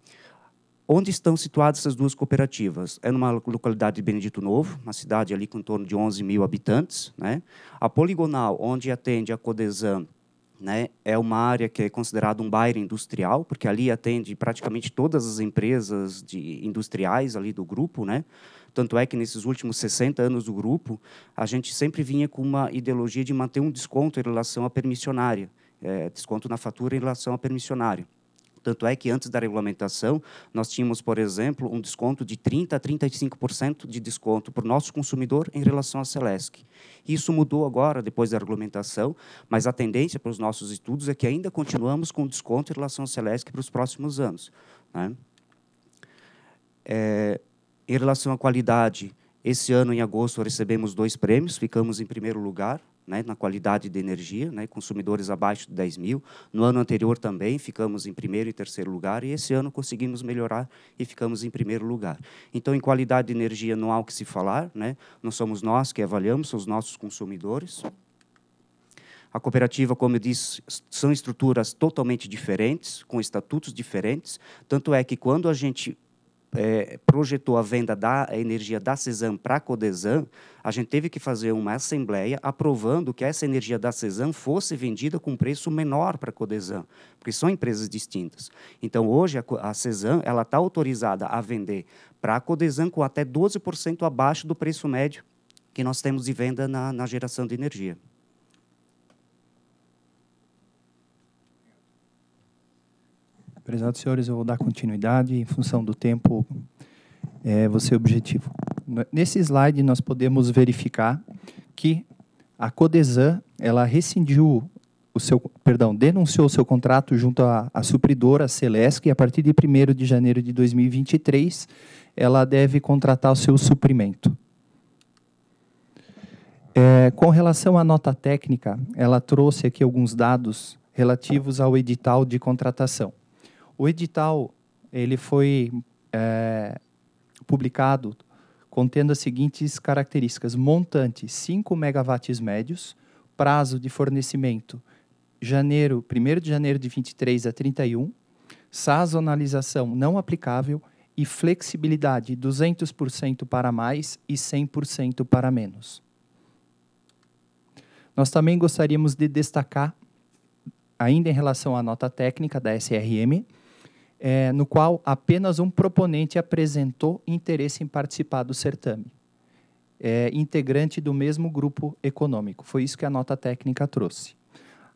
Onde estão situadas essas duas cooperativas? É numa localidade de Benedito Novo, uma cidade ali com em torno de 11 mil habitantes. Né? A poligonal, onde atende a Codesan, né, é uma área que é considerada um bairro industrial, porque ali atende praticamente todas as empresas de industriais ali do grupo, né? Tanto é que nesses últimos 60 anos do grupo, a gente sempre vinha com uma ideologia de manter um desconto em relação à permissionária, é, desconto na fatura em relação à permissionária. Tanto é que antes da regulamentação, nós tínhamos, por exemplo, um desconto de 30% a 35% de desconto para o nosso consumidor em relação à Celesc. Isso mudou agora, depois da regulamentação, mas a tendência para os nossos estudos é que ainda continuamos com desconto em relação à Celesc para os próximos anos. Né? É, em relação à qualidade, esse ano, em agosto, recebemos dois prêmios, ficamos em primeiro lugar né, na qualidade de energia, né, consumidores abaixo de 10 mil. No ano anterior também ficamos em primeiro e terceiro lugar e esse ano conseguimos melhorar e ficamos em primeiro lugar. Então, em qualidade de energia não há o que se falar, né? não somos nós que avaliamos, são os nossos consumidores. A cooperativa, como eu disse, são estruturas totalmente diferentes, com estatutos diferentes. Tanto é que quando a gente é, projetou a venda da energia da CESAM para a Codesan, a gente teve que fazer uma assembleia aprovando que essa energia da CESAM fosse vendida com preço menor para a Codesan, porque são empresas distintas. Então, hoje, a CESAM está autorizada a vender para a Codesan com até 12% abaixo do preço médio que nós temos de venda na, na geração de energia. Prezados senhores, eu vou dar continuidade em função do tempo, é, vou ser objetivo. Nesse slide, nós podemos verificar que a Codesan, ela rescindiu o seu, perdão, denunciou o seu contrato junto à, à supridora Celesc e a partir de 1 de janeiro de 2023, ela deve contratar o seu suprimento. É, com relação à nota técnica, ela trouxe aqui alguns dados relativos ao edital de contratação. O edital ele foi é, publicado contendo as seguintes características: montante 5 megawatts médios, prazo de fornecimento janeiro, 1 de janeiro de 23 a 31, sazonalização não aplicável e flexibilidade 200% para mais e 100% para menos. Nós também gostaríamos de destacar, ainda em relação à nota técnica da SRM, é, no qual apenas um proponente apresentou interesse em participar do certame, é, integrante do mesmo grupo econômico. Foi isso que a nota técnica trouxe.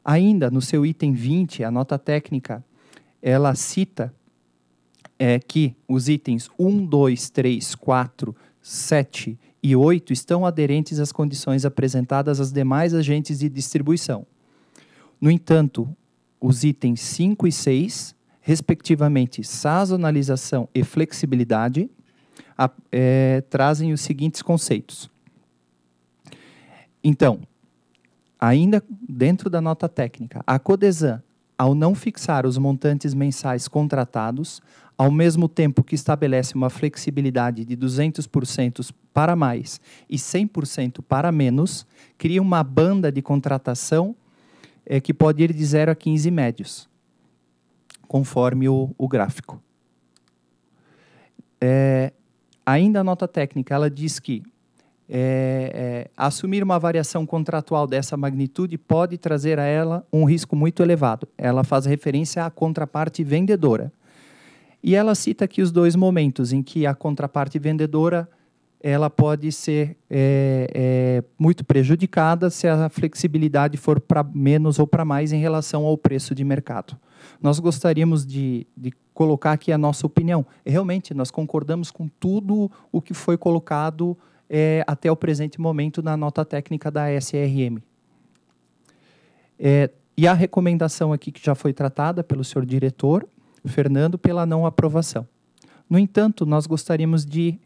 Ainda no seu item 20, a nota técnica ela cita é, que os itens 1, 2, 3, 4, 7 e 8 estão aderentes às condições apresentadas às demais agentes de distribuição. No entanto, os itens 5 e 6 respectivamente sazonalização e flexibilidade, a, é, trazem os seguintes conceitos. Então, ainda dentro da nota técnica, a Codesan, ao não fixar os montantes mensais contratados, ao mesmo tempo que estabelece uma flexibilidade de 200% para mais e 100% para menos, cria uma banda de contratação é, que pode ir de 0 a 15 médios conforme o, o gráfico. É, ainda a nota técnica, ela diz que é, é, assumir uma variação contratual dessa magnitude pode trazer a ela um risco muito elevado. Ela faz referência à contraparte vendedora. E ela cita aqui os dois momentos em que a contraparte vendedora ela pode ser é, é muito prejudicada se a flexibilidade for para menos ou para mais em relação ao preço de mercado nós gostaríamos de, de colocar aqui a nossa opinião. Realmente, nós concordamos com tudo o que foi colocado é, até o presente momento na nota técnica da SRM. É, e a recomendação aqui que já foi tratada pelo senhor diretor, Fernando, pela não aprovação. No entanto, nós gostaríamos de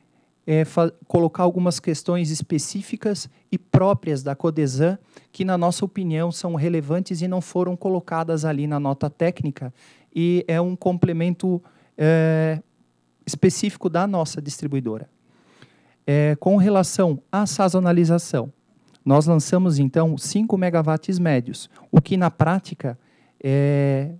é, colocar algumas questões específicas e próprias da Codesan, que, na nossa opinião, são relevantes e não foram colocadas ali na nota técnica, e é um complemento é, específico da nossa distribuidora. É, com relação à sazonalização, nós lançamos então 5 megawatts médios, o que na prática, é,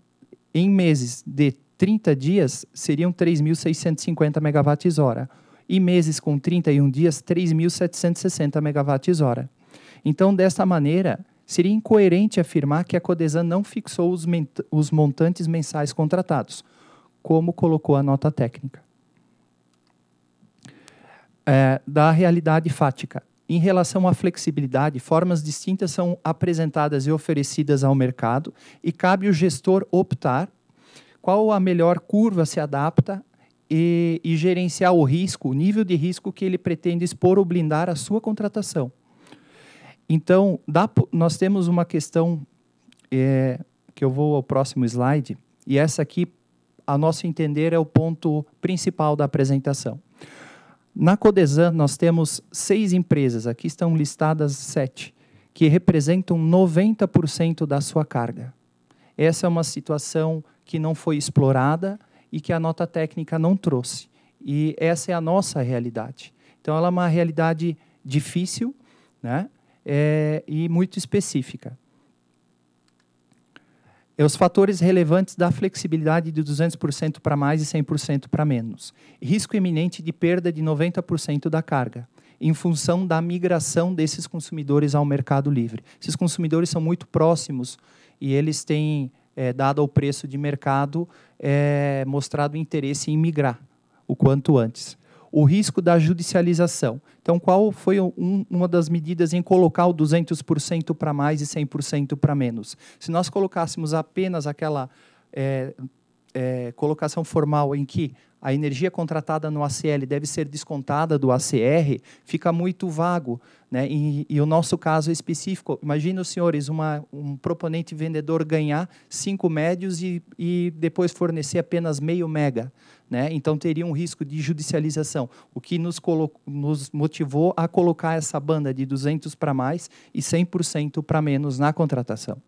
em meses de 30 dias, seriam 3.650 megawatts hora e meses com 31 dias, 3.760 megawatts-hora. Então, desta maneira, seria incoerente afirmar que a Codesan não fixou os, os montantes mensais contratados, como colocou a nota técnica. É, da realidade fática. Em relação à flexibilidade, formas distintas são apresentadas e oferecidas ao mercado e cabe o gestor optar qual a melhor curva se adapta e, e gerenciar o risco, o nível de risco que ele pretende expor ou blindar a sua contratação. Então, dá, nós temos uma questão é, que eu vou ao próximo slide, e essa aqui, a nosso entender, é o ponto principal da apresentação. Na Codesan, nós temos seis empresas, aqui estão listadas sete, que representam 90% da sua carga. Essa é uma situação que não foi explorada, e que a nota técnica não trouxe. E essa é a nossa realidade. Então, ela é uma realidade difícil né? É, e muito específica. É os fatores relevantes da flexibilidade de 200% para mais e 100% para menos. Risco iminente de perda de 90% da carga, em função da migração desses consumidores ao mercado livre. Esses consumidores são muito próximos e eles têm é, dado ao preço de mercado, é, mostrado interesse em migrar o quanto antes. O risco da judicialização. Então, qual foi um, uma das medidas em colocar o 200% para mais e 100% para menos? Se nós colocássemos apenas aquela é, é colocação formal em que a energia contratada no ACL deve ser descontada do ACR, fica muito vago. Né? E, e o nosso caso específico, imagina os senhores, uma, um proponente vendedor ganhar cinco médios e, e depois fornecer apenas meio mega. Né? Então teria um risco de judicialização, o que nos, nos motivou a colocar essa banda de 200 para mais e 100% para menos na contratação.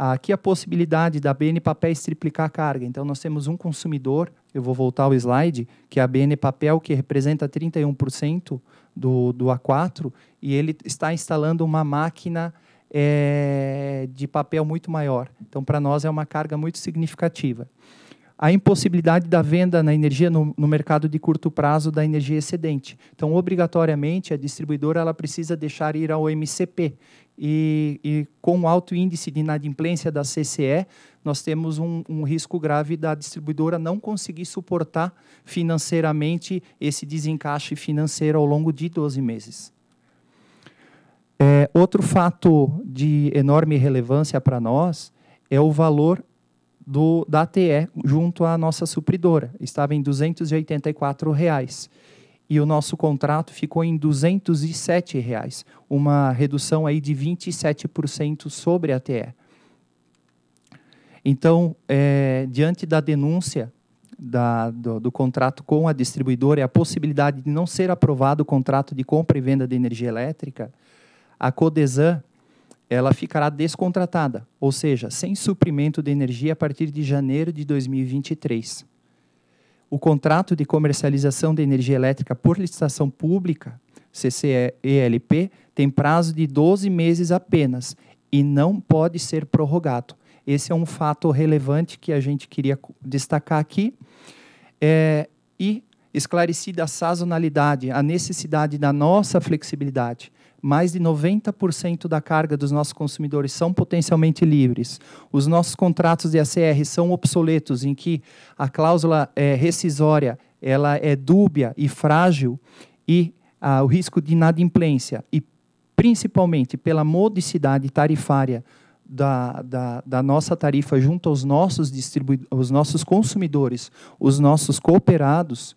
Aqui a possibilidade da BN Papéis triplicar a carga. Então nós temos um consumidor eu vou voltar ao slide, que é a BN Papel, que representa 31% do, do A4, e ele está instalando uma máquina é, de papel muito maior. Então, para nós, é uma carga muito significativa. A impossibilidade da venda na energia no, no, mercado de curto prazo da energia excedente. Então, obrigatoriamente, a distribuidora ela precisa deixar ir ao MCP, e, e com o alto índice de inadimplência da CCE, nós temos um, um, risco grave da distribuidora não conseguir suportar financeiramente esse desencaixe financeiro ao longo de 12 meses. É, outro fato de enorme relevância para nós é o valor do, da TE junto à nossa supridora. Estava em R$ 284. Reais e o nosso contrato ficou em 207 reais, uma redução aí de 27% sobre a TE. Então, é, diante da denúncia da, do, do, contrato com a distribuidora e a possibilidade de não ser aprovado o contrato de compra e venda de energia elétrica, a Codesan ela ficará descontratada, ou seja, sem suprimento de energia a partir de janeiro de 2023 o contrato de comercialização de energia elétrica por licitação pública, CCELP, tem prazo de 12 meses apenas e não pode ser prorrogado. Esse é um fato relevante que a gente queria destacar aqui. É, e esclarecida a sazonalidade, a necessidade da nossa flexibilidade mais de 90% da carga dos nossos consumidores são potencialmente livres. Os nossos contratos de ACR são obsoletos, em que a cláusula é, rescisória ela é dúbia e frágil, e ah, o risco de inadimplência, e principalmente pela modicidade tarifária da, da, da, nossa tarifa junto aos nossos, distribu aos nossos consumidores, os nossos cooperados,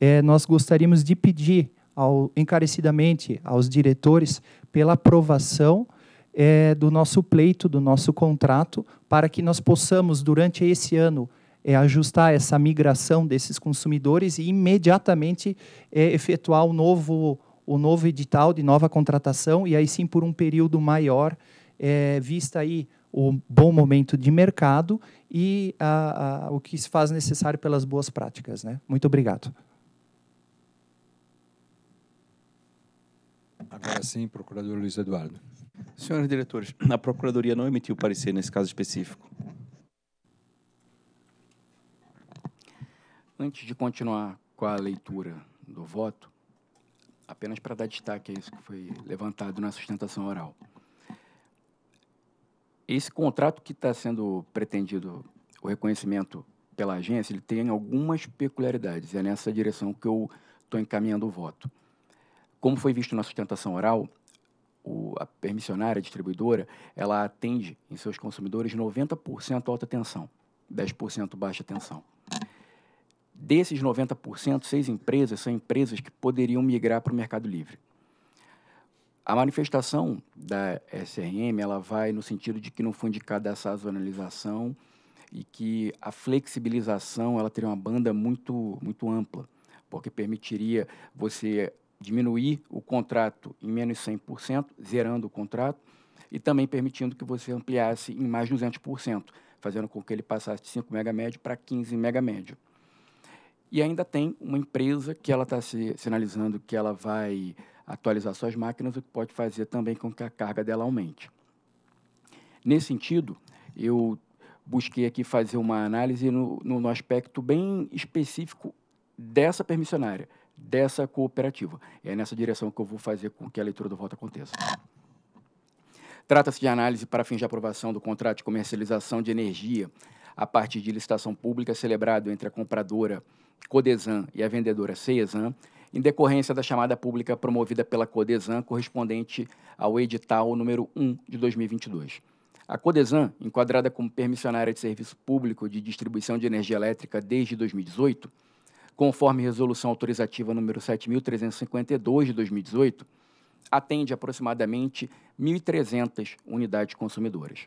é, nós gostaríamos de pedir ao, encarecidamente aos diretores pela aprovação é, do nosso pleito, do nosso contrato, para que nós possamos, durante esse ano, é, ajustar essa migração desses consumidores e imediatamente é, efetuar o novo, o novo edital de nova contratação, e aí sim por um período maior, é, vista aí o bom momento de mercado e a, a, o que se faz necessário pelas boas práticas. Né? Muito obrigado. Agora sim, procurador Luiz Eduardo. Senhores diretores, a Procuradoria não emitiu parecer nesse caso específico. Antes de continuar com a leitura do voto, apenas para dar destaque a isso que foi levantado na sustentação oral. Esse contrato que está sendo pretendido o reconhecimento pela agência, ele tem algumas peculiaridades. É nessa direção que eu estou encaminhando o voto. Como foi visto na sustentação oral, o, a permissionária a distribuidora, ela atende em seus consumidores 90% alta tensão, 10% baixa tensão. Desses 90%, seis empresas são empresas que poderiam migrar para o Mercado Livre. A manifestação da SRM ela vai no sentido de que não foi indicada a sazonalização e que a flexibilização ela teria uma banda muito, muito ampla, porque permitiria você diminuir o contrato em menos 100%, zerando o contrato, e também permitindo que você ampliasse em mais 200%, fazendo com que ele passasse de 5 mega médio para 15 mega médio. E ainda tem uma empresa que ela está se sinalizando que ela vai atualizar suas máquinas, o que pode fazer também com que a carga dela aumente. Nesse sentido, eu busquei aqui fazer uma análise no, no, no aspecto bem específico dessa permissionária, dessa cooperativa. É nessa direção que eu vou fazer com que a leitura do voto aconteça. Trata-se de análise para fins de aprovação do contrato de comercialização de energia a partir de licitação pública celebrado entre a compradora Codesan e a vendedora Ceesan, em decorrência da chamada pública promovida pela Codesan correspondente ao edital número 1 de 2022. A Codesan, enquadrada como permissionária de serviço público de distribuição de energia elétrica desde 2018, conforme resolução autorizativa número 7.352 de 2018, atende aproximadamente 1.300 unidades consumidoras,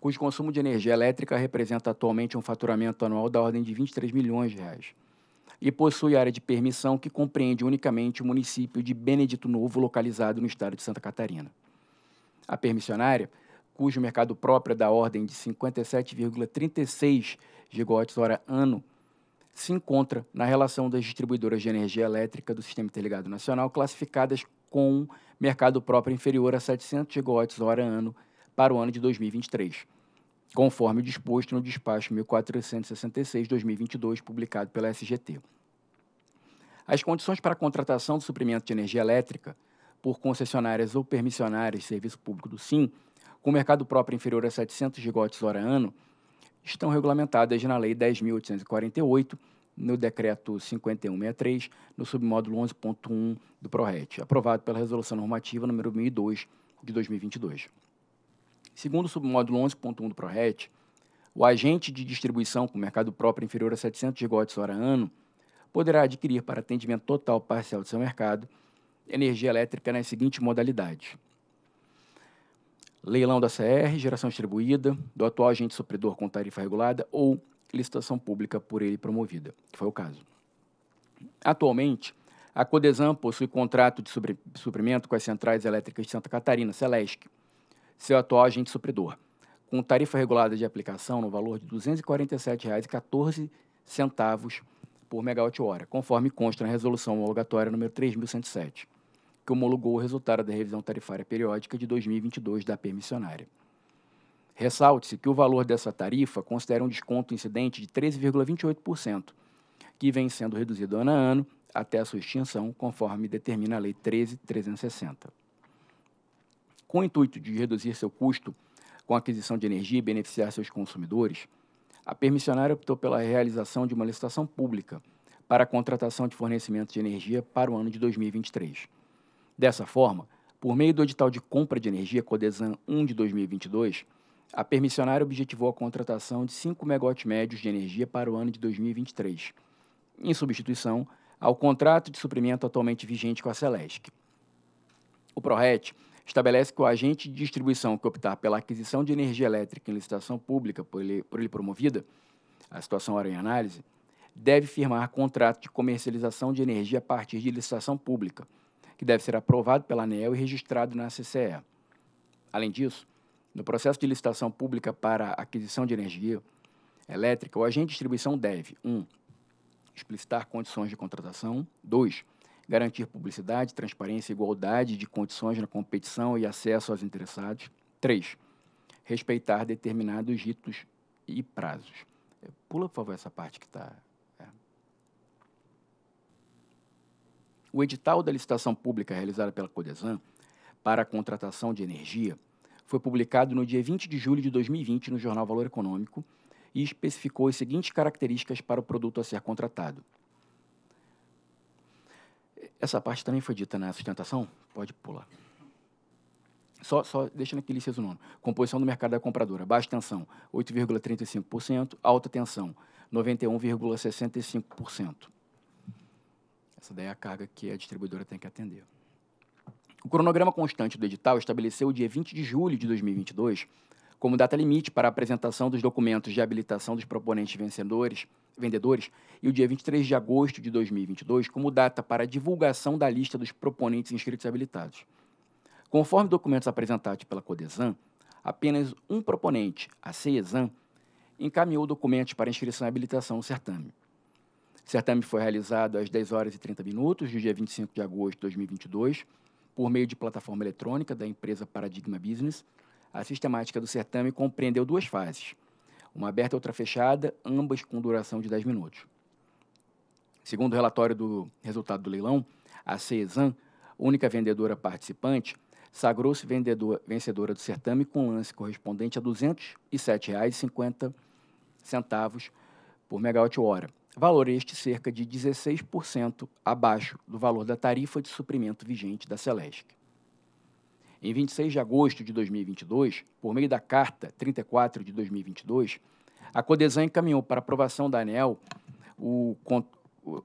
cujo consumo de energia elétrica representa atualmente um faturamento anual da ordem de 23 milhões de reais e possui área de permissão que compreende unicamente o município de Benedito Novo, localizado no estado de Santa Catarina. A permissionária, cujo mercado próprio é da ordem de 57,36 hora ano se encontra na relação das distribuidoras de energia elétrica do Sistema Interligado Nacional, classificadas com um mercado próprio inferior a 700 gigawatts hora ano para o ano de 2023, conforme disposto no despacho 1466-2022, publicado pela SGT. As condições para a contratação do suprimento de energia elétrica por concessionárias ou permissionárias de serviço público do SIM, com mercado próprio inferior a 700 gigawatts hora ano estão regulamentadas na Lei 10.848, no Decreto 5163, no submódulo 11.1 do PRORET, aprovado pela Resolução Normativa nº 1002 de 2022. Segundo o submódulo 11.1 do PRORET, o agente de distribuição com mercado próprio inferior a 700 gigawatts hora ano poderá adquirir para atendimento total parcial de seu mercado energia elétrica nas seguintes modalidades: leilão da CR, geração distribuída, do atual agente supridor com tarifa regulada ou licitação pública por ele promovida, que foi o caso. Atualmente, a Codesan possui contrato de suprimento com as centrais elétricas de Santa Catarina, Celesc, seu atual agente supridor, com tarifa regulada de aplicação no valor de R$ 247,14 por megawatt-hora, conforme consta na resolução homologatória número 3107 que homologou o resultado da revisão tarifária periódica de 2022 da permissionária. Ressalte-se que o valor dessa tarifa considera um desconto incidente de 13,28%, que vem sendo reduzido ano a ano até a sua extinção, conforme determina a Lei 13.360. Com o intuito de reduzir seu custo com a aquisição de energia e beneficiar seus consumidores, a permissionária optou pela realização de uma licitação pública para a contratação de fornecimento de energia para o ano de 2023. Dessa forma, por meio do edital de compra de energia Codesan 1 de 2022, a permissionária objetivou a contratação de 5 megawatts médios de energia para o ano de 2023, em substituição ao contrato de suprimento atualmente vigente com a Celesc. O PRORET estabelece que o agente de distribuição que optar pela aquisição de energia elétrica em licitação pública por ele, por ele promovida, a situação ora em análise, deve firmar contrato de comercialização de energia a partir de licitação pública, que deve ser aprovado pela ANEL e registrado na CCE. Além disso, no processo de licitação pública para aquisição de energia elétrica, o agente de distribuição deve 1. Um, explicitar condições de contratação, 2. garantir publicidade, transparência e igualdade de condições na competição e acesso aos interessados, 3. respeitar determinados ritos e prazos. Pula, por favor, essa parte que está O edital da licitação pública realizada pela Codesan para a contratação de energia foi publicado no dia 20 de julho de 2020 no jornal Valor Econômico e especificou as seguintes características para o produto a ser contratado. Essa parte também foi dita na sustentação? Pode pular. Só, só deixando aqui o nome. Composição do mercado da compradora. Baixa tensão, 8,35%. Alta tensão, 91,65%. Essa daí é a carga que a distribuidora tem que atender. O cronograma constante do edital estabeleceu o dia 20 de julho de 2022 como data limite para a apresentação dos documentos de habilitação dos proponentes vencedores, vendedores e o dia 23 de agosto de 2022 como data para a divulgação da lista dos proponentes inscritos e habilitados. Conforme documentos apresentados pela Codesan, apenas um proponente, a CESAM, encaminhou documentos para inscrição e habilitação no certame. O certame foi realizado às 10 horas e 30 minutos, do dia 25 de agosto de 2022, por meio de plataforma eletrônica da empresa Paradigma Business. A sistemática do certame compreendeu duas fases, uma aberta e outra fechada, ambas com duração de 10 minutos. Segundo o relatório do resultado do leilão, a CESAM, única vendedora participante, sagrou-se vencedora do certame com lance correspondente a R$ 207,50 por megawatt-hora, valor este cerca de 16% abaixo do valor da tarifa de suprimento vigente da Celesc. Em 26 de agosto de 2022, por meio da Carta 34 de 2022, a Codesan encaminhou para aprovação da ANEL o,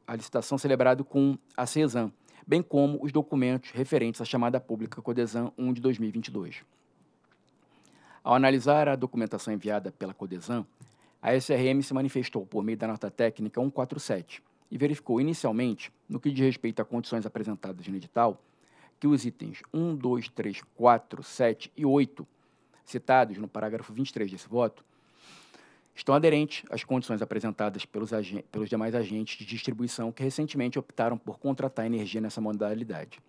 a licitação celebrada com a CESAN, bem como os documentos referentes à chamada pública Codesan 1 de 2022. Ao analisar a documentação enviada pela Codesan, a SRM se manifestou por meio da nota técnica 147 e verificou inicialmente, no que diz respeito a condições apresentadas no edital, que os itens 1, 2, 3, 4, 7 e 8, citados no parágrafo 23 desse voto, estão aderentes às condições apresentadas pelos, pelos demais agentes de distribuição que recentemente optaram por contratar energia nessa modalidade.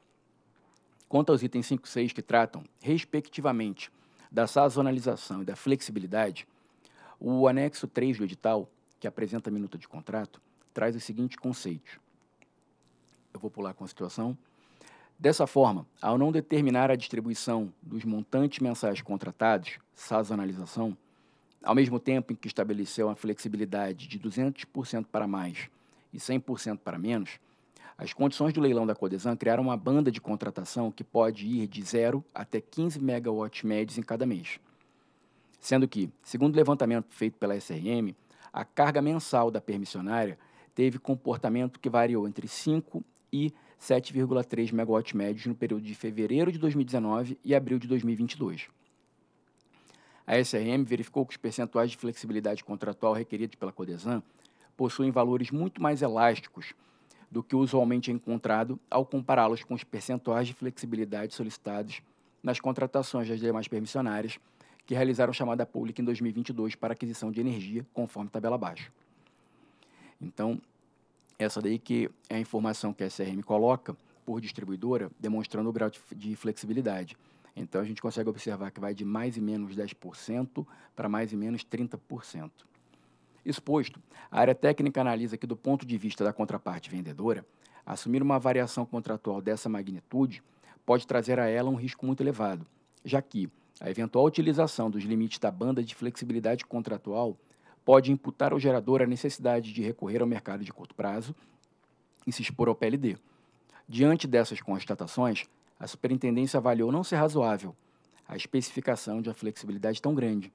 Quanto aos itens 5 e 6, que tratam, respectivamente, da sazonalização e da flexibilidade, o anexo 3 do edital, que apresenta a minuta de contrato, traz o seguinte conceito. Eu vou pular a Constituição. Dessa forma, ao não determinar a distribuição dos montantes mensais contratados, sazonalização, ao mesmo tempo em que estabeleceu a flexibilidade de 200% para mais e 100% para menos, as condições do leilão da Codesan criaram uma banda de contratação que pode ir de 0 até 15 megawatts médios em cada mês. Sendo que, segundo o levantamento feito pela SRM, a carga mensal da permissionária teve comportamento que variou entre 5 e 7,3 MW médios no período de fevereiro de 2019 e abril de 2022. A SRM verificou que os percentuais de flexibilidade contratual requeridos pela Codesan possuem valores muito mais elásticos do que usualmente encontrado ao compará-los com os percentuais de flexibilidade solicitados nas contratações das demais permissionárias que realizaram chamada pública em 2022 para aquisição de energia, conforme tabela abaixo. Então, essa daí que é a informação que a SRM coloca por distribuidora, demonstrando o grau de flexibilidade. Então, a gente consegue observar que vai de mais e menos 10% para mais e menos 30%. Exposto, a área técnica analisa que, do ponto de vista da contraparte vendedora, assumir uma variação contratual dessa magnitude pode trazer a ela um risco muito elevado, já que a eventual utilização dos limites da banda de flexibilidade contratual pode imputar ao gerador a necessidade de recorrer ao mercado de curto prazo e se expor ao PLD. Diante dessas constatações, a superintendência avaliou não ser razoável a especificação de uma flexibilidade tão grande,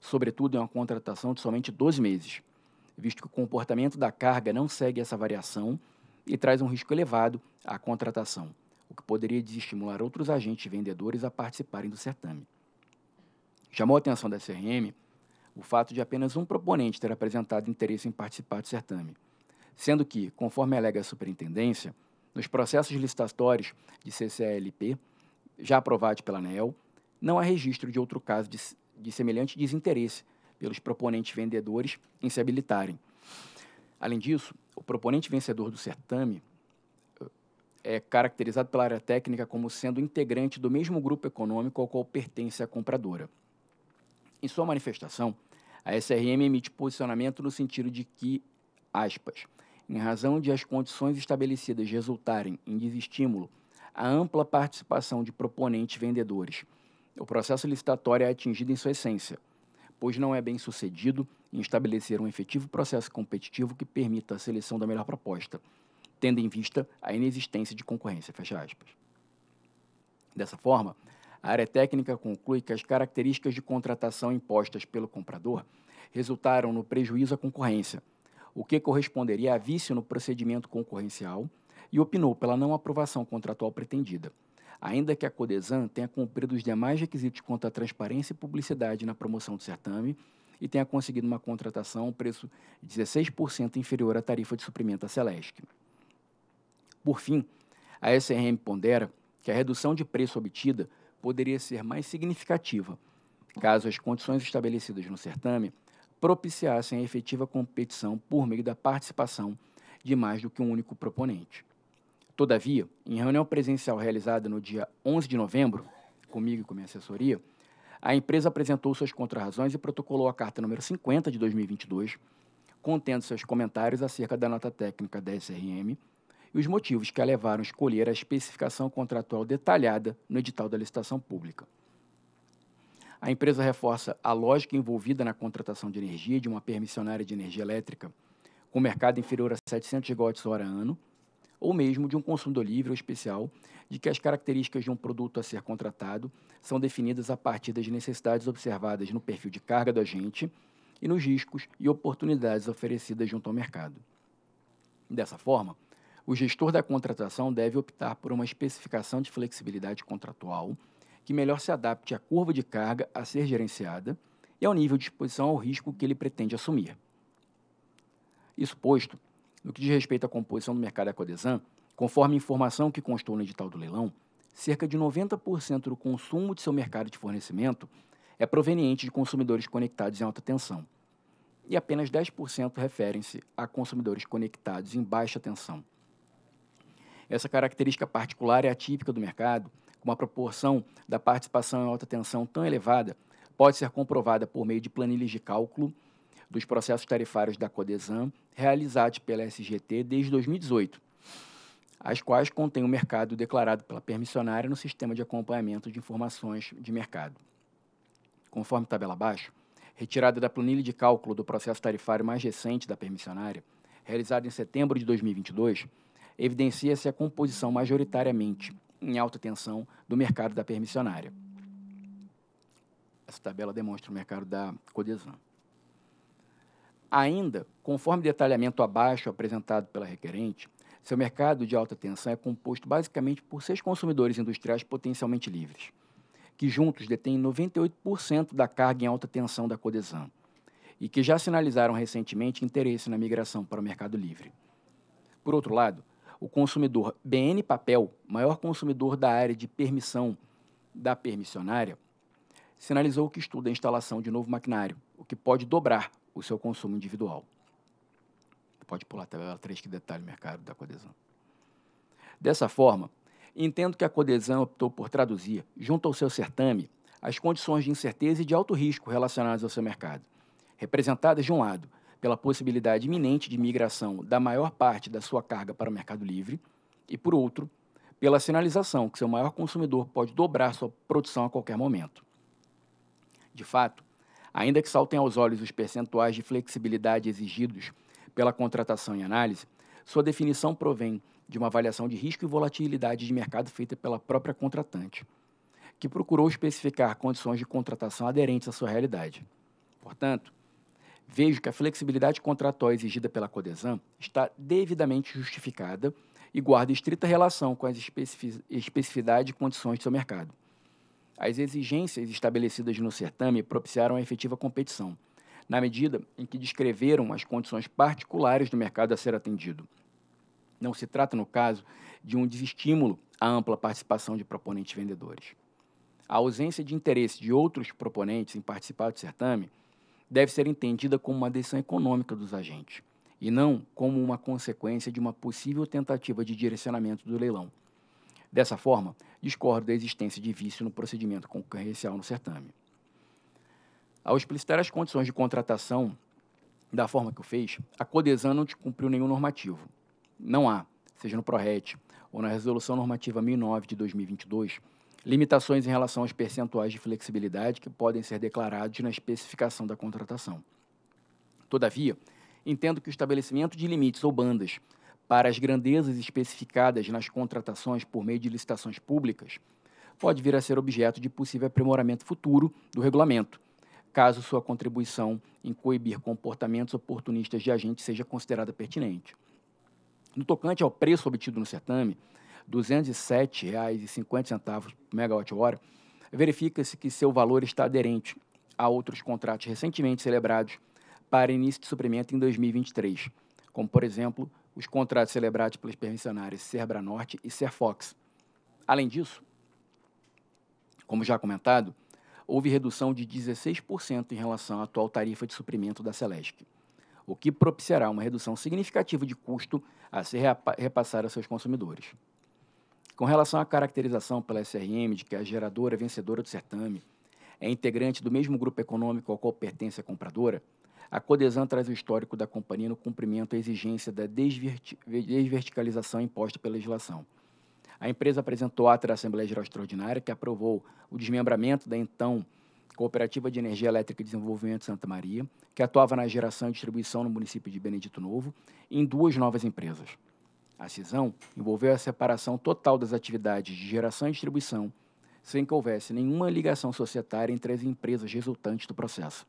sobretudo em uma contratação de somente 12 meses, visto que o comportamento da carga não segue essa variação e traz um risco elevado à contratação o que poderia desestimular outros agentes vendedores a participarem do certame. Chamou a atenção da CRM o fato de apenas um proponente ter apresentado interesse em participar do certame, sendo que, conforme alega a superintendência, nos processos licitatórios de CCLP, já aprovados pela ANEEL, não há registro de outro caso de, de semelhante desinteresse pelos proponentes vendedores em se habilitarem. Além disso, o proponente vencedor do certame é caracterizado pela área técnica como sendo integrante do mesmo grupo econômico ao qual pertence a compradora. Em sua manifestação, a SRM emite posicionamento no sentido de que, aspas, em razão de as condições estabelecidas resultarem em desestímulo à ampla participação de proponentes vendedores, o processo licitatório é atingido em sua essência, pois não é bem sucedido em estabelecer um efetivo processo competitivo que permita a seleção da melhor proposta, tendo em vista a inexistência de concorrência, fecha aspas. Dessa forma, a área técnica conclui que as características de contratação impostas pelo comprador resultaram no prejuízo à concorrência, o que corresponderia a vício no procedimento concorrencial, e opinou pela não aprovação contratual pretendida, ainda que a Codesan tenha cumprido os demais requisitos quanto à transparência e publicidade na promoção do certame e tenha conseguido uma contratação a um preço 16% inferior à tarifa de suprimento da Celesc. Por fim, a SRM pondera que a redução de preço obtida poderia ser mais significativa caso as condições estabelecidas no certame propiciassem a efetiva competição por meio da participação de mais do que um único proponente. Todavia, em reunião presencial realizada no dia 11 de novembro, comigo e com minha assessoria, a empresa apresentou suas contrarrazões e protocolou a carta número 50 de 2022, contendo seus comentários acerca da nota técnica da SRM e os motivos que a levaram a escolher a especificação contratual detalhada no edital da licitação pública. A empresa reforça a lógica envolvida na contratação de energia de uma permissionária de energia elétrica com mercado inferior a 700 gigawatts-hora ano, ou mesmo de um consumidor livre ou especial, de que as características de um produto a ser contratado são definidas a partir das necessidades observadas no perfil de carga do agente e nos riscos e oportunidades oferecidas junto ao mercado. Dessa forma, o gestor da contratação deve optar por uma especificação de flexibilidade contratual que melhor se adapte à curva de carga a ser gerenciada e ao nível de exposição ao risco que ele pretende assumir. Isso posto, no que diz respeito à composição do mercado da conforme conforme informação que constou no edital do leilão, cerca de 90% do consumo de seu mercado de fornecimento é proveniente de consumidores conectados em alta tensão, e apenas 10% referem-se a consumidores conectados em baixa tensão. Essa característica particular é atípica do mercado, com uma proporção da participação em alta tensão tão elevada, pode ser comprovada por meio de planilhas de cálculo dos processos tarifários da Codesan, realizados pela SGT desde 2018, as quais contêm o mercado declarado pela permissionária no sistema de acompanhamento de informações de mercado. Conforme tabela abaixo, retirada da planilha de cálculo do processo tarifário mais recente da permissionária, realizado em setembro de 2022, evidencia-se a composição majoritariamente em alta tensão do mercado da permissionária. Essa tabela demonstra o mercado da Codesan. Ainda, conforme detalhamento abaixo apresentado pela requerente, seu mercado de alta tensão é composto basicamente por seis consumidores industriais potencialmente livres, que juntos detêm 98% da carga em alta tensão da Codesan e que já sinalizaram recentemente interesse na migração para o mercado livre. Por outro lado, o consumidor BN Papel, maior consumidor da área de permissão da permissionária, sinalizou que estuda a instalação de novo maquinário, o que pode dobrar o seu consumo individual. Pode pular a tabela 3 que detalhe o mercado da Codesan. Dessa forma, entendo que a Codesan optou por traduzir, junto ao seu certame, as condições de incerteza e de alto risco relacionadas ao seu mercado, representadas, de um lado, pela possibilidade iminente de migração da maior parte da sua carga para o Mercado Livre, e, por outro, pela sinalização que seu maior consumidor pode dobrar sua produção a qualquer momento. De fato, ainda que saltem aos olhos os percentuais de flexibilidade exigidos pela contratação e análise, sua definição provém de uma avaliação de risco e volatilidade de mercado feita pela própria contratante, que procurou especificar condições de contratação aderentes à sua realidade. Portanto, vejo que a flexibilidade contratual exigida pela Codesan está devidamente justificada e guarda estrita relação com as especificidades e condições do seu mercado. As exigências estabelecidas no certame propiciaram a efetiva competição, na medida em que descreveram as condições particulares do mercado a ser atendido. Não se trata, no caso, de um desestímulo à ampla participação de proponentes vendedores. A ausência de interesse de outros proponentes em participar do certame deve ser entendida como uma decisão econômica dos agentes e não como uma consequência de uma possível tentativa de direcionamento do leilão. Dessa forma, discordo da existência de vício no procedimento concorrencial no certame. Ao explicitar as condições de contratação da forma que o fez, a Codesan não cumpriu nenhum normativo. Não há, seja no PRORET ou na Resolução Normativa 1009 de 2022, limitações em relação aos percentuais de flexibilidade que podem ser declarados na especificação da contratação. Todavia, entendo que o estabelecimento de limites ou bandas para as grandezas especificadas nas contratações por meio de licitações públicas pode vir a ser objeto de possível aprimoramento futuro do regulamento, caso sua contribuição em coibir comportamentos oportunistas de agentes seja considerada pertinente. No tocante ao preço obtido no certame, R$ 207,50 por megawatt-hora, verifica-se que seu valor está aderente a outros contratos recentemente celebrados para início de suprimento em 2023, como, por exemplo, os contratos celebrados pelas permissionárias Norte e Serfox. Além disso, como já comentado, houve redução de 16% em relação à atual tarifa de suprimento da Celesc, o que propiciará uma redução significativa de custo a ser repassar aos seus consumidores. Com relação à caracterização pela SRM de que é a geradora é vencedora do certame é integrante do mesmo grupo econômico ao qual pertence a compradora, a Codesan traz o histórico da companhia no cumprimento à exigência da desverti desverticalização imposta pela legislação. A empresa apresentou ata da Assembleia Geral Extraordinária, que aprovou o desmembramento da então Cooperativa de Energia Elétrica e Desenvolvimento de Santa Maria, que atuava na geração e distribuição no município de Benedito Novo, em duas novas empresas. A cisão envolveu a separação total das atividades de geração e distribuição, sem que houvesse nenhuma ligação societária entre as empresas resultantes do processo.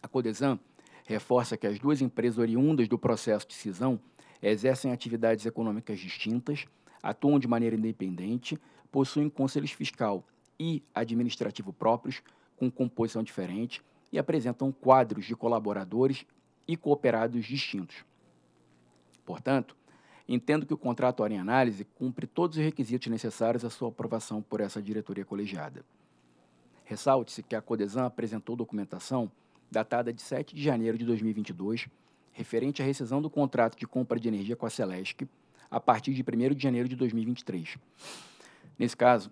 A Codesan reforça que as duas empresas oriundas do processo de cisão exercem atividades econômicas distintas, atuam de maneira independente, possuem conselhos fiscal e administrativo próprios, com composição diferente e apresentam quadros de colaboradores e cooperados distintos. Portanto, Entendo que o contrato hora em análise cumpre todos os requisitos necessários à sua aprovação por essa diretoria colegiada. Ressalte-se que a Codesan apresentou documentação datada de 7 de janeiro de 2022, referente à rescisão do contrato de compra de energia com a Celesc a partir de 1 de janeiro de 2023. Nesse caso,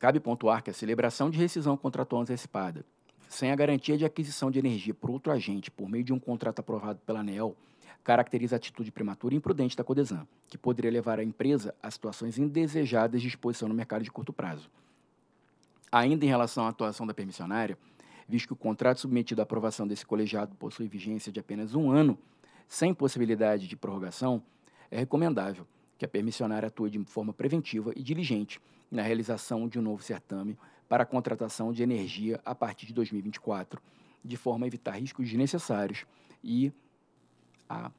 cabe pontuar que a celebração de rescisão contratual antecipada, sem a garantia de aquisição de energia por outro agente por meio de um contrato aprovado pela ANEL, caracteriza a atitude prematura e imprudente da Codesan, que poderia levar a empresa a situações indesejadas de exposição no mercado de curto prazo. Ainda em relação à atuação da permissionária, visto que o contrato submetido à aprovação desse colegiado possui vigência de apenas um ano, sem possibilidade de prorrogação, é recomendável que a permissionária atue de forma preventiva e diligente na realização de um novo certame para a contratação de energia a partir de 2024, de forma a evitar riscos desnecessários e a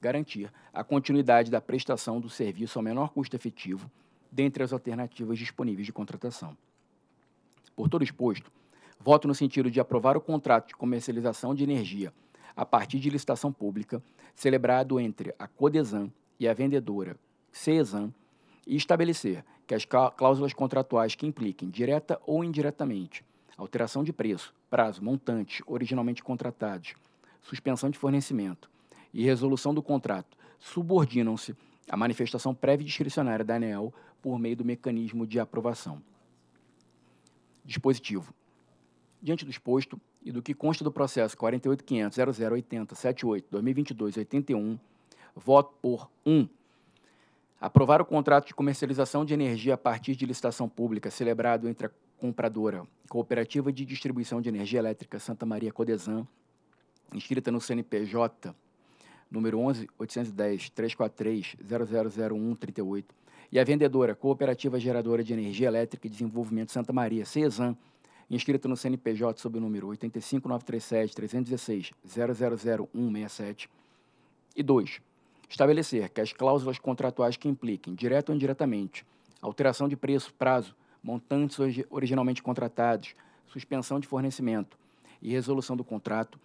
garantir a continuidade da prestação do serviço ao menor custo efetivo dentre as alternativas disponíveis de contratação. Por todo exposto, voto no sentido de aprovar o contrato de comercialização de energia a partir de licitação pública celebrado entre a Codesan e a vendedora CESAN e estabelecer que as cláusulas contratuais que impliquem, direta ou indiretamente, alteração de preço, prazo, montante originalmente contratados, suspensão de fornecimento, e resolução do contrato subordinam-se à manifestação prévia discricionária da ANEEL por meio do mecanismo de aprovação. Dispositivo. Diante do exposto e do que consta do processo 48.500.0080.78.2022.81, voto por 1. Um, aprovar o contrato de comercialização de energia a partir de licitação pública celebrado entre a compradora Cooperativa de Distribuição de Energia Elétrica Santa Maria Codesan, inscrita no CNPJ número 11 810 343 000138 e a vendedora Cooperativa Geradora de Energia Elétrica e Desenvolvimento Santa Maria, CESAM, inscrita no CNPJ sob o número 85937 316 000167 e 2. Estabelecer que as cláusulas contratuais que impliquem, direto ou indiretamente, alteração de preço, prazo, montantes originalmente contratados, suspensão de fornecimento e resolução do contrato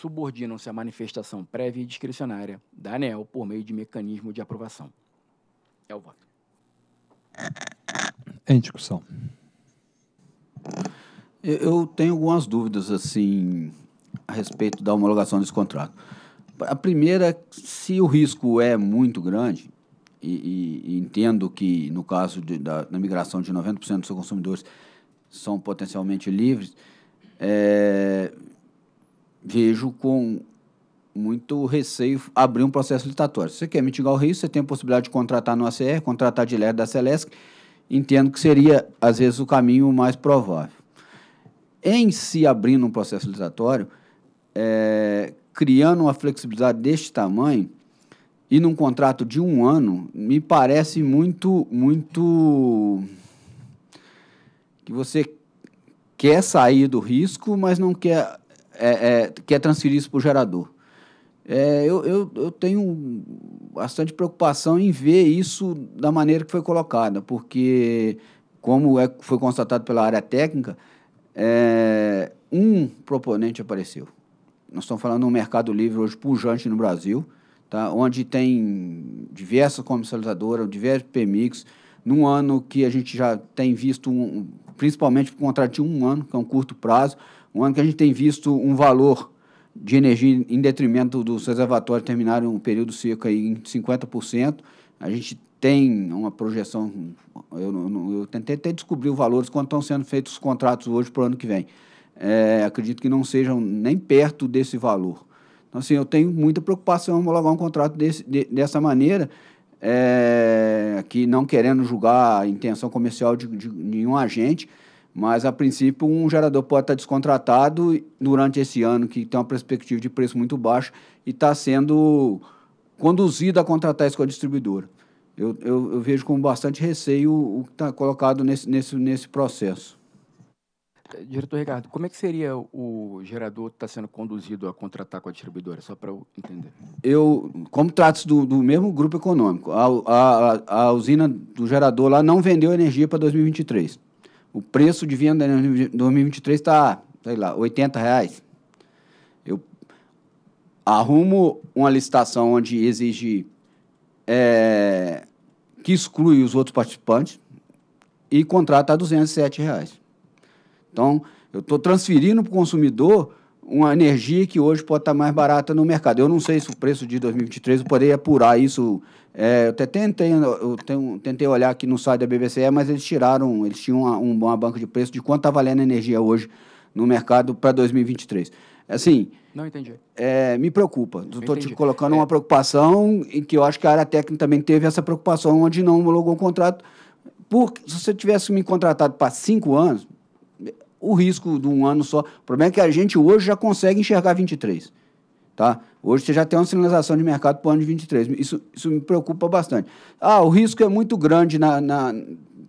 subordinam-se à manifestação prévia e discricionária da ANEL por meio de mecanismo de aprovação. É o voto. Em discussão. Eu tenho algumas dúvidas assim a respeito da homologação desse contrato. A primeira, é se o risco é muito grande, e, e, entendo que no caso de, da, da, migração de 90% dos seus consumidores são potencialmente livres, é, vejo com muito receio abrir um processo licitatório. Se você quer mitigar o risco, você tem a possibilidade de contratar no ACR, contratar direto da Celesc. Entendo que seria, às vezes, o caminho mais provável. Em se abrir abrindo um processo licitatório, é, criando uma flexibilidade deste tamanho e num contrato de um ano, me parece muito, muito que você quer sair do risco, mas não quer é, é, é, transferir isso para o gerador. É, eu, eu, eu, tenho bastante preocupação em ver isso da maneira que foi colocada, porque, como é, foi constatado pela área técnica, é, um proponente apareceu. Nós estamos falando de um mercado livre hoje pujante no Brasil, tá? onde tem diversas comercializadoras, diversos PMIX, num ano que a gente já tem visto, um, principalmente por contrato de um ano, que é um curto prazo, um ano que a gente tem visto um valor de energia em detrimento dos reservatórios terminarem um período seco aí em 50%. A gente tem uma projeção, eu, eu, eu tentei até descobrir os valores quanto estão sendo feitos os contratos hoje para o ano que vem. É, acredito que não sejam nem perto desse valor. Então, assim, eu tenho muita preocupação em homologar um contrato desse, de, dessa maneira, é, que não querendo julgar a intenção comercial de, de nenhum agente, mas, a princípio, um gerador pode estar descontratado durante esse ano, que tem uma perspectiva de preço muito baixo, e está sendo conduzido a contratar isso com a distribuidora. Eu, eu, eu vejo com bastante receio o que está colocado nesse, nesse, nesse processo. Diretor Ricardo, como é que seria o gerador que está sendo conduzido a contratar com a distribuidora, só para eu entender? Eu, como trata-se do, do, mesmo grupo econômico, a, a, a usina do gerador lá não vendeu energia para 2023 o preço de venda em 2023 está, sei lá, 80 reais. Eu arrumo uma licitação onde exige é, que exclui os outros participantes e contrata a 207 reais. Então, eu estou transferindo para o consumidor uma energia que hoje pode estar mais barata no mercado. Eu não sei se o preço de 2023, eu poderia apurar isso. É, eu até tentei, eu tenho, tentei olhar aqui no site da BBCE, mas eles tiraram, eles tinham uma, uma banca de preço de quanto está valendo a energia hoje no mercado para 2023. Assim. Não entendi. É, me preocupa. Estou te colocando é. uma preocupação em que eu acho que a área técnica também teve essa preocupação onde não homologou o contrato. Porque se você tivesse me contratado para cinco anos, o risco de um ano só. O problema é que a gente hoje já consegue enxergar 23. Tá? Hoje você já tem uma sinalização de mercado para o ano de 23. Isso, isso me preocupa bastante. Ah, o risco é muito grande na, na,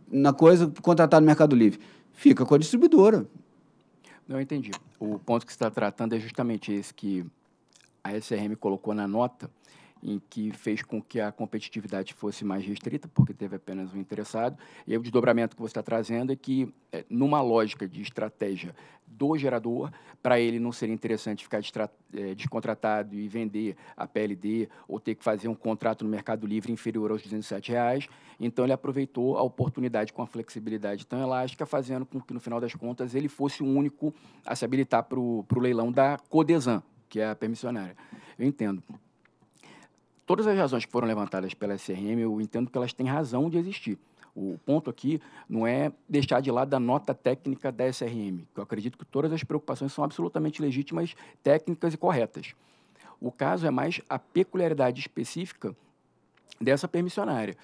na coisa contratar no Mercado Livre. Fica com a distribuidora. Não entendi. O ponto que você está tratando é justamente esse que a SRM colocou na nota em que fez com que a competitividade fosse mais restrita, porque teve apenas um interessado. E aí, o desdobramento que você está trazendo é que, é, numa lógica de estratégia do gerador, para ele não seria interessante ficar é, descontratado e vender a PLD ou ter que fazer um contrato no Mercado Livre inferior aos R$ 207. Reais. Então, ele aproveitou a oportunidade com a flexibilidade tão elástica, fazendo com que, no final das contas, ele fosse o único a se habilitar para o leilão da Codesan, que é a permissionária. Eu entendo todas as razões que foram levantadas pela SRM, eu entendo que elas têm razão de existir. O ponto aqui não é deixar de lado a nota técnica da SRM, que eu acredito que todas as preocupações são absolutamente legítimas, técnicas e corretas. O caso é mais a peculiaridade específica dessa permissionária,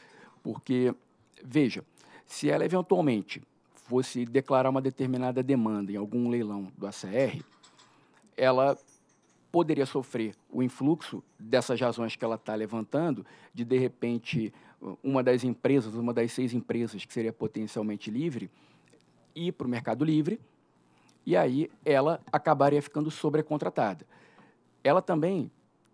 porque, veja, se ela eventualmente fosse declarar uma determinada demanda em algum leilão do ACR, ela poderia sofrer o influxo dessas razões que ela está levantando, de de repente uma das empresas, uma das seis empresas que seria potencialmente livre, ir para o mercado livre, e aí ela acabaria ficando sobrecontratada. Ela também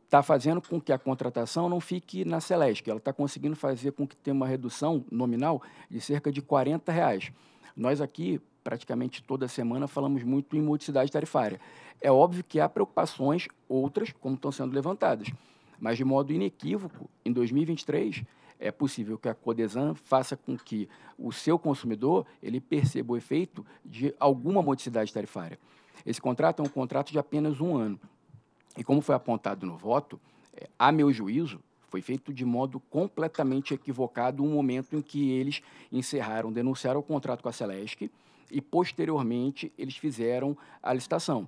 está fazendo com que a contratação não fique na Celeste, ela está conseguindo fazer com que tenha uma redução nominal de cerca de 40 reais. Nós aqui, praticamente toda semana, falamos muito em modicidade tarifária. É óbvio que há preocupações outras, como estão sendo levantadas, mas de modo inequívoco, em 2023 é possível que a Codesan faça com que o seu consumidor ele perceba o efeito de alguma modicidade tarifária. Esse contrato é um contrato de apenas um ano. E como foi apontado no voto, é, a meu juízo, foi feito de modo completamente equivocado o momento em que eles encerraram, denunciaram o contrato com a Celesc, e, posteriormente, eles fizeram a licitação.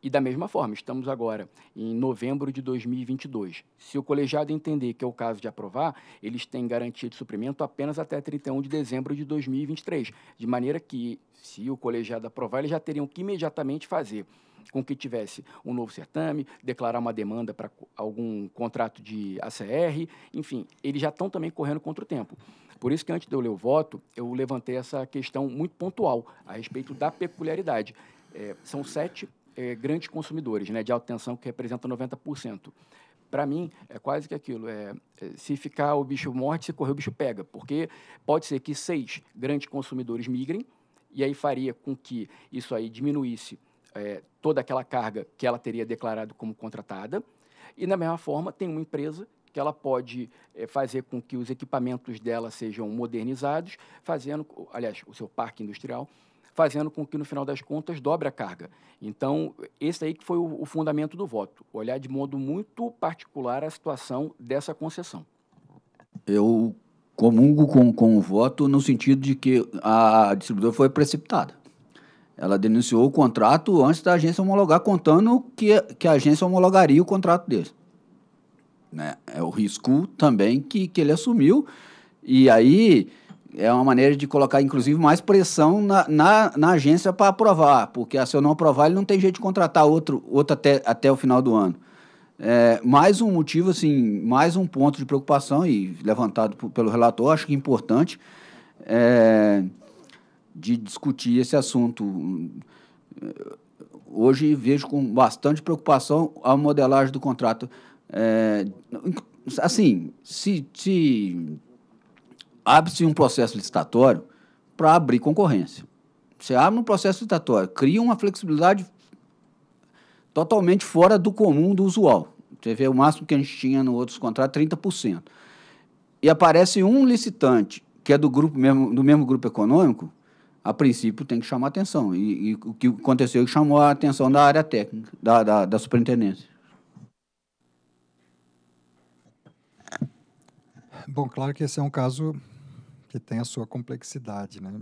E da mesma forma, estamos agora em novembro de 2022. Se o colegiado entender que é o caso de aprovar, eles têm garantia de suprimento apenas até 31 de dezembro de 2023, de maneira que, se o colegiado aprovar, eles já teriam que imediatamente fazer com que tivesse um novo certame, declarar uma demanda para algum contrato de ACR, enfim, eles já estão também correndo contra o tempo. Por isso que antes de eu ler o voto, eu levantei essa questão muito pontual a respeito da peculiaridade. É, são sete é, grandes consumidores né, de alta tensão que representam 90%. Para mim, é quase que aquilo. É, é, se ficar o bicho morte, se correr o bicho pega. Porque pode ser que seis grandes consumidores migrem, e aí faria com que isso aí diminuísse é, toda aquela carga que ela teria declarado como contratada. E, da mesma forma, tem uma empresa que ela pode é, fazer com que os equipamentos dela sejam modernizados, fazendo, aliás, o seu parque industrial, fazendo com que, no final das contas, dobre a carga. Então, esse aí que foi o, o fundamento do voto, olhar de modo muito particular a situação dessa concessão. Eu comungo com, com o voto no sentido de que a distribuidora foi precipitada. Ela denunciou o contrato antes da agência homologar, contando que, que a agência homologaria o contrato deles. Né? É o risco também que, que ele assumiu. E aí é uma maneira de colocar, inclusive, mais pressão na, na, na agência para aprovar, porque ah, se eu não aprovar, ele não tem jeito de contratar outro, outro até, até o final do ano. É, mais um motivo, assim, mais um ponto de preocupação, e levantado pelo relator, acho que é importante, é, de discutir esse assunto. Hoje vejo com bastante preocupação a modelagem do contrato. É, assim, se, se abre-se um processo licitatório para abrir concorrência. Você abre um processo licitatório, cria uma flexibilidade totalmente fora do comum, do usual. Você vê o máximo que a gente tinha no outros contratos, 30%. E aparece um licitante, que é do, grupo mesmo, do mesmo grupo econômico, a princípio tem que chamar atenção. E, e o que aconteceu que chamou a atenção da área técnica, da, da, da superintendência. Bom, claro que esse é um caso que tem a sua complexidade, né?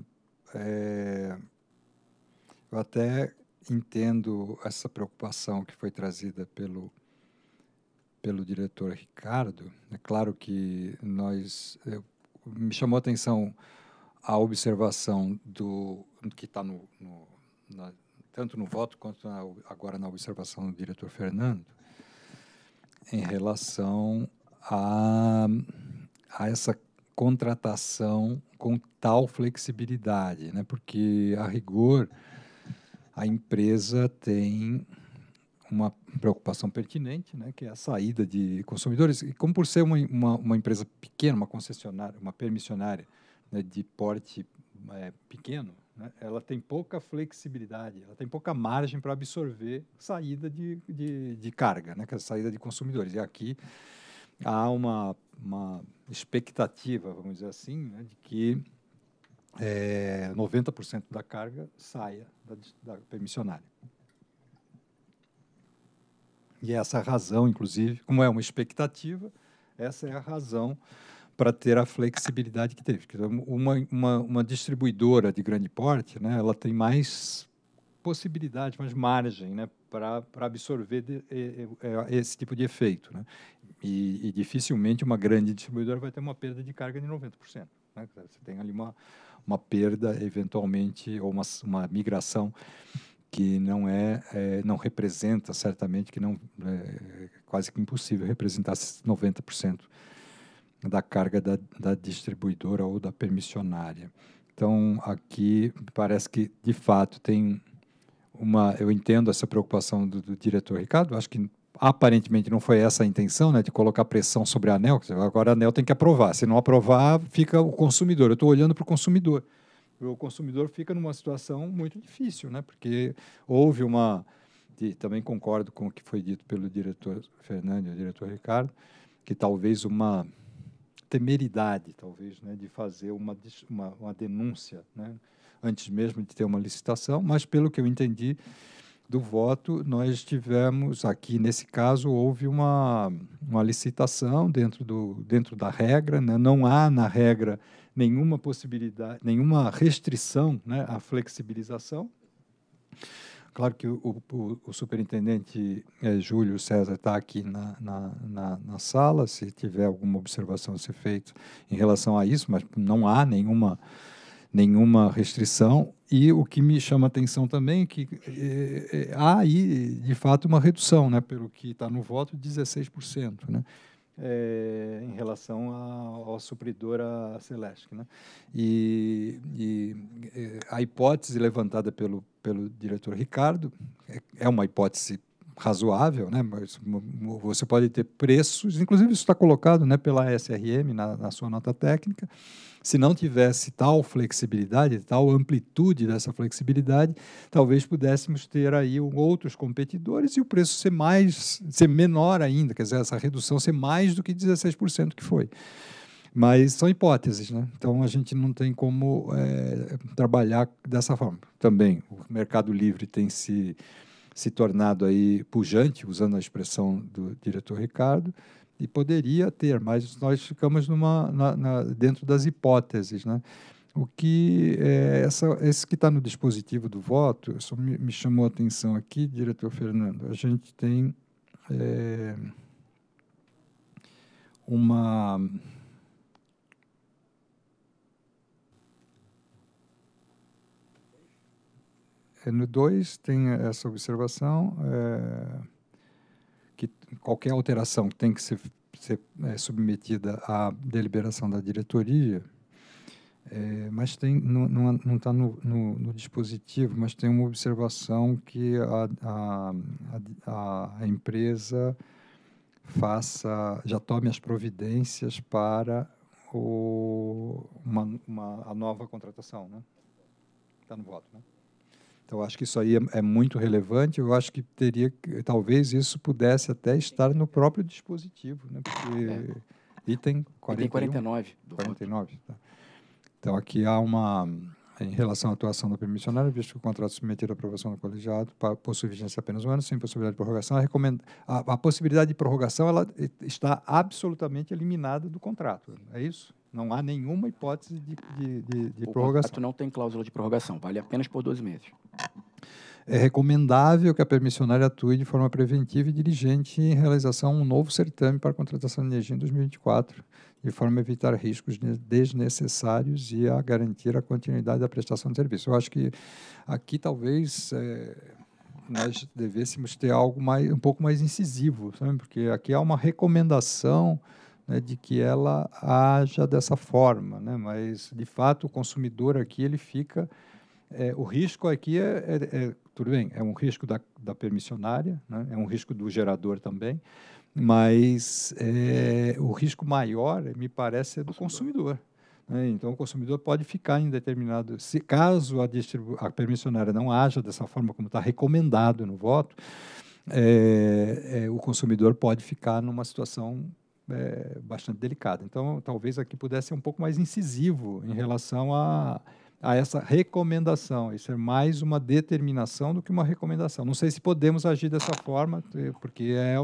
É, eu até entendo essa preocupação que foi trazida pelo pelo diretor Ricardo. É claro que nós eu, me chamou a atenção a observação do que está no, no na, tanto no voto quanto na, agora na observação do diretor Fernando em relação a a essa contratação com tal flexibilidade, né? Porque a rigor a empresa tem uma preocupação pertinente, né, que é a saída de consumidores. E como por ser uma, uma, uma empresa pequena, uma concessionária, uma permissionária né, de porte é, pequeno, né, ela tem pouca flexibilidade, ela tem pouca margem para absorver saída de, de, de, carga, né, que é a saída de consumidores. E aqui há uma, uma expectativa, vamos dizer assim, né, de que é, 90% da carga saia da, da permissionária. E essa é razão, inclusive, como é uma expectativa, essa é a razão para ter a flexibilidade que teve. Uma, uma, uma distribuidora de grande porte, né, ela tem mais possibilidade, mais margem né, para absorver de, de, de, é, esse tipo de efeito. Né? E, e, dificilmente uma grande distribuidora vai ter uma perda de carga de 90%. Né? Você tem ali uma, uma perda, eventualmente, ou uma, uma migração que não é, é, não representa, certamente, que não é quase que impossível representar 90% da carga da, da distribuidora ou da permissionária. Então, aqui parece que, de fato, tem uma, eu entendo essa preocupação do, do diretor Ricardo, acho que aparentemente não foi essa a intenção, né, de colocar pressão sobre a ANEL, agora a ANEL tem que aprovar, se não aprovar, fica o consumidor, eu estou olhando para o consumidor. O consumidor fica numa situação muito difícil, né, porque houve uma, e também concordo com o que foi dito pelo diretor Fernando e o diretor Ricardo, que talvez uma temeridade, talvez, né, de fazer uma, uma, uma denúncia, né, antes mesmo de ter uma licitação, mas pelo que eu entendi do voto, nós tivemos aqui, nesse caso, houve uma, uma licitação dentro, do, dentro da regra, né? não há na regra nenhuma possibilidade, nenhuma restrição né, à flexibilização. Claro que o, o, o superintendente é, Júlio César está aqui na, na, na, na, sala, se tiver alguma observação a ser feita em relação a isso, mas não há nenhuma nenhuma restrição. E o que me chama atenção também é que é, é, há aí, de fato, uma redução, né, pelo que está no voto, de 16%. Né? É, em relação à supridora Celeste. Né? E, e, é, a hipótese levantada pelo, pelo diretor Ricardo é, é uma hipótese razoável, né? mas você pode ter preços, inclusive isso está colocado né, pela SRM na, na sua nota técnica, se não tivesse tal flexibilidade, tal amplitude dessa flexibilidade, talvez pudéssemos ter aí outros competidores e o preço ser mais, ser menor ainda, quer dizer, essa redução ser mais do que 16% que foi. Mas são hipóteses, né? Então a gente não tem como é, trabalhar dessa forma. Também o Mercado Livre tem se, se tornado aí pujante, usando a expressão do diretor Ricardo e poderia ter, mas nós ficamos numa, na, na, dentro das hipóteses. Né? O que é, essa, esse que está no dispositivo do voto, só me, me, chamou a atenção aqui, diretor Fernando, a gente tem é, uma. É, no 2 tem essa observação. É, qualquer alteração que tem que ser, ser é, submetida à deliberação da diretoria, é, mas tem, não está no, no, no, dispositivo, mas tem uma observação que a, a, a, a empresa faça, já tome as providências para o, uma, uma, a nova contratação, né? Está no voto, né? Então, acho que isso aí é, é, muito relevante. Eu acho que teria, talvez isso pudesse até estar no próprio dispositivo, né? Porque é. item 41, 49. 49. Tá. Então, aqui há uma em relação à atuação do permissionário, visto que o contrato submetido à aprovação do colegiado possui vigência apenas um ano, sem possibilidade de prorrogação, a, recomenda, a, a possibilidade de prorrogação ela está absolutamente eliminada do contrato. É isso? Não há nenhuma hipótese de, de, de, de o prorrogação. O contrato não tem cláusula de prorrogação, vale apenas por 12 meses. É recomendável que a permissionária atue de forma preventiva e dirigente em realização de um novo certame para a contratação de energia em 2024, de forma a evitar riscos desnecessários e a garantir a continuidade da prestação de serviço. Eu acho que aqui talvez é, nós devêssemos ter algo mais, um pouco mais incisivo, sabe? porque aqui há uma recomendação né, de que ela haja dessa forma, né? mas de fato o consumidor aqui ele fica é, o risco aqui é, é, é, tudo bem, é um risco da, da permissionária, né? é um risco do gerador também, mas é, o risco maior, me parece, é do consumidor. Né? Então, o consumidor pode ficar em determinado. Se, caso a, distribu a permissionária não haja dessa forma como está recomendado no voto, é, é, o consumidor pode ficar numa situação é, bastante delicada. Então, talvez aqui pudesse ser um pouco mais incisivo em relação a, a essa recomendação. Isso é mais uma determinação do que uma recomendação. Não sei se podemos agir dessa forma, porque é,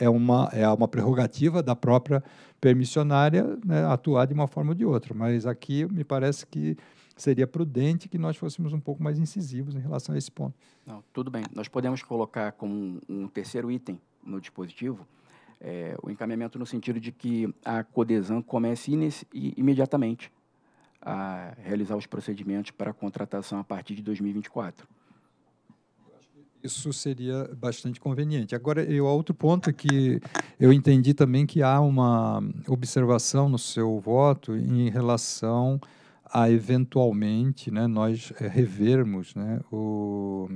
é, é uma, é uma prerrogativa da própria permissionária né, atuar de uma forma ou de outra. Mas aqui me parece que seria prudente que nós fôssemos um pouco mais incisivos em relação a esse ponto. Não, tudo bem. Nós podemos colocar como um, um terceiro item no dispositivo é, o encaminhamento no sentido de que a Codesan comece imediatamente a realizar os procedimentos para a contratação a partir de 2024. Isso seria bastante conveniente. Agora, eu, outro ponto é que eu entendi também que há uma observação no seu voto em relação a eventualmente né, nós é, revermos né, o,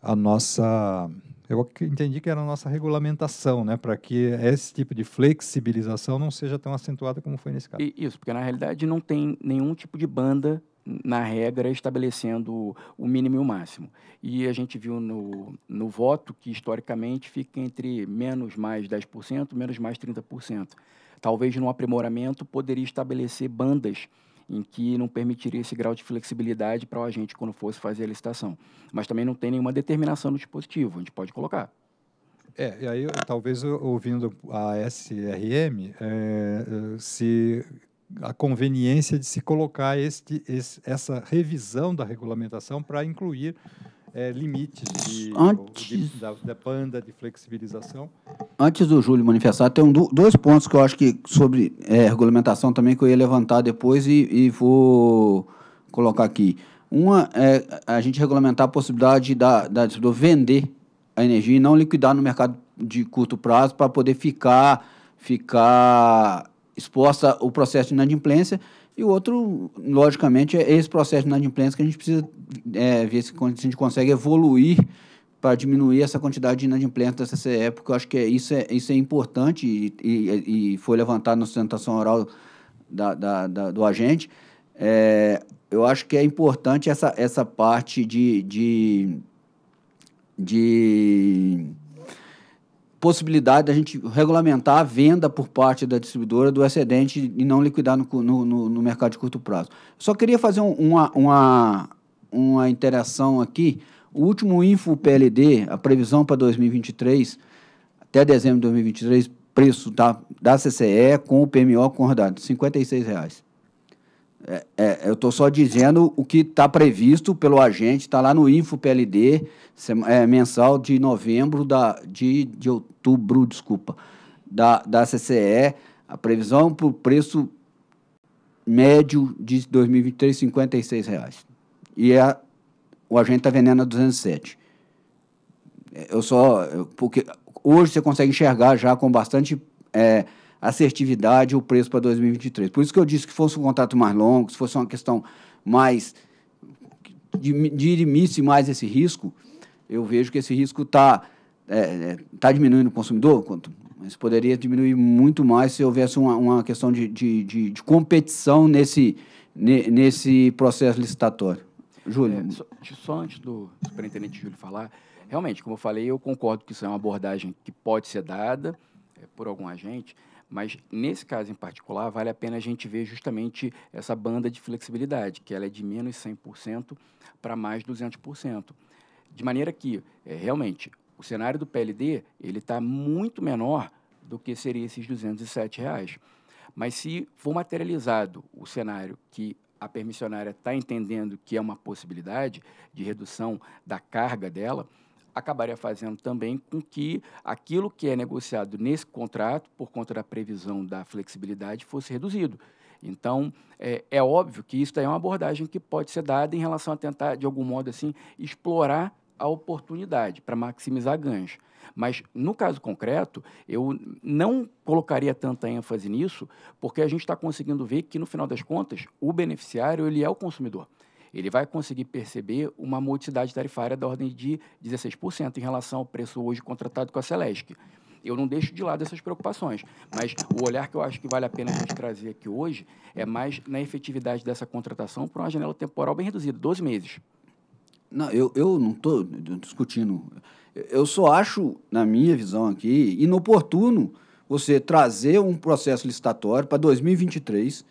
a nossa eu entendi que era a nossa regulamentação, né, para que esse tipo de flexibilização não seja tão acentuada como foi nesse caso. Isso, porque na realidade não tem nenhum tipo de banda na regra estabelecendo o mínimo e o máximo. E a gente viu no, no voto que historicamente fica entre menos mais 10%, menos mais 30%. Talvez no aprimoramento poderia estabelecer bandas em que não permitiria esse grau de flexibilidade para o agente quando fosse fazer a licitação. Mas também não tem nenhuma determinação no dispositivo, a gente pode colocar. É, e aí talvez ouvindo a SRM, é, se a conveniência de se colocar este, esse, essa revisão da regulamentação para incluir é, limites de, antes, de, da, da, de flexibilização. Antes do Júlio manifestar, tem um, dois pontos que eu acho que sobre é, regulamentação também que eu ia levantar depois e, e vou colocar aqui. Uma é a gente regulamentar a possibilidade da, da distribuidora vender a energia e não liquidar no mercado de curto prazo para poder ficar, ficar exposta o processo de inadimplência e o outro, logicamente, é esse processo de inadimplência que a gente precisa é, ver se a gente consegue evoluir para diminuir essa quantidade de inadimplência da CCE, porque eu acho que é, isso, é, isso é importante e, e, e foi levantado na sustentação oral da, da, da do agente. É, eu acho que é importante essa, essa parte de, de, de possibilidade da gente regulamentar a venda por parte da distribuidora do excedente e não liquidar no, no, no, no mercado de curto prazo. Só queria fazer um, uma, uma, uma interação aqui. O último Info PLD, a previsão para 2023, até dezembro de 2023, preço da, da CCE com o PMO com rodado, R$ 56,00. É, é, eu estou só dizendo o que está previsto pelo agente, está lá no Info PLD, é, mensal de novembro, da, de, de outubro, desculpa, da, da CCE, a previsão para o preço médio de 2023, R$ 56,00. E a, é, o agente está vendendo a 207. É, eu só. Porque hoje você consegue enxergar já com bastante. É, assertividade e o preço para 2023. Por isso que eu disse que fosse um contrato mais longo, se fosse uma questão mais de dirimisse mais esse risco, eu vejo que esse risco está é, é, tá diminuindo o consumidor, quanto, mas poderia diminuir muito mais se houvesse uma, uma questão de, de, de, de competição nesse, nesse processo licitatório. Júlio. É, só, só, antes do superintendente Júlio falar, realmente, como eu falei, eu concordo que isso é uma abordagem que pode ser dada é, por algum agente, mas nesse caso em particular, vale a pena a gente ver justamente essa banda de flexibilidade, que ela é de menos 100% para mais 200%. De maneira que, é, realmente, o cenário do PLD ele está muito menor do que seria esses 207 reais. Mas se for materializado o cenário que a permissionária está entendendo que é uma possibilidade de redução da carga dela, acabaria fazendo também com que aquilo que é negociado nesse contrato, por conta da previsão da flexibilidade, fosse reduzido. Então, é, é óbvio que isso é uma abordagem que pode ser dada em relação a tentar, de algum modo assim, explorar a oportunidade para maximizar ganhos. Mas, no caso concreto, eu não colocaria tanta ênfase nisso, porque a gente está conseguindo ver que, no final das contas, o beneficiário ele é o consumidor ele vai conseguir perceber uma multidade tarifária da ordem de 16% em relação ao preço hoje contratado com a Celesc. Eu não deixo de lado essas preocupações, mas o olhar que eu acho que vale a pena a gente trazer aqui hoje é mais na efetividade dessa contratação para uma janela temporal bem reduzida, 12 meses. Não, eu, eu não estou discutindo. Eu só acho, na minha visão aqui, inoportuno você trazer um processo licitatório para 2023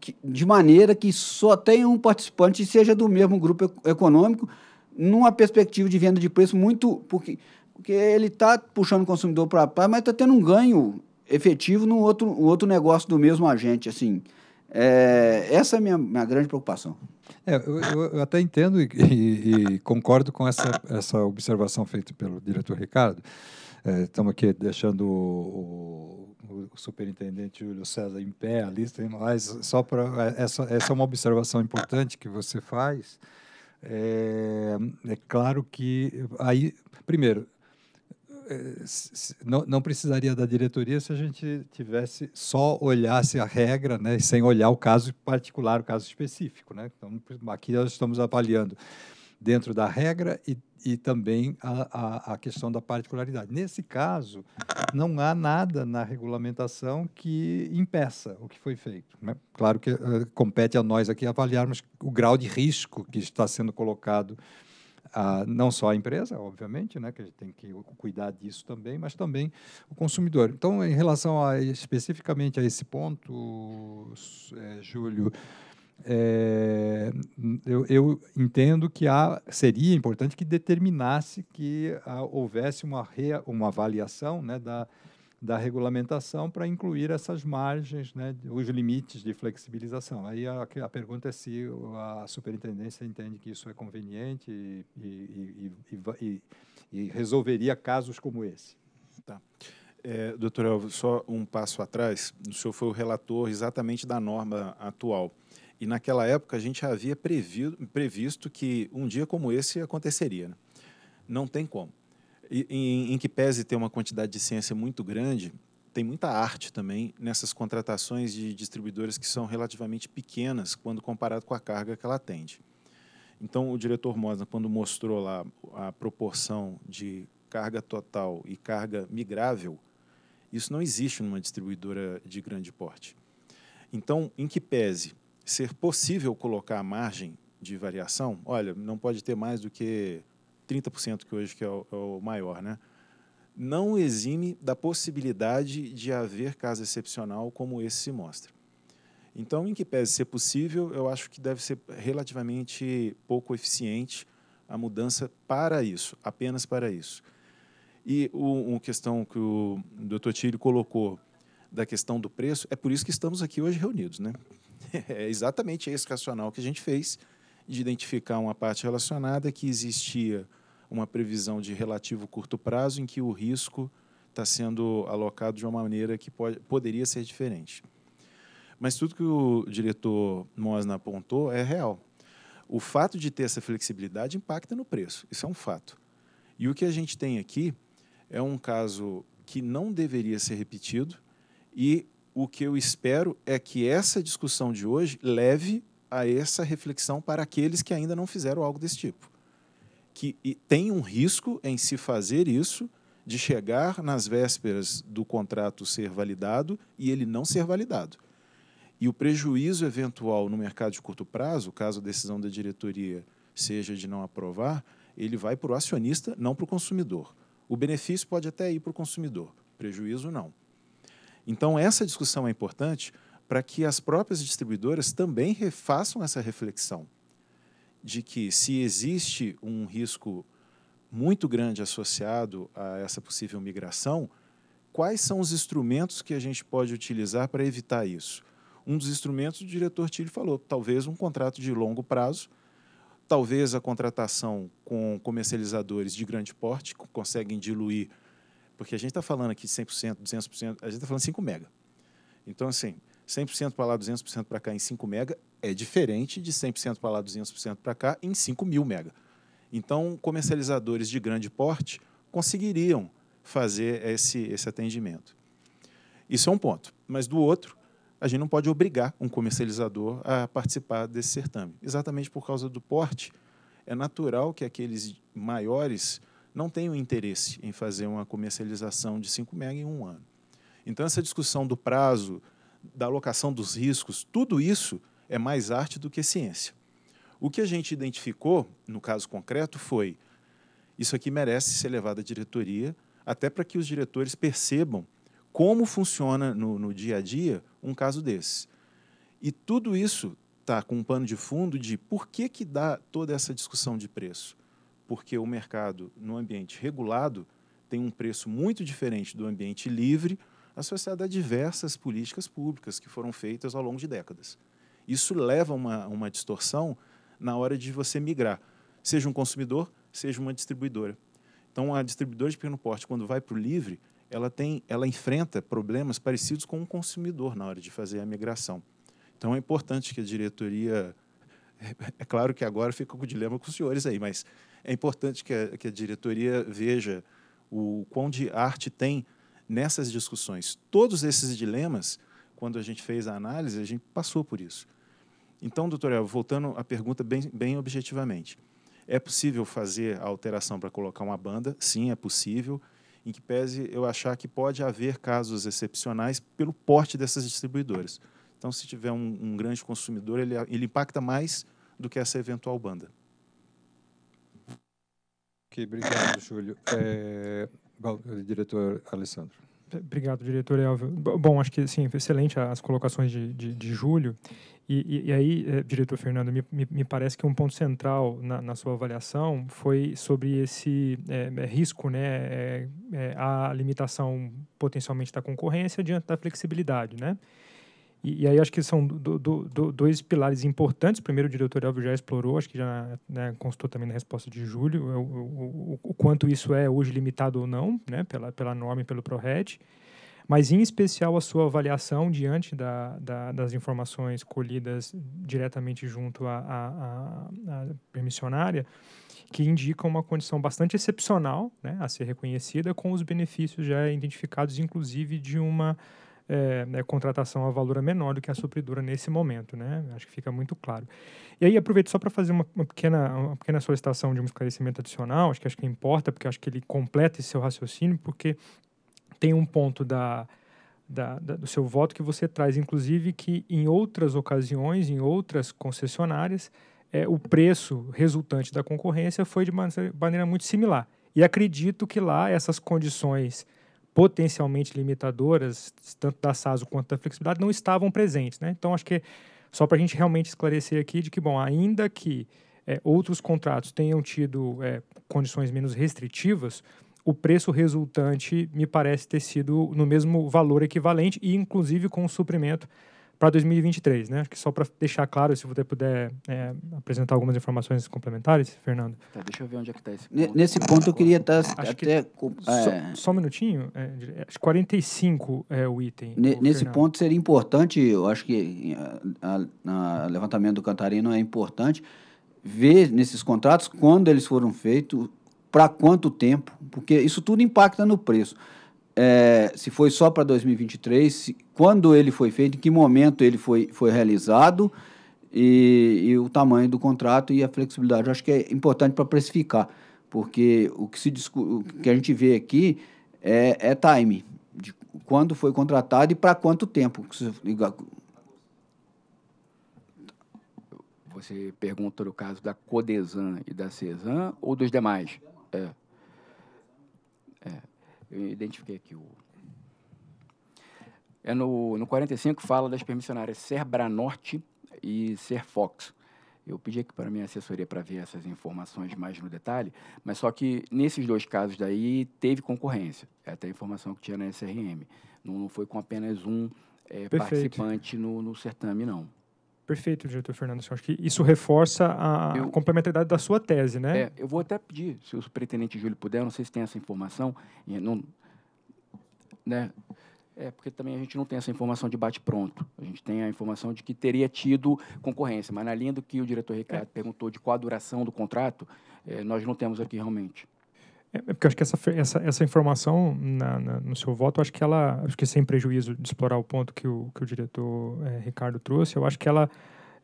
que, de maneira que só tenha um participante e seja do mesmo grupo econômico, numa perspectiva de venda de preço muito. Porque, porque ele está puxando o consumidor para a mas está tendo um ganho efetivo num outro, um outro negócio do mesmo agente. assim é, Essa é a minha, minha grande preocupação. É, eu, eu, até entendo e, e, e concordo com essa, essa observação feita pelo diretor Ricardo é, estamos aqui deixando o, o, o, superintendente Júlio César em pé, a lista, mas só para. É, essa, essa é uma observação importante que você faz. É, é claro que. aí Primeiro, é, não, não, precisaria da diretoria se a gente tivesse só olhasse a regra, né, sem olhar o caso particular, o caso específico, né? Então aqui nós estamos avaliando dentro da regra e e também a, a, a, questão da particularidade. Nesse caso, não há nada na regulamentação que impeça o que foi feito. Né? Claro que uh, compete a nós aqui avaliarmos o grau de risco que está sendo colocado, uh, não só a empresa, obviamente, né, que a gente tem que cuidar disso também, mas também o consumidor. Então, em relação a, especificamente a esse ponto, é, Júlio é, eu, eu, entendo que há, seria importante que determinasse que houvesse uma, uma avaliação né, da, da regulamentação para incluir essas margens, né, os limites de flexibilização. Aí a, a, pergunta é se a superintendência entende que isso é conveniente e, e, e, e resolveria casos como esse. Tá. É, doutor Elvio, só um passo atrás. O senhor foi o relator exatamente da norma atual. E naquela época a gente havia previsto que um dia como esse aconteceria. Né? Não tem como. E, em, em, que pese ter uma quantidade de ciência muito grande, tem muita arte também nessas contratações de distribuidoras que são relativamente pequenas quando comparado com a carga que ela atende. Então, o diretor Mosna, quando mostrou lá a proporção de carga total e carga migrável, isso não existe numa distribuidora de grande porte. Então, em que pese ser possível colocar a margem de variação, olha, não pode ter mais do que 30%, que hoje que é o, é o maior, né? não exime da possibilidade de haver caso excepcional como esse se mostra. Então, em que pese ser possível, eu acho que deve ser relativamente pouco eficiente a mudança para isso, apenas para isso. E uma questão que o doutor Tílio colocou da questão do preço, é por isso que estamos aqui hoje reunidos, né? é exatamente esse racional que a gente fez, de identificar uma parte relacionada que existia uma previsão de relativo curto prazo em que o risco está sendo alocado de uma maneira que pode, poderia ser diferente. Mas tudo que o diretor Mosna apontou é real. O fato de ter essa flexibilidade impacta no preço, isso é um fato. E o que a gente tem aqui é um caso que não deveria ser repetido e o que eu espero é que essa discussão de hoje leve a essa reflexão para aqueles que ainda não fizeram algo desse tipo. Que tem um risco em se fazer isso, de chegar nas vésperas do contrato ser validado e ele não ser validado. E o prejuízo eventual no mercado de curto prazo, caso a decisão da diretoria seja de não aprovar, ele vai para o acionista, não para o consumidor. O benefício pode até ir para o consumidor, prejuízo não. Então, essa discussão é importante para que as próprias distribuidoras também façam essa reflexão de que, se existe um risco muito grande associado a essa possível migração, quais são os instrumentos que a gente pode utilizar para evitar isso? Um dos instrumentos, o diretor Tilly falou, talvez um contrato de longo prazo, talvez a contratação com comercializadores de grande porte, que conseguem diluir porque a gente está falando aqui 100%, 200%, a gente está falando 5 mega. Então, assim, 100% para lá, 200% para cá em 5 mega é diferente de 100% para lá, 200% para cá em 5 mil mega. Então, comercializadores de grande porte conseguiriam fazer esse, esse atendimento. Isso é um ponto. Mas, do outro, a gente não pode obrigar um comercializador a participar desse certame. Exatamente por causa do porte, é natural que aqueles maiores não tem o interesse em fazer uma comercialização de 5 MB em um ano. Então, essa discussão do prazo, da alocação dos riscos, tudo isso é mais arte do que ciência. O que a gente identificou, no caso concreto, foi isso aqui merece ser levado à diretoria, até para que os diretores percebam como funciona no, no dia a dia um caso desse. E tudo isso está com um pano de fundo de por que, que dá toda essa discussão de preço porque o mercado no ambiente regulado tem um preço muito diferente do ambiente livre, associado a diversas políticas públicas que foram feitas ao longo de décadas. Isso leva a uma, uma distorção na hora de você migrar, seja um consumidor, seja uma distribuidora. Então, a distribuidora de pequeno porte, quando vai para o livre, ela, tem, ela enfrenta problemas parecidos com o um consumidor na hora de fazer a migração. Então, é importante que a diretoria. É, é claro que agora fica com o dilema com os senhores aí, mas é importante que a, que a diretoria veja o quão de arte tem nessas discussões. Todos esses dilemas, quando a gente fez a análise, a gente passou por isso. Então, doutor Elvio, voltando à pergunta bem, bem objetivamente, é possível fazer a alteração para colocar uma banda? Sim, é possível. Em que pese eu achar que pode haver casos excepcionais pelo porte dessas distribuidoras. Então, se tiver um, um grande consumidor, ele, ele impacta mais do que essa eventual banda. Ok, obrigado, Júlio. É, bom, diretor Alessandro. Obrigado, diretor Elvio. Bom, acho que sim, excelente as colocações de, de, de Júlio. E, e, e aí, é, diretor Fernando, me, me, me, parece que um ponto central na, na sua avaliação foi sobre esse é, é risco, né, é, é, a limitação potencialmente da concorrência diante da flexibilidade, né? E, e aí acho que são do, do, do, dois pilares importantes. Primeiro, o diretor Elvio já explorou, acho que já né, constou também na resposta de Júlio, é o, o, o, quanto isso é hoje limitado ou não, né, pela, pela norma e pelo ProRed. Mas, em especial, a sua avaliação diante da, da, das informações colhidas diretamente junto à permissionária, que indica uma condição bastante excepcional né, a ser reconhecida, com os benefícios já identificados, inclusive de uma é, né, contratação a valor é menor do que a supridora nesse momento, né? Acho que fica muito claro. E aí aproveito só para fazer uma, uma, pequena, uma pequena solicitação de um esclarecimento adicional, acho que acho que importa, porque acho que ele completa esse seu raciocínio, porque tem um ponto da, da, da, do seu voto que você traz, inclusive que em outras ocasiões, em outras concessionárias, é, o preço resultante da concorrência foi de maneira muito similar. E acredito que lá essas condições potencialmente limitadoras, tanto da SASO quanto da flexibilidade, não estavam presentes. Né? Então, acho que só para a gente realmente esclarecer aqui de que, bom, ainda que é, outros contratos tenham tido é, condições menos restritivas, o preço resultante me parece ter sido no mesmo valor equivalente e, inclusive, com o suprimento para 2023, né? Acho que só para deixar claro, se você puder é, apresentar algumas informações complementares, Fernando. Tá, deixa eu ver onde é que está esse ponto. Nesse ponto eu queria tá estar até... Só, é... só, um minutinho, é, 45 é o item. N o nesse Fernando. ponto seria importante, eu acho que o levantamento do Cantarino é importante ver nesses contratos quando eles foram feitos, para quanto tempo, porque isso tudo impacta no preço é, se foi só para 2023, se, quando ele foi feito, em que momento ele foi, foi realizado e, e o tamanho do contrato e a flexibilidade. Eu acho que é importante para precificar, porque o que, se, o que a gente vê aqui é, é time, de quando foi contratado e para quanto tempo. Você pergunta no caso da Codesan e da Cesan ou dos demais? É. é. Eu identifiquei aqui o. É no, no 45 fala das permissionárias Serbranorte e Serfox. Eu pedi aqui para a minha assessoria para ver essas informações mais no detalhe, mas só que nesses dois casos daí teve concorrência. É até a informação que tinha na SRM. Não, não foi com apenas um é, participante no, no certame, não. Perfeito, diretor Fernando. Eu acho que isso reforça a eu, complementaridade da sua tese, né? É, eu vou até pedir, se o superintendente Júlio puder, não sei se tem essa informação, não, né? É, porque também a gente não tem essa informação de bate-pronto. A gente tem a informação de que teria tido concorrência, mas na linha do que o diretor Ricardo é. perguntou de qual a duração do contrato, é, nós não temos aqui realmente. É, é porque eu acho que essa, essa, essa informação na, na, no seu voto, acho que ela, acho que é sem prejuízo de explorar o ponto que o, que o diretor é, Ricardo trouxe, eu acho que ela,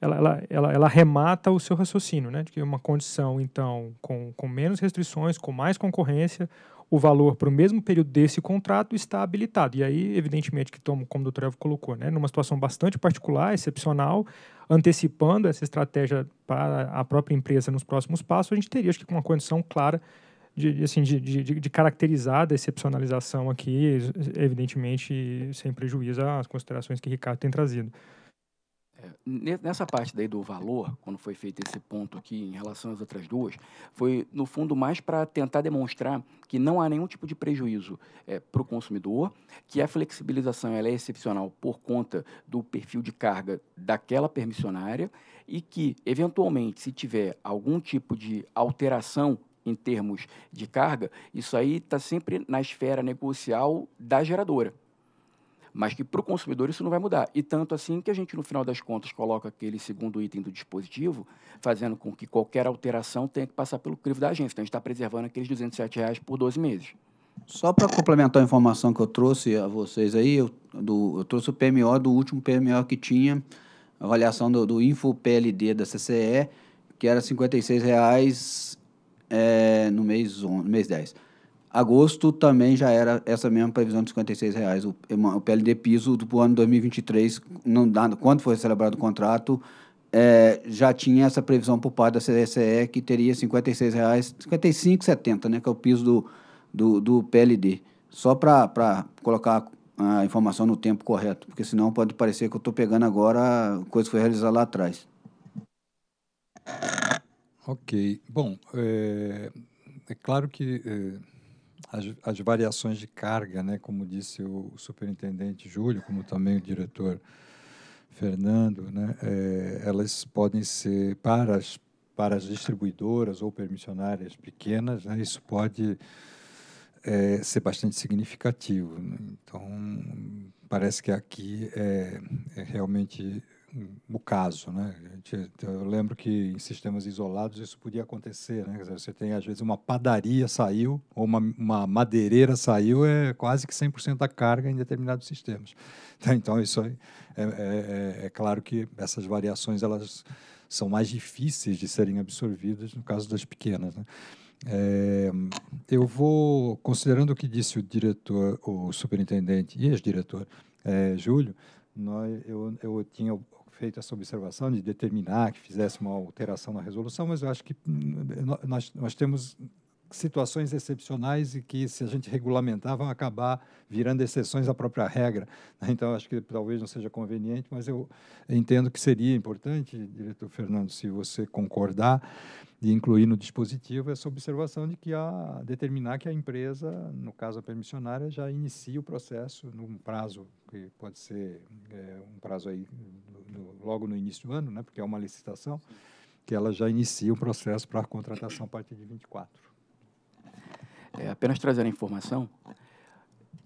ela, ela, ela, ela remata o seu raciocínio, né? De que uma condição, então, com, com menos restrições, com mais concorrência, o valor para o mesmo período desse contrato está habilitado. E aí, evidentemente, que tomo, como o doutor Evo colocou, né? Numa situação bastante particular, excepcional, antecipando essa estratégia para a própria empresa nos próximos passos, a gente teria, acho que, uma condição clara de, assim, de, de, de, caracterizar a excepcionalização aqui, evidentemente sem prejuízo às considerações que Ricardo tem trazido. É, nessa parte daí do valor, quando foi feito esse ponto aqui em relação às outras duas, foi, no fundo, mais para tentar demonstrar que não há nenhum tipo de prejuízo é, para o consumidor, que a flexibilização ela é excepcional por conta do perfil de carga daquela permissionária e que, eventualmente, se tiver algum tipo de alteração em termos de carga, isso aí está sempre na esfera negocial da geradora. Mas que para o consumidor isso não vai mudar. E tanto assim que a gente, no final das contas, coloca aquele segundo item do dispositivo, fazendo com que qualquer alteração tenha que passar pelo crivo da agência. Então a gente está preservando aqueles R$ 207 reais por 12 meses. Só para complementar a informação que eu trouxe a vocês aí, eu, do, eu trouxe o PMO do último PMO que tinha, avaliação do, do Info PLD da CCE, que era R$ 56,00 é, no mês, on, no mês 10. Agosto também já era essa mesma previsão de R$ reais. O, é o PLD piso do ano 2023, não quando foi celebrado o contrato, é, já tinha essa previsão por parte da CSE que teria 56,00, reais, 55,70, né, que é o piso do, do, do PLD. Só para colocar a informação no tempo correto, porque senão pode parecer que eu estou pegando agora coisa que foi realizada lá atrás. Ok. Bom, é, é claro que é, as, as, variações de carga, né, como disse o superintendente Júlio, como também o diretor Fernando, né, é, elas podem ser para as, para as distribuidoras ou permissionárias pequenas, né, isso pode ser bastante significativo. Né? Então, parece que aqui é, é realmente o caso. Né? eu lembro que em sistemas isolados isso podia acontecer. Né? você tem, às vezes, uma padaria saiu, ou uma, uma madeireira saiu, é quase que 100% da carga em determinados sistemas. Tá, então, isso aí, é, é, é, é claro que essas variações elas são mais difíceis de serem absorvidas no caso das pequenas. Né? É, eu vou, considerando o que disse o diretor, o superintendente e ex-diretor é, Júlio, nós, eu, eu tinha feito essa observação de determinar que fizesse uma alteração na resolução, mas eu acho que nós, nós temos situações excepcionais e que, se a gente regulamentar, vão acabar virando exceções à própria regra. Né? Então, acho que talvez não seja conveniente, mas eu entendo que seria importante, diretor Fernando, se você concordar de incluir no dispositivo essa observação de que a determinar que a empresa, no caso a permissionária, já inicie o processo num prazo que pode ser é, um prazo aí do, do, logo no início do ano, né, porque é uma licitação, que ela já inicie o processo para a contratação a partir de 24 é, apenas trazer a informação,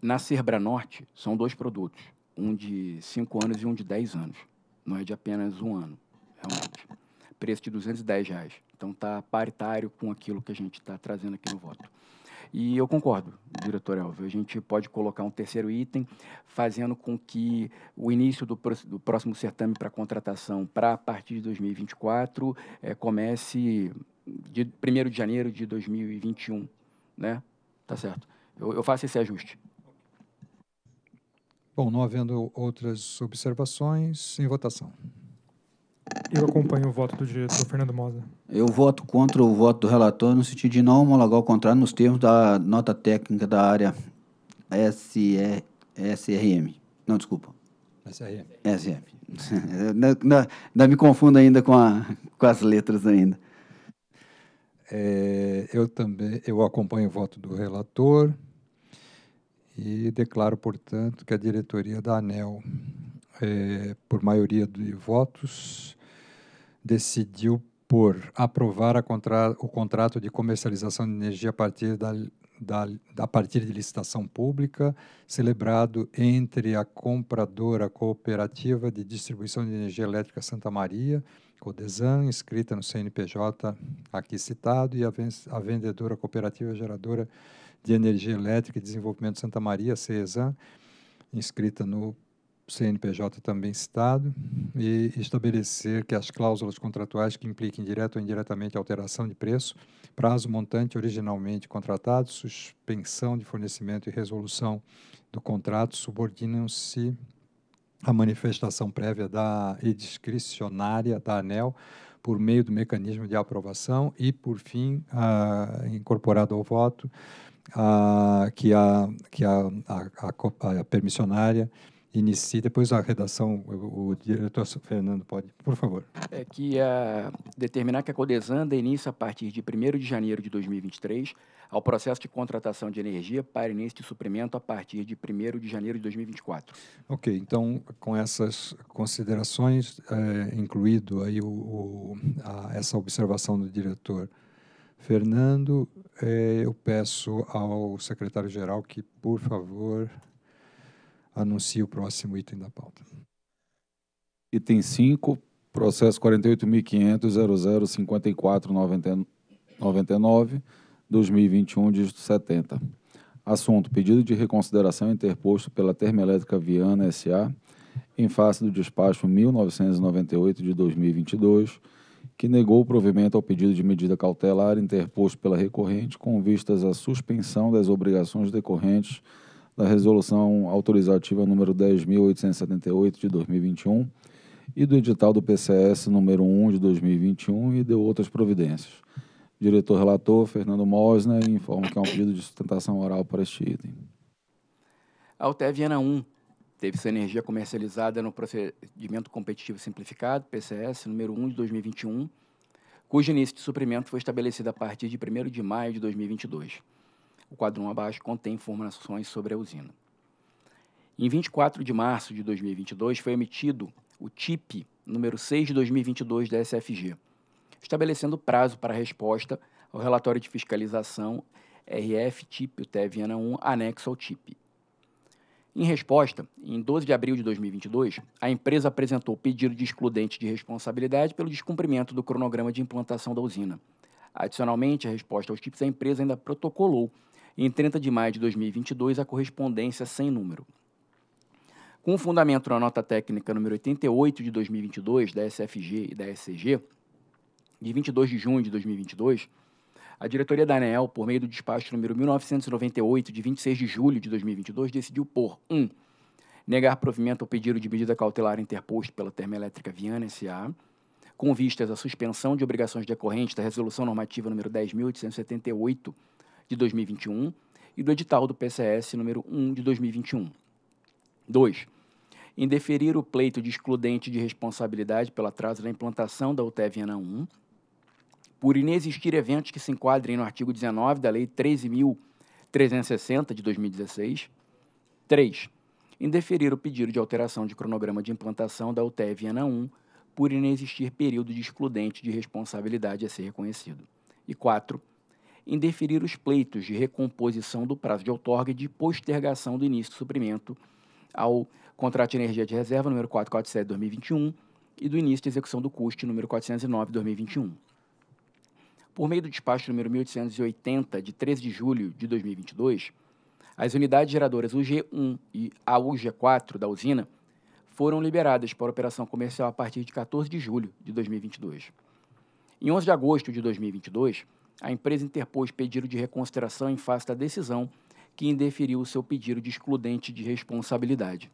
na Norte são dois produtos, um de 5 anos e um de 10 anos. Não é de apenas um ano, realmente. Preço de 210 reais. Então está paritário com aquilo que a gente está trazendo aqui no voto. E eu concordo, diretor Elvio, a gente pode colocar um terceiro item, fazendo com que o início do, do próximo certame para contratação, para a partir de 2024, é, eh, comece de 1 de janeiro de 2021 né? Tá certo. Eu, eu faço esse ajuste. Bom, não havendo outras observações, em votação. Eu acompanho o voto do diretor Fernando Mosa. Eu voto contra o voto do relator no sentido de não homologar o contrato nos termos da nota técnica da área SR, SRM. Não, desculpa. SRM. SRM. Ainda me confundo ainda com, a, com as letras ainda. É, eu também eu acompanho o voto do relator e declaro, portanto, que a diretoria da ANEL, é, por maioria de votos, decidiu por aprovar contra, o contrato de comercialização de energia a partir da, da, a partir de licitação pública, celebrado entre a compradora cooperativa de distribuição de energia elétrica Santa Maria, Codesan, inscrita no CNPJ aqui citado, e a vendedora cooperativa geradora de energia elétrica e desenvolvimento de Santa Maria, CESAN, inscrita no CNPJ também citado, e estabelecer que as cláusulas contratuais que impliquem direta ou indiretamente alteração de preço, prazo montante originalmente contratado, suspensão de fornecimento e resolução do contrato subordinam-se a manifestação prévia da e discricionária da ANEL por meio do mecanismo de aprovação e, por fim, incorporado ao voto, a que, a, que a, a, a, a permissionária inicie, depois a redação, o, o diretor Fernando pode, por favor. É que a, ah, determinar que a Codesan dê início a partir de 1 de janeiro de 2023 ao processo de contratação de energia para início de suprimento a partir de 1 de janeiro de 2024. Ok, então com essas considerações, é, incluído aí o, o a, essa observação do diretor Fernando, é, eu peço ao secretário-geral que, por favor, anuncie o próximo item da pauta. Item 5, processo 48.500.005499, 2021, dígito 70. Assunto: pedido de reconsideração interposto pela Termoelétrica Viana S.A. em face do despacho 1998 de 2022, que negou o provimento ao pedido de medida cautelar interposto pela recorrente com vistas à suspensão das obrigações decorrentes da Resolução Autorizativa número 10.878 de 2021 e do edital do PCS número 1 de 2021 e deu outras providências. Diretor relator Fernando Mosner informa que há é um pedido de sustentação oral para este item. A Alté Viana 1 teve sua energia comercializada no procedimento competitivo simplificado, PCS número 1 de 2021, cujo início de suprimento foi estabelecido a partir de 1 de maio de 2022. O quadro abaixo contém informações sobre a usina. Em 24 de março de 2022, foi emitido o TIP número 6 de 2022 da SFG, estabelecendo prazo para resposta ao relatório de fiscalização RF-TIP, o TE 1, anexo ao TIP. Em resposta, em 12 de abril de 2022, a empresa apresentou pedido de excludente de responsabilidade pelo descumprimento do cronograma de implantação da usina. Adicionalmente, a resposta aos TIPs, a empresa ainda protocolou em 30 de maio de 2022 a correspondência sem número. Com fundamento na nota técnica número 88 de 2022 da SFG e da SCG, de 22 de junho de 2022, a diretoria da ANEEL, por meio do despacho número 1998 de 26 de julho de 2022, decidiu por 1. Um, negar provimento ao pedido de medida cautelar interposto pela Termoelétrica Viana S.A., com vistas à suspensão de obrigações decorrentes da Resolução Normativa número 10.878 de 2021 e do edital do PCS número 1 de 2021. 2. Indeferir o pleito de excludente de responsabilidade pelo atraso da implantação da UTE Viana 1, por inexistir eventos que se enquadrem no artigo 19 da Lei 13.360 de 2016. 3. Indeferir o pedido de alteração de cronograma de implantação da UTE Viana 1, por inexistir período de excludente de responsabilidade a ser reconhecido. E 4 em deferir os pleitos de recomposição do prazo de outorga e de postergação do início do suprimento ao contrato de energia de reserva número 447 2021 e do início de execução do custo número 409 2021. Por meio do despacho número 1880 de 13 de julho de 2022, as unidades geradoras UG1 e aug 4 da usina foram liberadas para operação comercial a partir de 14 de julho de 2022. Em 11 de agosto de 2022, a empresa interpôs pedido de reconsideração em face da decisão que indeferiu o seu pedido de excludente de responsabilidade.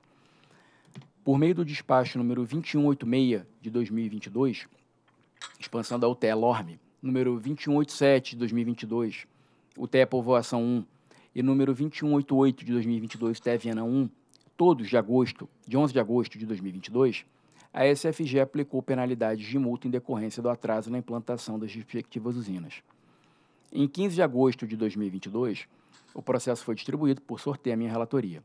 Por meio do despacho número 2186 de 2022, expansão da UTE Lorme, número 2187 de 2022, UTE Povoação 1 e número 2188 de 2022, UTE Viena 1, todos de agosto, de 11 de agosto de 2022, a SFG aplicou penalidades de multa em decorrência do atraso na implantação das respectivas usinas. Em 15 de agosto de 2022, o processo foi distribuído por sorteio à minha relatoria.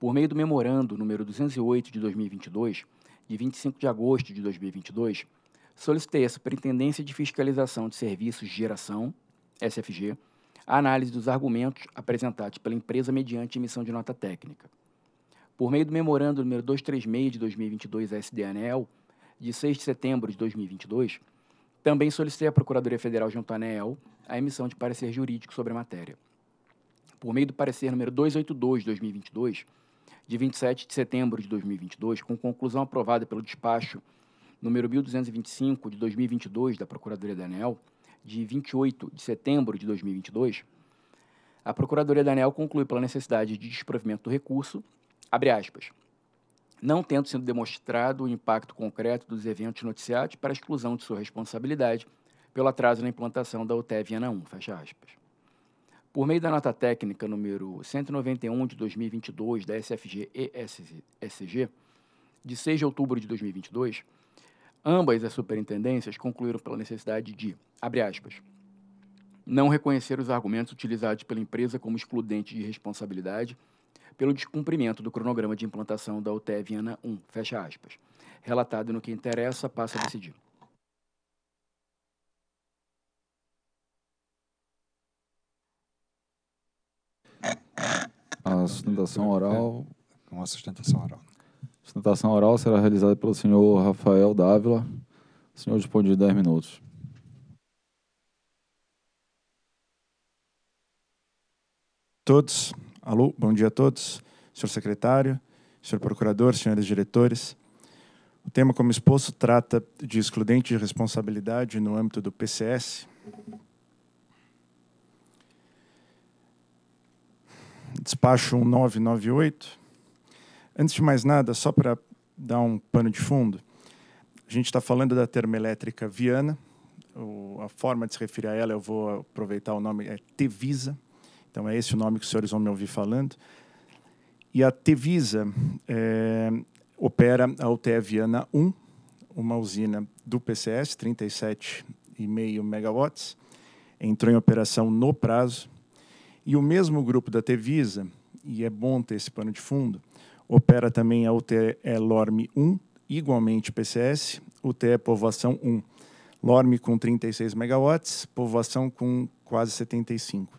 Por meio do memorando número 208 de 2022, de 25 de agosto de 2022, solicitei à Superintendência de Fiscalização de Serviços de Geração, SFG, a análise dos argumentos apresentados pela empresa mediante emissão de nota técnica. Por meio do memorando número 236 de 2022 SDANEL, de 6 de setembro de 2022, também solicitei à Procuradoria Federal junto à ANEEL a emissão de parecer jurídico sobre a matéria. Por meio do parecer número 282 de 2022, de 27 de setembro de 2022, com conclusão aprovada pelo despacho número 1225 de 2022 da Procuradoria da ANEL, de 28 de setembro de 2022, a Procuradoria da ANEL conclui pela necessidade de desprovimento do recurso, abre aspas, não tendo sido demonstrado o impacto concreto dos eventos noticiados para exclusão de sua responsabilidade pelo atraso na implantação da UTE Viena 1, fecha aspas. Por meio da nota técnica número 191 de 2022 da SFG e SG, de 6 de outubro de 2022, ambas as superintendências concluíram pela necessidade de, abre aspas, não reconhecer os argumentos utilizados pela empresa como excludente de responsabilidade pelo descumprimento do cronograma de implantação da UTE Viana 1, fecha aspas. Relatado no que interessa, passa a decidir. A sustentação oral... É, é uma sustentação oral. A sustentação oral será realizada pelo senhor Rafael Dávila. O senhor dispõe de 10 minutos. todos. Alô, bom dia a todos, senhor secretário, senhor procurador, senhores diretores. O tema, como exposto, trata de excludente de responsabilidade no âmbito do PCS. Despacho 1998. Antes de mais nada, só para dar um pano de fundo, a gente está falando da termoelétrica Viana. O, a forma de se referir a ela, eu vou aproveitar o nome, é Tevisa então é esse o nome que os senhores vão me ouvir falando. E a Tevisa é, opera a UTE Viana 1, uma usina do PCS, 37,5 megawatts, entrou em operação no prazo. E o mesmo grupo da Tevisa, e é bom ter esse pano de fundo, opera também a UTE Lorme 1, igualmente PCS, UTE Povoação 1. Lorme com 36 megawatts, Povoação com quase 75.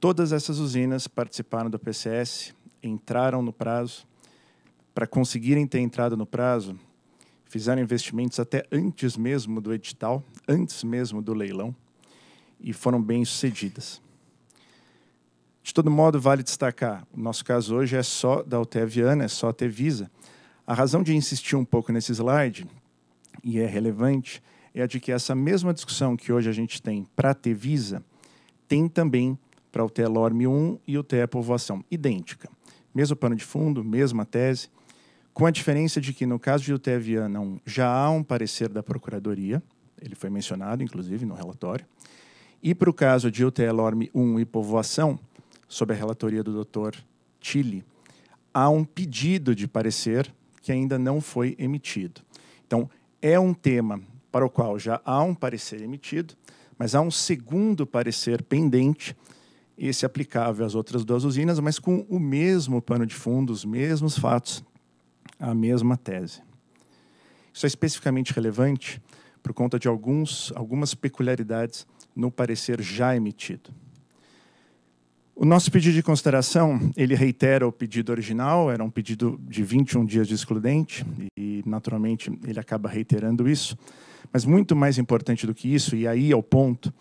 Todas essas usinas participaram do PCS, entraram no prazo. Para conseguirem ter entrado no prazo, fizeram investimentos até antes mesmo do edital, antes mesmo do leilão, e foram bem sucedidas. De todo modo, vale destacar, o nosso caso hoje é só da UTEVIANA, é só a Tevisa. A razão de insistir um pouco nesse slide, e é relevante, é a de que essa mesma discussão que hoje a gente tem para a Tevisa tem também para o TELORM-1 e o TE é Povoação, idêntica. Mesmo pano de fundo, mesma tese, com a diferença de que, no caso de UTE Viana já há um parecer da Procuradoria, ele foi mencionado, inclusive, no relatório, e para o caso de o Lorme 1 e Povoação, sob a relatoria do Dr. Tilly, há um pedido de parecer que ainda não foi emitido. Então, é um tema para o qual já há um parecer emitido, mas há um segundo parecer pendente esse aplicável às outras duas usinas, mas com o mesmo pano de fundo, os mesmos fatos, a mesma tese. Isso é especificamente relevante por conta de alguns, algumas peculiaridades no parecer já emitido. O nosso pedido de consideração, ele reitera o pedido original, era um pedido de 21 dias de excludente, e naturalmente ele acaba reiterando isso. Mas muito mais importante do que isso, e aí é o ponto,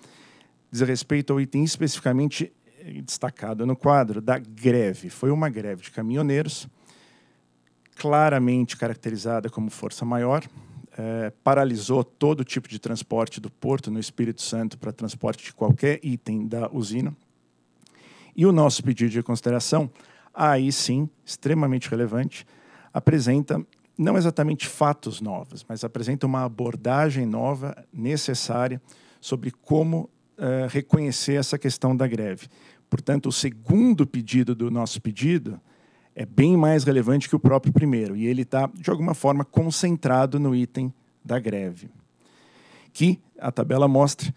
diz respeito ao item especificamente destacada no quadro da greve. Foi uma greve de caminhoneiros, claramente caracterizada como força maior, é, paralisou todo tipo de transporte do porto no Espírito Santo para transporte de qualquer item da usina. E o nosso pedido de consideração, aí sim, extremamente relevante, apresenta não exatamente fatos novos, mas apresenta uma abordagem nova necessária sobre como eh, reconhecer essa questão da greve. Portanto, o segundo pedido do nosso pedido é bem mais relevante que o próprio primeiro, e ele está, de alguma forma, concentrado no item da greve, que a tabela mostra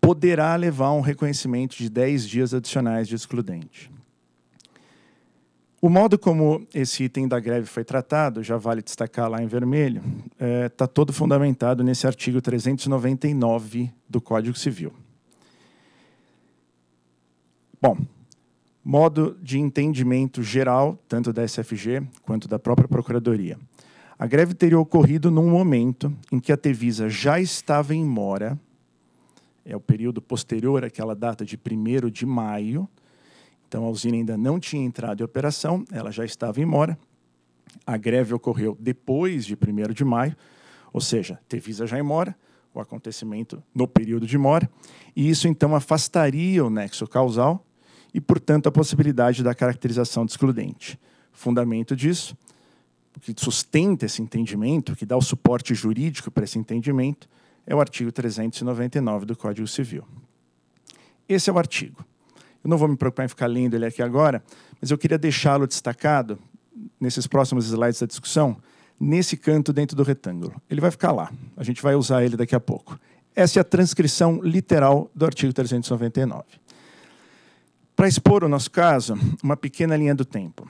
poderá levar a um reconhecimento de 10 dias adicionais de excludente. O modo como esse item da greve foi tratado, já vale destacar lá em vermelho, está eh, é, todo fundamentado nesse artigo 399 do Código Civil. Bom, modo de entendimento geral, tanto da SFG quanto da própria Procuradoria. A greve teria ocorrido num momento em que a Tevisa já estava em mora, é o período posterior àquela data de 1 de maio, então a usina ainda não tinha entrado em operação, ela já estava em mora. A greve ocorreu depois de 1 de maio, ou seja, Tevisa já em mora, o acontecimento no período de mora, e isso então afastaria o nexo causal e, portanto, a possibilidade da caracterização de excludente. Fundamento disso, que sustenta esse entendimento, que dá o suporte jurídico para esse entendimento, é o artigo 399 do Código Civil. Esse é o artigo. Eu não vou me preocupar em ficar lendo ele aqui agora, mas eu queria deixá-lo destacado nesses próximos slides da discussão, nesse canto dentro do retângulo. Ele vai ficar lá. A gente vai usar ele daqui a pouco. Essa é a transcrição literal do artigo 399. Para expor o nosso caso, uma pequena linha do tempo.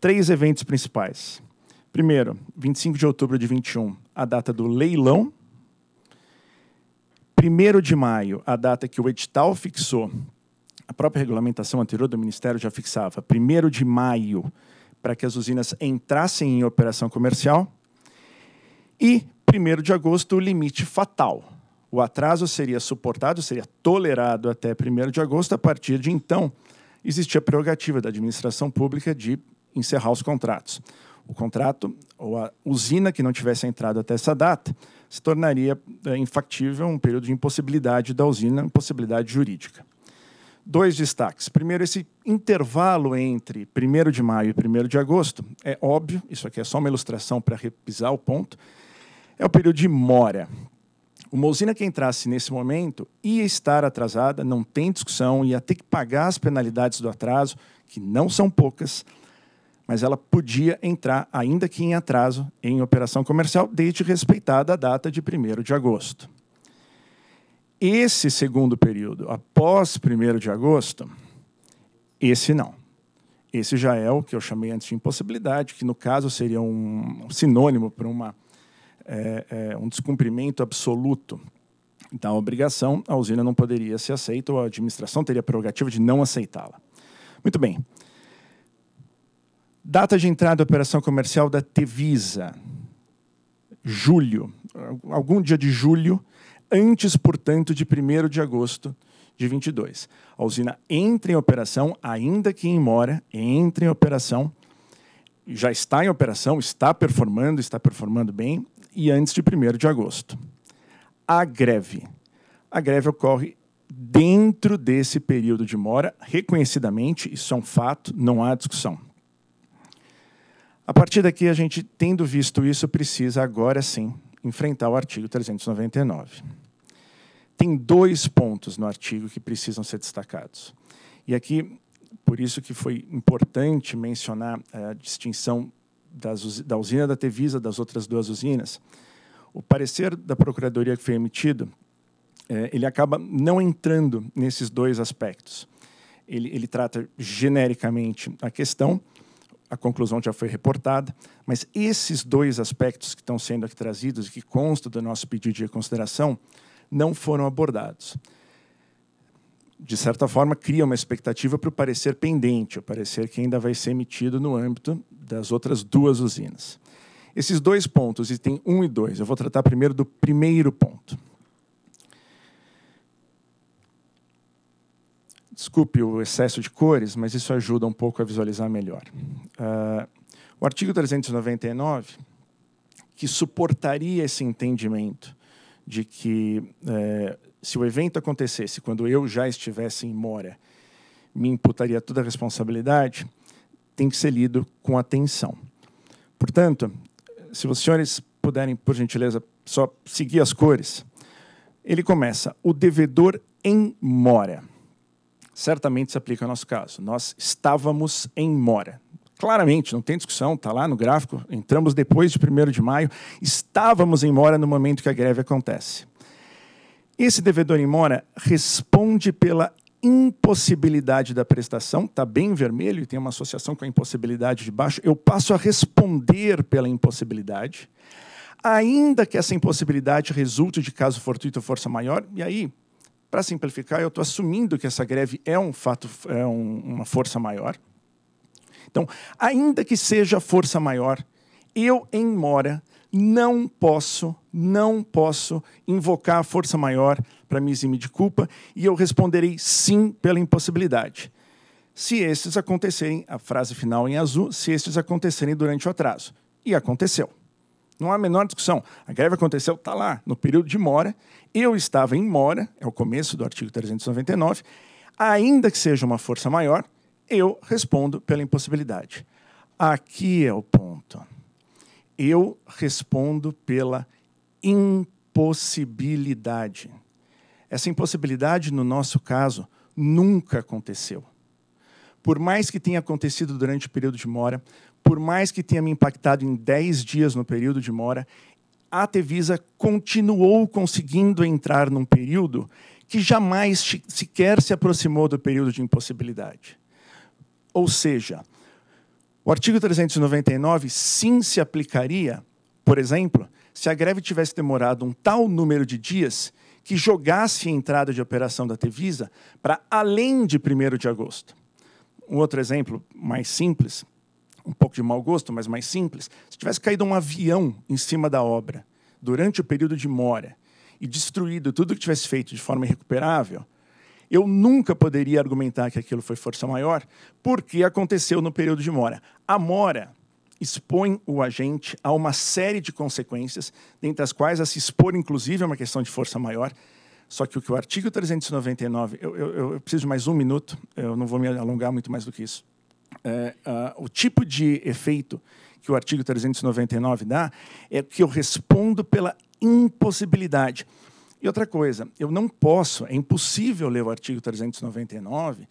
Três eventos principais. Primeiro, 25 de outubro de 21, a data do leilão. 1 de maio, a data que o edital fixou. A própria regulamentação anterior do Ministério já fixava 1 de maio para que as usinas entrassem em operação comercial. E 1 de agosto, o limite fatal, o atraso seria suportado, seria tolerado até 1 de agosto. A partir de então, existia a prerrogativa da administração pública de encerrar os contratos. O contrato ou a usina que não tivesse entrado até essa data se tornaria é, infactível um período de impossibilidade da usina, impossibilidade jurídica. Dois destaques. Primeiro, esse intervalo entre 1 de maio e 1 de agosto é óbvio, isso aqui é só uma ilustração para repisar o ponto, é o período de mora. Uma usina que entrasse nesse momento ia estar atrasada, não tem discussão, ia ter que pagar as penalidades do atraso, que não são poucas, mas ela podia entrar, ainda que em atraso, em operação comercial, desde respeitada a data de 1 de agosto. Esse segundo período, após 1 de agosto, esse não. Esse já é o que eu chamei antes de impossibilidade, que no caso seria um sinônimo para uma é, é um descumprimento absoluto da obrigação, a usina não poderia ser aceita ou a administração teria a prerrogativa de não aceitá-la. Muito bem. Data de entrada da operação comercial da Tevisa. Julho. Algum dia de julho, antes, portanto, de 1 de agosto de 22. A usina entra em operação, ainda que em mora, entra em operação, já está em operação, está performando, está performando bem, e antes de 1 de agosto. A greve. A greve ocorre dentro desse período de mora, reconhecidamente, isso é um fato, não há discussão. A partir daqui, a gente, tendo visto isso, precisa agora sim enfrentar o artigo 399. Tem dois pontos no artigo que precisam ser destacados. E aqui, por isso que foi importante mencionar eh, a distinção das, da usina da Tevisa, das outras duas usinas, o parecer da Procuradoria que foi emitido, é, ele acaba não entrando nesses dois aspectos. Ele, ele trata genericamente a questão, a conclusão já foi reportada, mas esses dois aspectos que estão sendo aqui trazidos e que constam do nosso pedido de reconsideração não foram abordados. De certa forma, cria uma expectativa para o parecer pendente, o parecer que ainda vai ser emitido no âmbito das outras duas usinas. Esses dois pontos, item 1 e 2, eu vou tratar primeiro do primeiro ponto. Desculpe o excesso de cores, mas isso ajuda um pouco a visualizar melhor. Uh, o artigo 399, que suportaria esse entendimento de que, uh, se o evento acontecesse quando eu já estivesse em mora, me imputaria toda a responsabilidade, tem que ser lido com atenção. Portanto, se os senhores puderem, por gentileza, só seguir as cores, ele começa: o devedor em mora. Certamente se aplica ao nosso caso. Nós estávamos em mora. Claramente, não tem discussão, está lá no gráfico. Entramos depois de 1 de maio, estávamos em mora no momento que a greve acontece. Esse devedor em mora responde pela impossibilidade da prestação, está bem vermelho, tem uma associação com a impossibilidade de baixo, eu passo a responder pela impossibilidade, ainda que essa impossibilidade resulte de caso fortuito ou força maior, e aí, para simplificar, eu estou assumindo que essa greve é um fato, é um, uma força maior. Então, ainda que seja força maior, eu, em mora, não posso, não posso invocar a força maior para me eximir de culpa, e eu responderei sim pela impossibilidade. Se estes acontecerem, a frase final em azul, se estes acontecerem durante o atraso. E aconteceu. Não há a menor discussão. A greve aconteceu, está lá, no período de mora. Eu estava em mora, é o começo do artigo 399. Ainda que seja uma força maior, eu respondo pela impossibilidade. Aqui é o ponto. Eu respondo pela impossibilidade. Essa impossibilidade, no nosso caso, nunca aconteceu. Por mais que tenha acontecido durante o período de mora, por mais que tenha me impactado em 10 dias no período de mora, a Tevisa continuou conseguindo entrar num período que jamais sequer se aproximou do período de impossibilidade. Ou seja, o artigo 399 sim se aplicaria, por exemplo, se a greve tivesse demorado um tal número de dias que jogasse a entrada de operação da Tevisa para além de 1 de agosto. Um outro exemplo mais simples, um pouco de mau gosto, mas mais simples: se tivesse caído um avião em cima da obra durante o período de mora e destruído tudo que tivesse feito de forma irrecuperável, eu nunca poderia argumentar que aquilo foi força maior, porque aconteceu no período de mora. A mora expõe o agente a uma série de consequências, dentre as quais a se expor, inclusive, é uma questão de força maior. Só que o que o artigo 399, eu, eu, eu preciso de mais um minuto, eu não vou me alongar muito mais do que isso. É, uh, o tipo de efeito que o artigo 399 dá é que eu respondo pela impossibilidade. E outra coisa, eu não posso, é impossível ler o artigo 399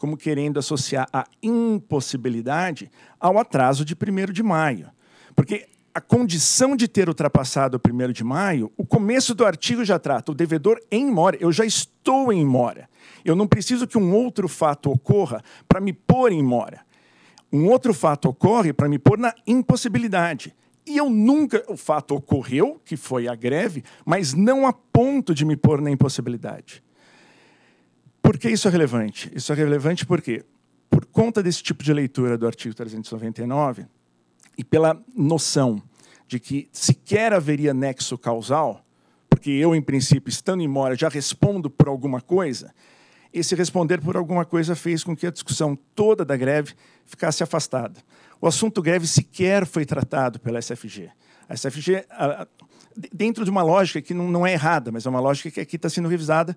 como querendo associar a impossibilidade ao atraso de 1 de maio. Porque a condição de ter ultrapassado o 1 de maio, o começo do artigo já trata o devedor é em mora. Eu já estou em mora. Eu não preciso que um outro fato ocorra para me pôr em mora. Um outro fato ocorre para me pôr na impossibilidade. E eu nunca. O fato ocorreu, que foi a greve, mas não a ponto de me pôr na impossibilidade. Por que isso é relevante? Isso é relevante porque, por conta desse tipo de leitura do artigo 399 e pela noção de que sequer haveria nexo causal, porque eu, em princípio, estando em mora, já respondo por alguma coisa, esse responder por alguma coisa fez com que a discussão toda da greve ficasse afastada. O assunto greve sequer foi tratado pela SFG. A SFG, dentro de uma lógica que não é errada, mas é uma lógica que aqui está sendo revisada,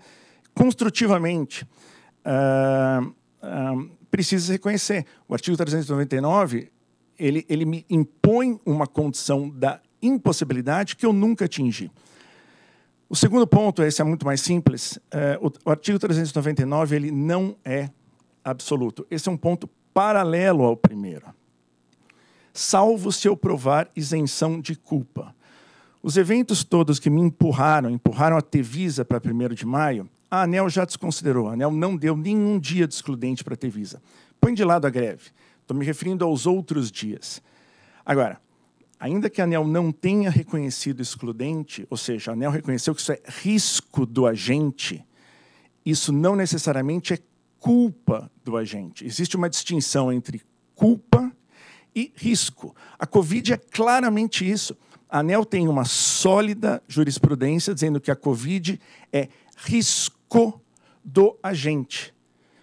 construtivamente, uh, uh, precisa reconhecer. O artigo 399 ele, ele me impõe uma condição da impossibilidade que eu nunca atingi. O segundo ponto, esse é muito mais simples, eh, o, o, artigo 399 ele não é absoluto. Esse é um ponto paralelo ao primeiro. Salvo se eu provar isenção de culpa. Os eventos todos que me empurraram, empurraram a Tevisa para 1 de maio, a ANEL já desconsiderou. A ANEL não deu nenhum dia de excludente para a Tevisa. Põe de lado a greve. Estou me referindo aos outros dias. Agora, ainda que a ANEL não tenha reconhecido excludente, ou seja, a ANEL reconheceu que isso é risco do agente, isso não necessariamente é culpa do agente. Existe uma distinção entre culpa e risco. A Covid é claramente isso. A ANEL tem uma sólida jurisprudência dizendo que a Covid é risco do agente.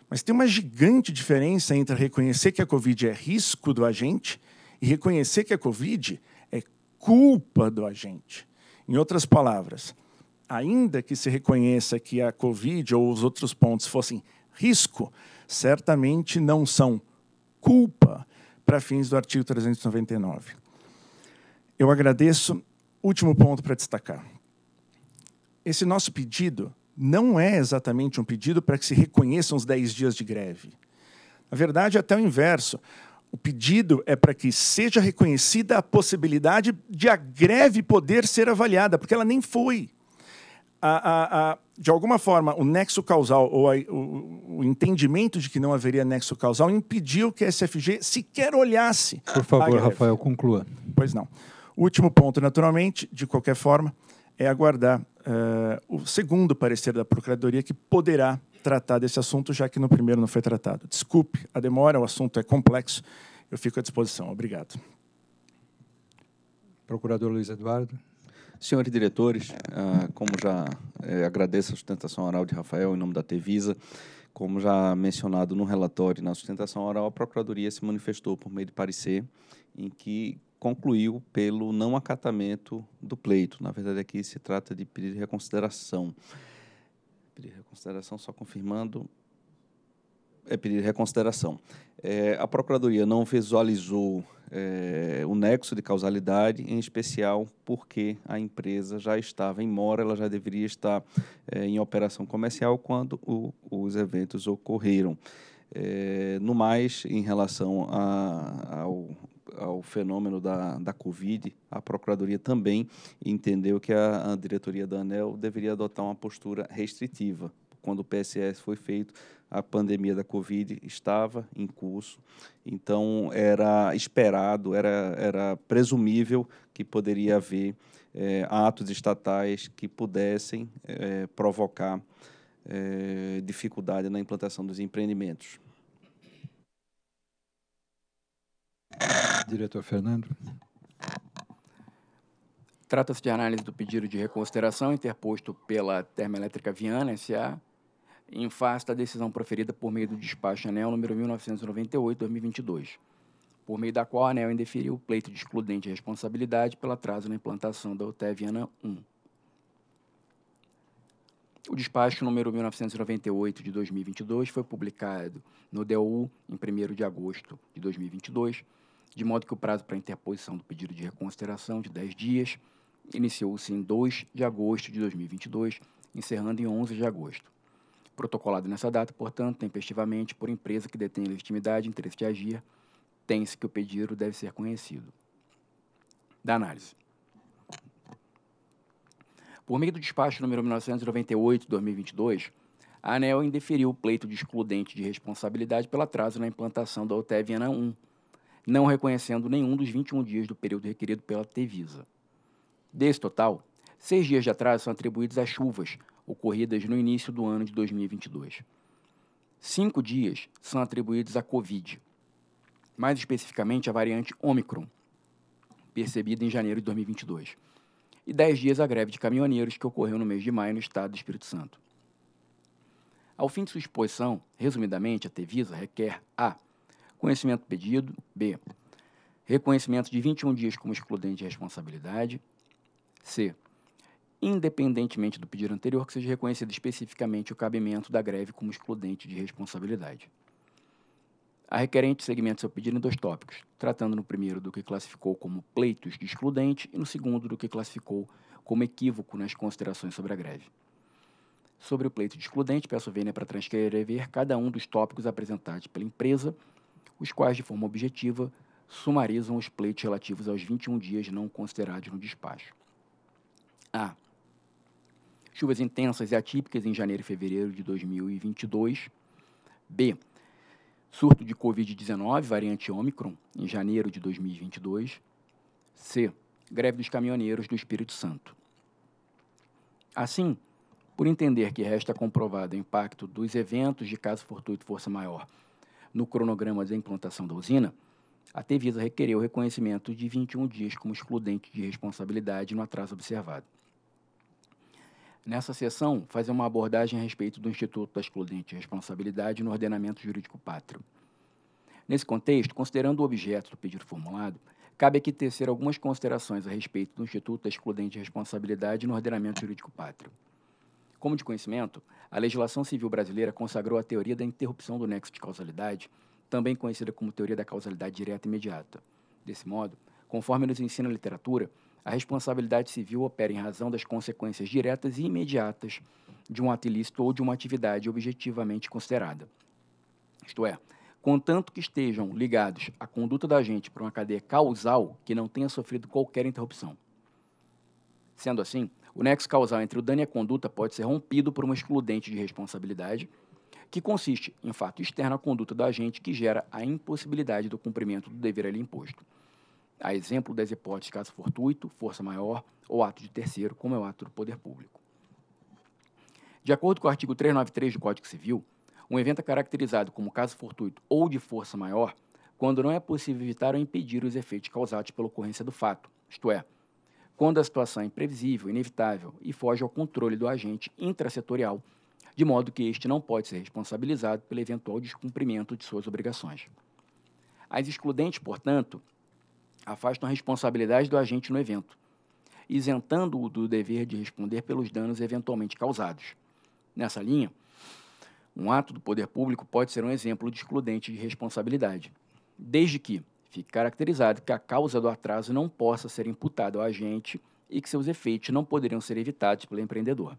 Mas tem uma gigante diferença entre reconhecer que a Covid é risco do agente e reconhecer que a Covid é culpa do agente. Em outras palavras, ainda que se reconheça que a Covid ou os outros pontos fossem risco, certamente não são culpa para fins do artigo 399. Eu agradeço. Último ponto para destacar. Esse nosso pedido não é exatamente um pedido para que se reconheçam os 10 dias de greve. Na verdade, é até o inverso. O pedido é para que seja reconhecida a possibilidade de a greve poder ser avaliada, porque ela nem foi. A, a, a, de alguma forma, o nexo causal ou o, o, entendimento de que não haveria nexo causal impediu que a SFG sequer olhasse. Por favor, Rafael, conclua. Pois não. O último ponto, naturalmente, de qualquer forma, é aguardar uh, o segundo parecer da Procuradoria que poderá tratar desse assunto, já que no primeiro não foi tratado. Desculpe a demora, o assunto é complexo. Eu fico à disposição. Obrigado. Procurador Luiz Eduardo. Senhores diretores, uh, como já eh, agradeço a sustentação oral de Rafael em nome da Tevisa, como já mencionado no relatório na sustentação oral, a Procuradoria se manifestou por meio de parecer em que concluiu pelo não acatamento do pleito. Na verdade, aqui se trata de pedido de reconsideração. Pedido de reconsideração, só confirmando, é pedido de reconsideração. É, a Procuradoria não visualizou é, o nexo de causalidade, em especial porque a empresa já estava em mora, ela já deveria estar é, em operação comercial quando o, os eventos ocorreram. É, no mais, em relação a, ao ao fenômeno da, da Covid, a Procuradoria também entendeu que a, a diretoria da ANEL deveria adotar uma postura restritiva. Quando o PSS foi feito, a pandemia da Covid estava em curso, então era esperado, era, era presumível que poderia haver é, atos estatais que pudessem é, provocar é, dificuldade na implantação dos empreendimentos. Diretor Fernando. Trata-se de análise do pedido de reconsideração interposto pela Termoelétrica Viana S.A. em face da decisão proferida por meio do despacho ANEL número 1998-2022, por meio da qual a ANEL indeferiu o pleito de excludente de responsabilidade pelo atraso na implantação da UTE Viana 1. O despacho número 1998 de 2022 foi publicado no DOU em 1 de agosto de 2022 de modo que o prazo para interposição do pedido de reconsideração é de 10 dias iniciou-se em 2 de agosto de 2022, encerrando em 11 de agosto. Protocolado nessa data, portanto, tempestivamente, por empresa que detém legitimidade e interesse de agir, tem-se que o pedido deve ser conhecido. Da análise. Por meio do despacho número 1998-2022, a ANEL indeferiu o pleito de excludente de responsabilidade pelo atraso na implantação da OTEV ENA 1, não reconhecendo nenhum dos 21 dias do período requerido pela Tevisa. Desse total, seis dias de atraso são atribuídos às chuvas ocorridas no início do ano de 2022. Cinco dias são atribuídos à Covid, mais especificamente à variante Omicron, percebida em janeiro de 2022, e dez dias à greve de caminhoneiros que ocorreu no mês de maio no estado do Espírito Santo. Ao fim de sua exposição, resumidamente, a Tevisa requer a conhecimento pedido. B. Reconhecimento de 21 dias como excludente de responsabilidade. C. Independentemente do pedido anterior, que seja reconhecido especificamente o cabimento da greve como excludente de responsabilidade. A requerente segmenta seu pedido em dois tópicos, tratando no primeiro do que classificou como pleitos de excludente e no segundo do que classificou como equívoco nas considerações sobre a greve. Sobre o pleito de excludente, peço vênia para transcrever cada um dos tópicos apresentados pela empresa os quais, de forma objetiva, sumarizam os pleitos relativos aos 21 dias não considerados no despacho. A. Chuvas intensas e atípicas em janeiro e fevereiro de 2022. B. Surto de Covid-19, variante Ômicron, em janeiro de 2022. C. Greve dos caminhoneiros do Espírito Santo. Assim, por entender que resta comprovado o impacto dos eventos de caso fortuito e força maior no cronograma de implantação da usina, a Tevisa requereu o reconhecimento de 21 dias como excludente de responsabilidade no atraso observado. Nessa sessão, fazer uma abordagem a respeito do Instituto da Excludente de Responsabilidade no ordenamento jurídico pátrio. Nesse contexto, considerando o objeto do pedido formulado, cabe aqui tecer algumas considerações a respeito do Instituto da Excludente de Responsabilidade no ordenamento jurídico pátrio. Como de conhecimento, a legislação civil brasileira consagrou a teoria da interrupção do nexo de causalidade, também conhecida como teoria da causalidade direta e imediata. Desse modo, conforme nos ensina a literatura, a responsabilidade civil opera em razão das consequências diretas e imediatas de um ato ilícito ou de uma atividade objetivamente considerada. Isto é, contanto que estejam ligados à conduta da agente por uma cadeia causal que não tenha sofrido qualquer interrupção. Sendo assim, o nexo causal entre o dano e a conduta pode ser rompido por uma excludente de responsabilidade, que consiste em fato externo à conduta do agente que gera a impossibilidade do cumprimento do dever ali imposto. A exemplo das hipóteses caso fortuito, força maior ou ato de terceiro, como é o ato do poder público. De acordo com o artigo 393 do Código Civil, um evento é caracterizado como caso fortuito ou de força maior quando não é possível evitar ou impedir os efeitos causados pela ocorrência do fato, isto é, quando a situação é imprevisível, inevitável e foge ao controle do agente intrasetorial, de modo que este não pode ser responsabilizado pelo eventual descumprimento de suas obrigações. As excludentes, portanto, afastam a responsabilidade do agente no evento, isentando-o do dever de responder pelos danos eventualmente causados. Nessa linha, um ato do poder público pode ser um exemplo de excludente de responsabilidade, desde que Fique caracterizado que a causa do atraso não possa ser imputada ao agente e que seus efeitos não poderiam ser evitados pelo empreendedor.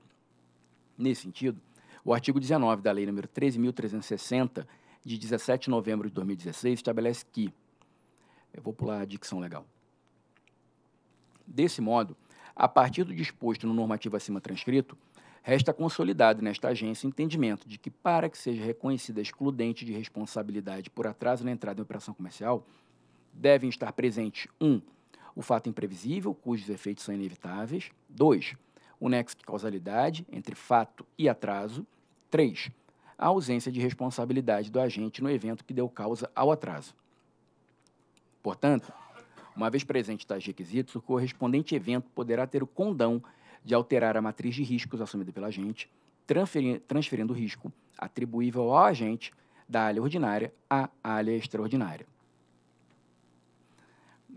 Nesse sentido, o artigo 19 da Lei nº 13.360, de 17 de novembro de 2016, estabelece que. Eu vou pular a dicção legal. Desse modo, a partir do disposto no normativo acima transcrito, resta consolidado nesta agência o entendimento de que, para que seja reconhecida excludente de responsabilidade por atraso na entrada em operação comercial, devem estar presentes, um, o fato imprevisível, cujos efeitos são inevitáveis, dois, o nexo de causalidade entre fato e atraso, três, a ausência de responsabilidade do agente no evento que deu causa ao atraso. Portanto, uma vez presente tais requisitos, o correspondente evento poderá ter o condão de alterar a matriz de riscos assumida pela agente, transferindo o risco atribuível ao agente da área ordinária à área extraordinária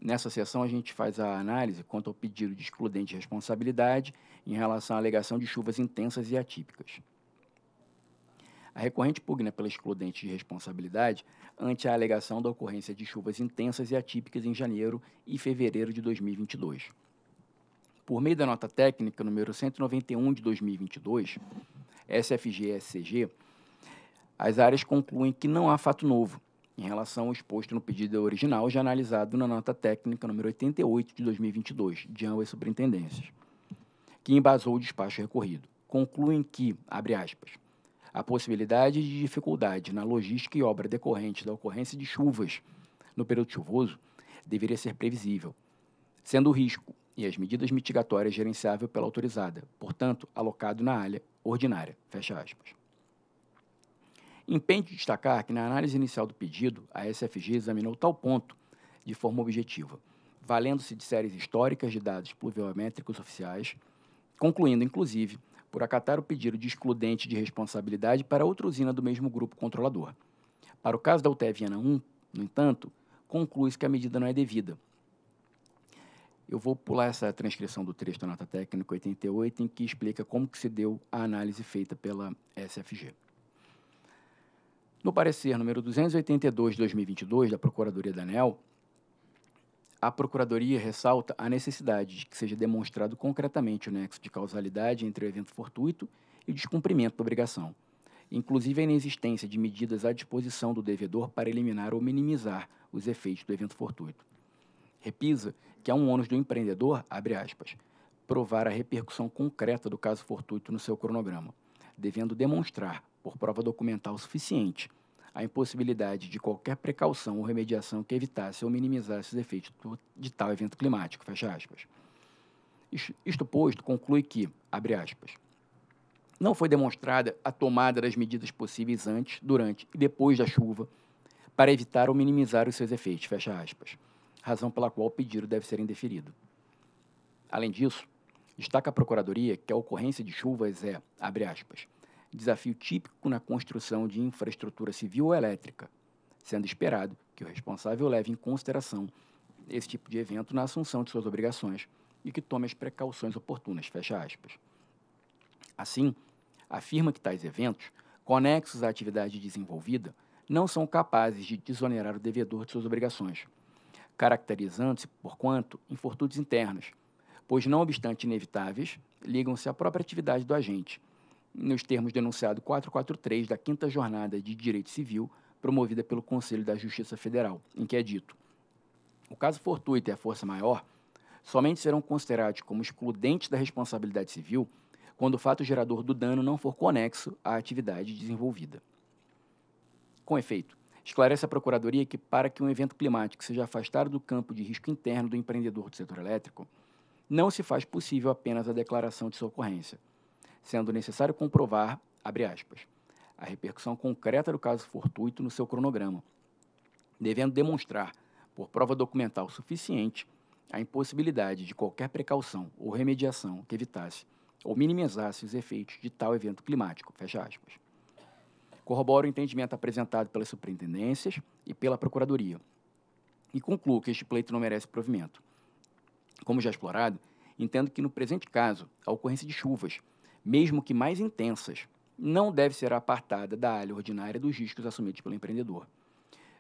nessa sessão, a gente faz a análise quanto ao pedido de excludente de responsabilidade em relação à alegação de chuvas intensas e atípicas. A recorrente pugna pela excludente de responsabilidade ante a alegação da ocorrência de chuvas intensas e atípicas em janeiro e fevereiro de 2022. Por meio da nota técnica número 191 de 2022, SFG-SCG, as áreas concluem que não há fato novo em relação ao exposto no pedido original já analisado na nota técnica número 88 de 2022, de ambas superintendências, que embasou o despacho recorrido. Concluem que, abre aspas, a possibilidade de dificuldade na logística e obra decorrente da ocorrência de chuvas no período chuvoso deveria ser previsível, sendo o risco e as medidas mitigatórias gerenciável pela autorizada, portanto, alocado na área ordinária. Fecha aspas. Impende destacar que, na análise inicial do pedido, a SFG examinou tal ponto de forma objetiva, valendo-se de séries históricas de dados pluviométricos oficiais, concluindo, inclusive, por acatar o pedido de excludente de responsabilidade para outra usina do mesmo grupo controlador. Para o caso da UTE Viana 1, no entanto, conclui-se que a medida não é devida. Eu vou pular essa transcrição do trecho da nota técnica 88, em que explica como que se deu a análise feita pela SFG. No parecer número 282 de 2022 da Procuradoria da ANEL, a Procuradoria ressalta a necessidade de que seja demonstrado concretamente o nexo de causalidade entre o evento fortuito e o descumprimento da obrigação, inclusive a inexistência de medidas à disposição do devedor para eliminar ou minimizar os efeitos do evento fortuito. Repisa que há um ônus do empreendedor, abre aspas, provar a repercussão concreta do caso fortuito no seu cronograma, devendo demonstrar por prova documental suficiente, a impossibilidade de qualquer precaução ou remediação que evitasse ou minimizasse os efeitos de tal evento climático. Fecha aspas. Isto posto, conclui que, abre aspas, não foi demonstrada a tomada das medidas possíveis antes, durante e depois da chuva para evitar ou minimizar os seus efeitos, fecha aspas, razão pela qual o pedido deve ser indeferido. Além disso, destaca a Procuradoria que a ocorrência de chuvas é, abre aspas, desafio típico na construção de infraestrutura civil ou elétrica, sendo esperado que o responsável leve em consideração esse tipo de evento na assunção de suas obrigações e que tome as precauções oportunas, fecha aspas. Assim, afirma que tais eventos, conexos à atividade desenvolvida, não são capazes de desonerar o devedor de suas obrigações, caracterizando-se, porquanto, em fortudes internas, pois, não obstante inevitáveis, ligam-se à própria atividade do agente – nos termos do enunciado 443 da Quinta Jornada de Direito Civil, promovida pelo Conselho da Justiça Federal, em que é dito: o caso fortuito e a força maior somente serão considerados como excludentes da responsabilidade civil quando o fato gerador do dano não for conexo à atividade desenvolvida. Com efeito, esclarece a Procuradoria que, para que um evento climático seja afastado do campo de risco interno do empreendedor do setor elétrico, não se faz possível apenas a declaração de sua ocorrência sendo necessário comprovar, abre aspas, a repercussão concreta do caso fortuito no seu cronograma, devendo demonstrar, por prova documental suficiente, a impossibilidade de qualquer precaução ou remediação que evitasse ou minimizasse os efeitos de tal evento climático, fecha aspas. Corrobora o entendimento apresentado pelas superintendências e pela Procuradoria e concluo que este pleito não merece provimento. Como já explorado, entendo que no presente caso, a ocorrência de chuvas mesmo que mais intensas, não deve ser apartada da área ordinária dos riscos assumidos pelo empreendedor.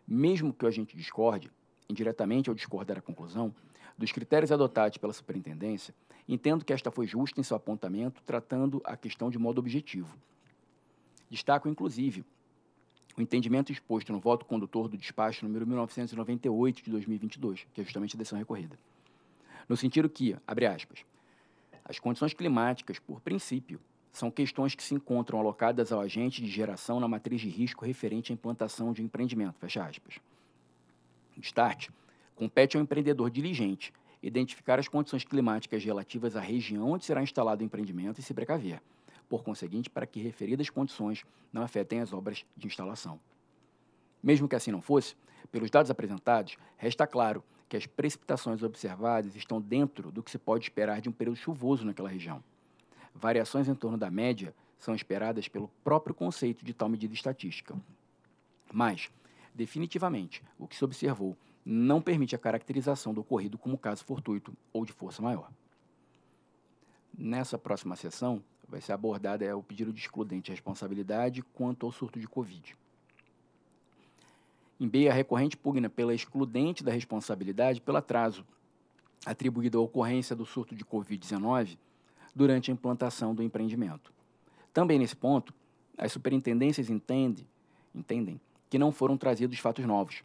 Mesmo que o agente discorde, indiretamente ao discordar a conclusão, dos critérios adotados pela superintendência, entendo que esta foi justa em seu apontamento, tratando a questão de modo objetivo. Destaco, inclusive, o entendimento exposto no voto condutor do despacho número 1998 de 2022, que é justamente a decisão recorrida. No sentido que, abre aspas, as condições climáticas, por princípio, são questões que se encontram alocadas ao agente de geração na matriz de risco referente à implantação de um empreendimento. Fecha aspas. Start. Compete ao empreendedor diligente identificar as condições climáticas relativas à região onde será instalado o empreendimento e se precaver, por conseguinte, para que referidas condições não afetem as obras de instalação. Mesmo que assim não fosse, pelos dados apresentados, resta claro que as precipitações observadas estão dentro do que se pode esperar de um período chuvoso naquela região. Variações em torno da média são esperadas pelo próprio conceito de tal medida estatística. Mas, definitivamente, o que se observou não permite a caracterização do ocorrido como caso fortuito ou de força maior. Nessa próxima sessão, vai ser abordada é, o pedido de excludente de responsabilidade quanto ao surto de Covid. Em B, a recorrente pugna pela excludente da responsabilidade pelo atraso atribuído à ocorrência do surto de Covid-19 durante a implantação do empreendimento. Também nesse ponto, as superintendências entendem que não foram trazidos fatos novos,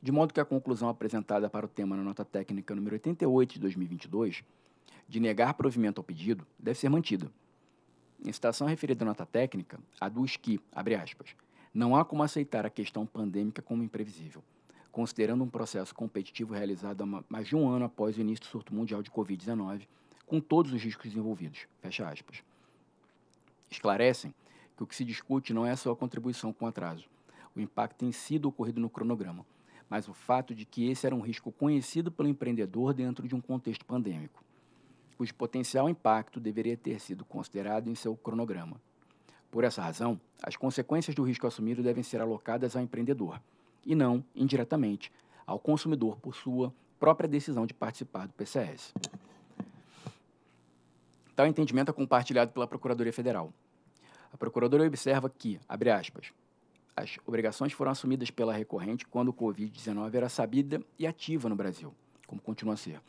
de modo que a conclusão apresentada para o tema na nota técnica número 88 de 2022, de negar provimento ao pedido, deve ser mantida. Em citação referida à nota técnica, a do que, abre aspas, não há como aceitar a questão pandêmica como imprevisível, considerando um processo competitivo realizado há mais de um ano após o início do surto mundial de Covid-19, com todos os riscos envolvidos. Fecha aspas. Esclarecem que o que se discute não é só a contribuição com atraso, o impacto tem sido ocorrido no cronograma, mas o fato de que esse era um risco conhecido pelo empreendedor dentro de um contexto pandêmico, cujo potencial impacto deveria ter sido considerado em seu cronograma, por essa razão, as consequências do risco assumido devem ser alocadas ao empreendedor e não, indiretamente, ao consumidor por sua própria decisão de participar do PCS. Tal entendimento é compartilhado pela Procuradoria Federal. A Procuradoria observa que, abre aspas, as obrigações foram assumidas pela recorrente quando o Covid-19 era sabida e ativa no Brasil, como continua a ser,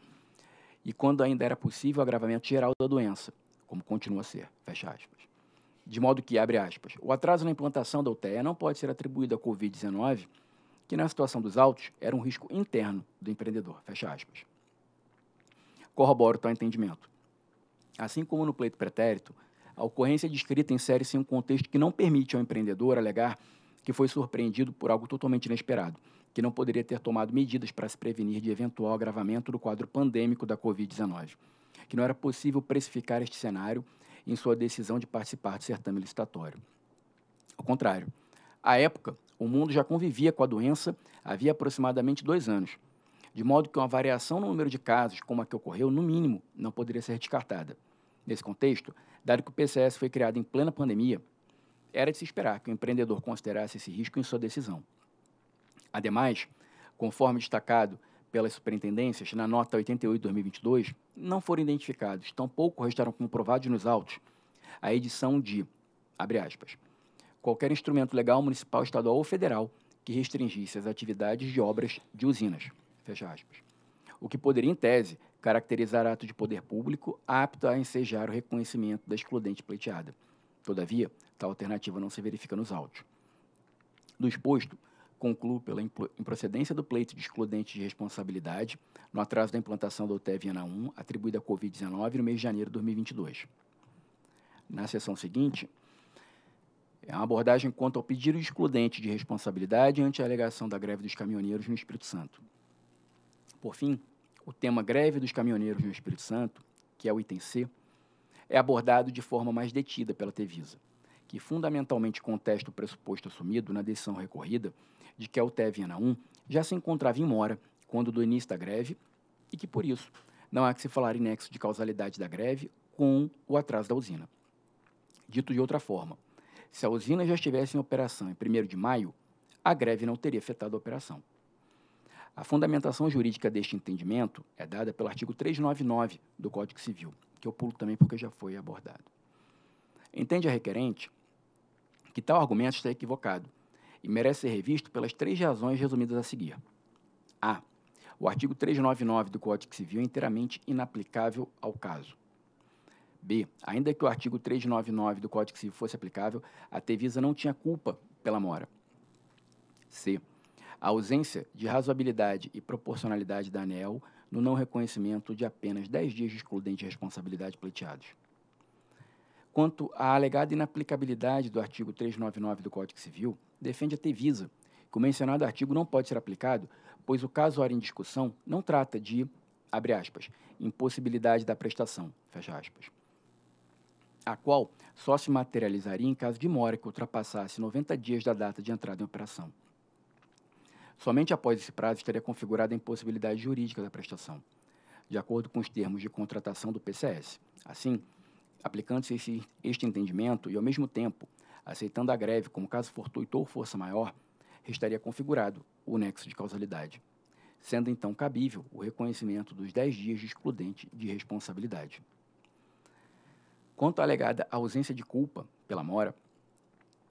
e quando ainda era possível o agravamento geral da doença, como continua a ser, fecha aspas de modo que, abre aspas, o atraso na implantação da UTE não pode ser atribuído à Covid-19, que na situação dos autos era um risco interno do empreendedor, fecha aspas. Corroboro tal entendimento. Assim como no pleito pretérito, a ocorrência é descrita em série sem um contexto que não permite ao empreendedor alegar que foi surpreendido por algo totalmente inesperado, que não poderia ter tomado medidas para se prevenir de eventual agravamento do quadro pandêmico da Covid-19, que não era possível precificar este cenário em sua decisão de participar de certame licitatório. Ao contrário, à época, o mundo já convivia com a doença havia aproximadamente dois anos, de modo que uma variação no número de casos, como a que ocorreu, no mínimo, não poderia ser descartada. Nesse contexto, dado que o PCS foi criado em plena pandemia, era de se esperar que o empreendedor considerasse esse risco em sua decisão. Ademais, conforme destacado pelas superintendências na nota 88-2022 não foram identificados, tampouco restaram comprovados nos autos a edição de, abre aspas, qualquer instrumento legal municipal, estadual ou federal que restringisse as atividades de obras de usinas, fecha aspas. O que poderia, em tese, caracterizar ato de poder público apto a ensejar o reconhecimento da excludente pleiteada. Todavia, tal alternativa não se verifica nos autos. Do exposto, concluo pela improcedência do pleito de excludente de responsabilidade no atraso da implantação da UTE Ana 1, atribuída à Covid-19, no mês de janeiro de 2022. Na sessão seguinte, é uma abordagem quanto ao pedido de excludente de responsabilidade ante a alegação da greve dos caminhoneiros no Espírito Santo. Por fim, o tema greve dos caminhoneiros no Espírito Santo, que é o item C, é abordado de forma mais detida pela Tevisa, que fundamentalmente contesta o pressuposto assumido na decisão recorrida de que a é UTE Ana 1 já se encontrava em mora quando do início da greve e que, por isso, não há que se falar em nexo de causalidade da greve com o atraso da usina. Dito de outra forma, se a usina já estivesse em operação em 1 de maio, a greve não teria afetado a operação. A fundamentação jurídica deste entendimento é dada pelo artigo 399 do Código Civil, que eu pulo também porque já foi abordado. Entende a requerente que tal argumento está equivocado e merece ser revisto pelas três razões resumidas a seguir. A. O artigo 399 do Código Civil é inteiramente inaplicável ao caso. B. Ainda que o artigo 399 do Código Civil fosse aplicável, a Tevisa não tinha culpa pela mora. C. A ausência de razoabilidade e proporcionalidade da ANEL no não reconhecimento de apenas 10 dias de excludente de responsabilidade pleiteados. Quanto à alegada inaplicabilidade do artigo 399 do Código Civil, defende a Tevisa, que o mencionado artigo não pode ser aplicado, pois o caso ora em discussão não trata de, abre aspas, impossibilidade da prestação, fecha aspas, a qual só se materializaria em caso de mora que ultrapassasse 90 dias da data de entrada em operação. Somente após esse prazo estaria configurada a impossibilidade jurídica da prestação, de acordo com os termos de contratação do PCS. Assim, aplicando-se este entendimento e, ao mesmo tempo, aceitando a greve como caso fortuito ou força maior, restaria configurado o nexo de causalidade, sendo então cabível o reconhecimento dos 10 dias de excludente de responsabilidade. Quanto à alegada ausência de culpa pela mora,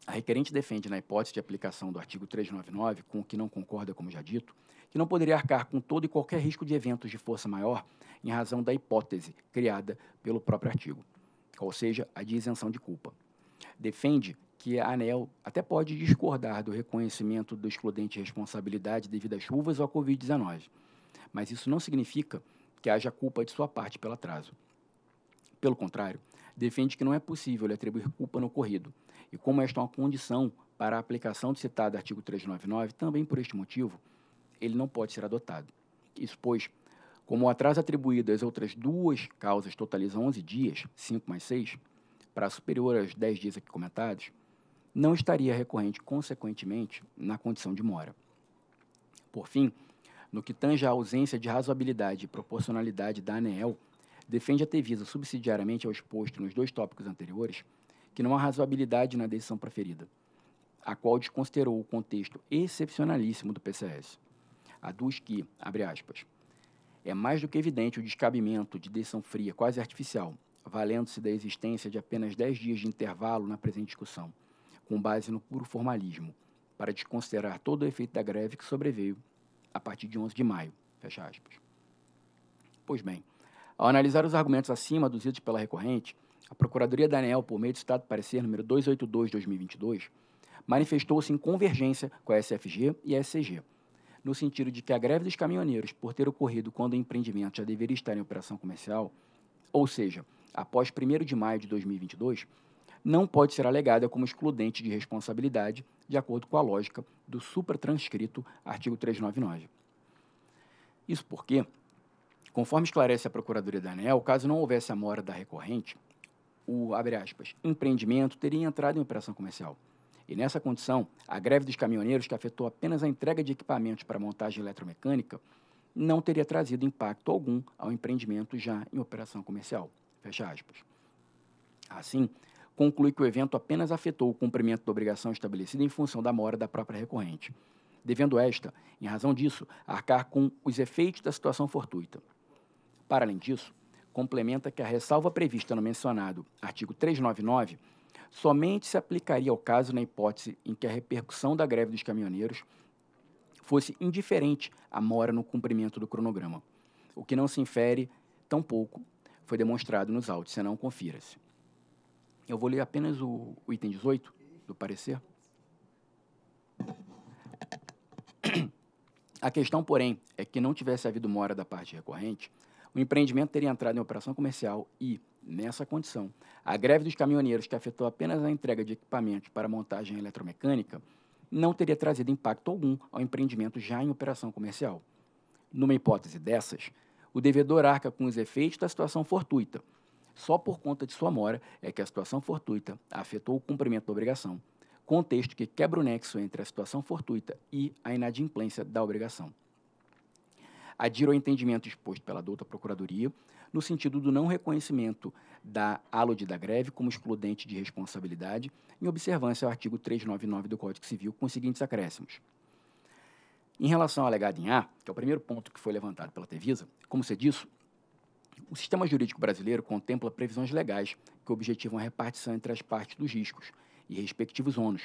a requerente defende, na hipótese de aplicação do artigo 399, com o que não concorda, como já dito, que não poderia arcar com todo e qualquer risco de eventos de força maior em razão da hipótese criada pelo próprio artigo, ou seja, a de isenção de culpa. Defende que a ANEL até pode discordar do reconhecimento do excludente responsabilidade devido às chuvas ou à Covid-19, mas isso não significa que haja culpa de sua parte pelo atraso. Pelo contrário, defende que não é possível lhe atribuir culpa no ocorrido, e como esta é uma condição para a aplicação do citado artigo 399, também por este motivo, ele não pode ser adotado. Isso, pois, como o atraso atribuído às outras duas causas totaliza 11 dias, 5 mais 6, para superior aos 10 dias aqui comentados, não estaria recorrente, consequentemente, na condição de mora. Por fim, no que tange à ausência de razoabilidade e proporcionalidade da ANEEL, defende a Tevisa subsidiariamente ao exposto nos dois tópicos anteriores que não há razoabilidade na decisão preferida, a qual desconsiderou o contexto excepcionalíssimo do PCS. Aduz que, abre aspas, é mais do que evidente o descabimento de decisão fria, quase artificial, valendo-se da existência de apenas 10 dias de intervalo na presente discussão com base no puro formalismo, para desconsiderar todo o efeito da greve que sobreveio a partir de 11 de maio. Fecha aspas. Pois bem, ao analisar os argumentos acima aduzidos pela recorrente, a Procuradoria da ANEL, por meio do Estado Parecer número 282-2022, manifestou-se em convergência com a SFG e a SCG, no sentido de que a greve dos caminhoneiros, por ter ocorrido quando o empreendimento já deveria estar em operação comercial, ou seja, após 1 de maio de 2022, não pode ser alegada como excludente de responsabilidade, de acordo com a lógica do supratranscrito artigo 399. Isso porque, conforme esclarece a Procuradoria da ANEL, caso não houvesse a mora da recorrente, o, aspas, empreendimento teria entrado em operação comercial. E nessa condição, a greve dos caminhoneiros, que afetou apenas a entrega de equipamentos para montagem eletromecânica, não teria trazido impacto algum ao empreendimento já em operação comercial. Fecha aspas. Assim, conclui que o evento apenas afetou o cumprimento da obrigação estabelecida em função da mora da própria recorrente, devendo esta, em razão disso, arcar com os efeitos da situação fortuita. Para além disso, complementa que a ressalva prevista no mencionado artigo 399 somente se aplicaria ao caso na hipótese em que a repercussão da greve dos caminhoneiros fosse indiferente à mora no cumprimento do cronograma, o que não se infere, tampouco foi demonstrado nos autos, senão confira-se. Eu vou ler apenas o, o item 18 do parecer. A questão, porém, é que não tivesse havido mora da parte recorrente, o empreendimento teria entrado em operação comercial e, nessa condição, a greve dos caminhoneiros, que afetou apenas a entrega de equipamentos para montagem eletromecânica, não teria trazido impacto algum ao empreendimento já em operação comercial. Numa hipótese dessas, o devedor arca com os efeitos da situação fortuita, só por conta de sua mora é que a situação fortuita afetou o cumprimento da obrigação, contexto que quebra o nexo entre a situação fortuita e a inadimplência da obrigação. Adiro o entendimento exposto pela douta Procuradoria no sentido do não reconhecimento da alude da greve como excludente de responsabilidade, em observância ao artigo 399 do Código Civil, com os seguintes acréscimos. Em relação ao alegado em A, que é o primeiro ponto que foi levantado pela Tevisa, como se disse, o sistema jurídico brasileiro contempla previsões legais que objetivam a repartição entre as partes dos riscos e respectivos ônus,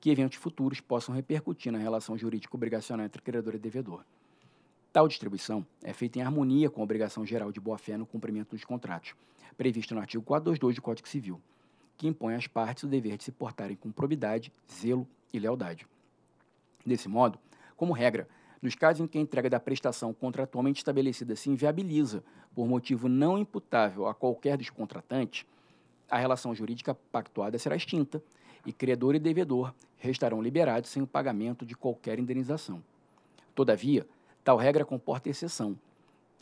que eventos futuros possam repercutir na relação jurídica obrigacional entre credor e devedor. Tal distribuição é feita em harmonia com a obrigação geral de boa-fé no cumprimento dos contratos, previsto no artigo 422 do Código Civil, que impõe às partes o dever de se portarem com probidade, zelo e lealdade. Desse modo, como regra, nos casos em que a entrega da prestação contratualmente estabelecida se inviabiliza por motivo não imputável a qualquer dos contratantes, a relação jurídica pactuada será extinta e credor e devedor restarão liberados sem o pagamento de qualquer indenização. Todavia, tal regra comporta exceção,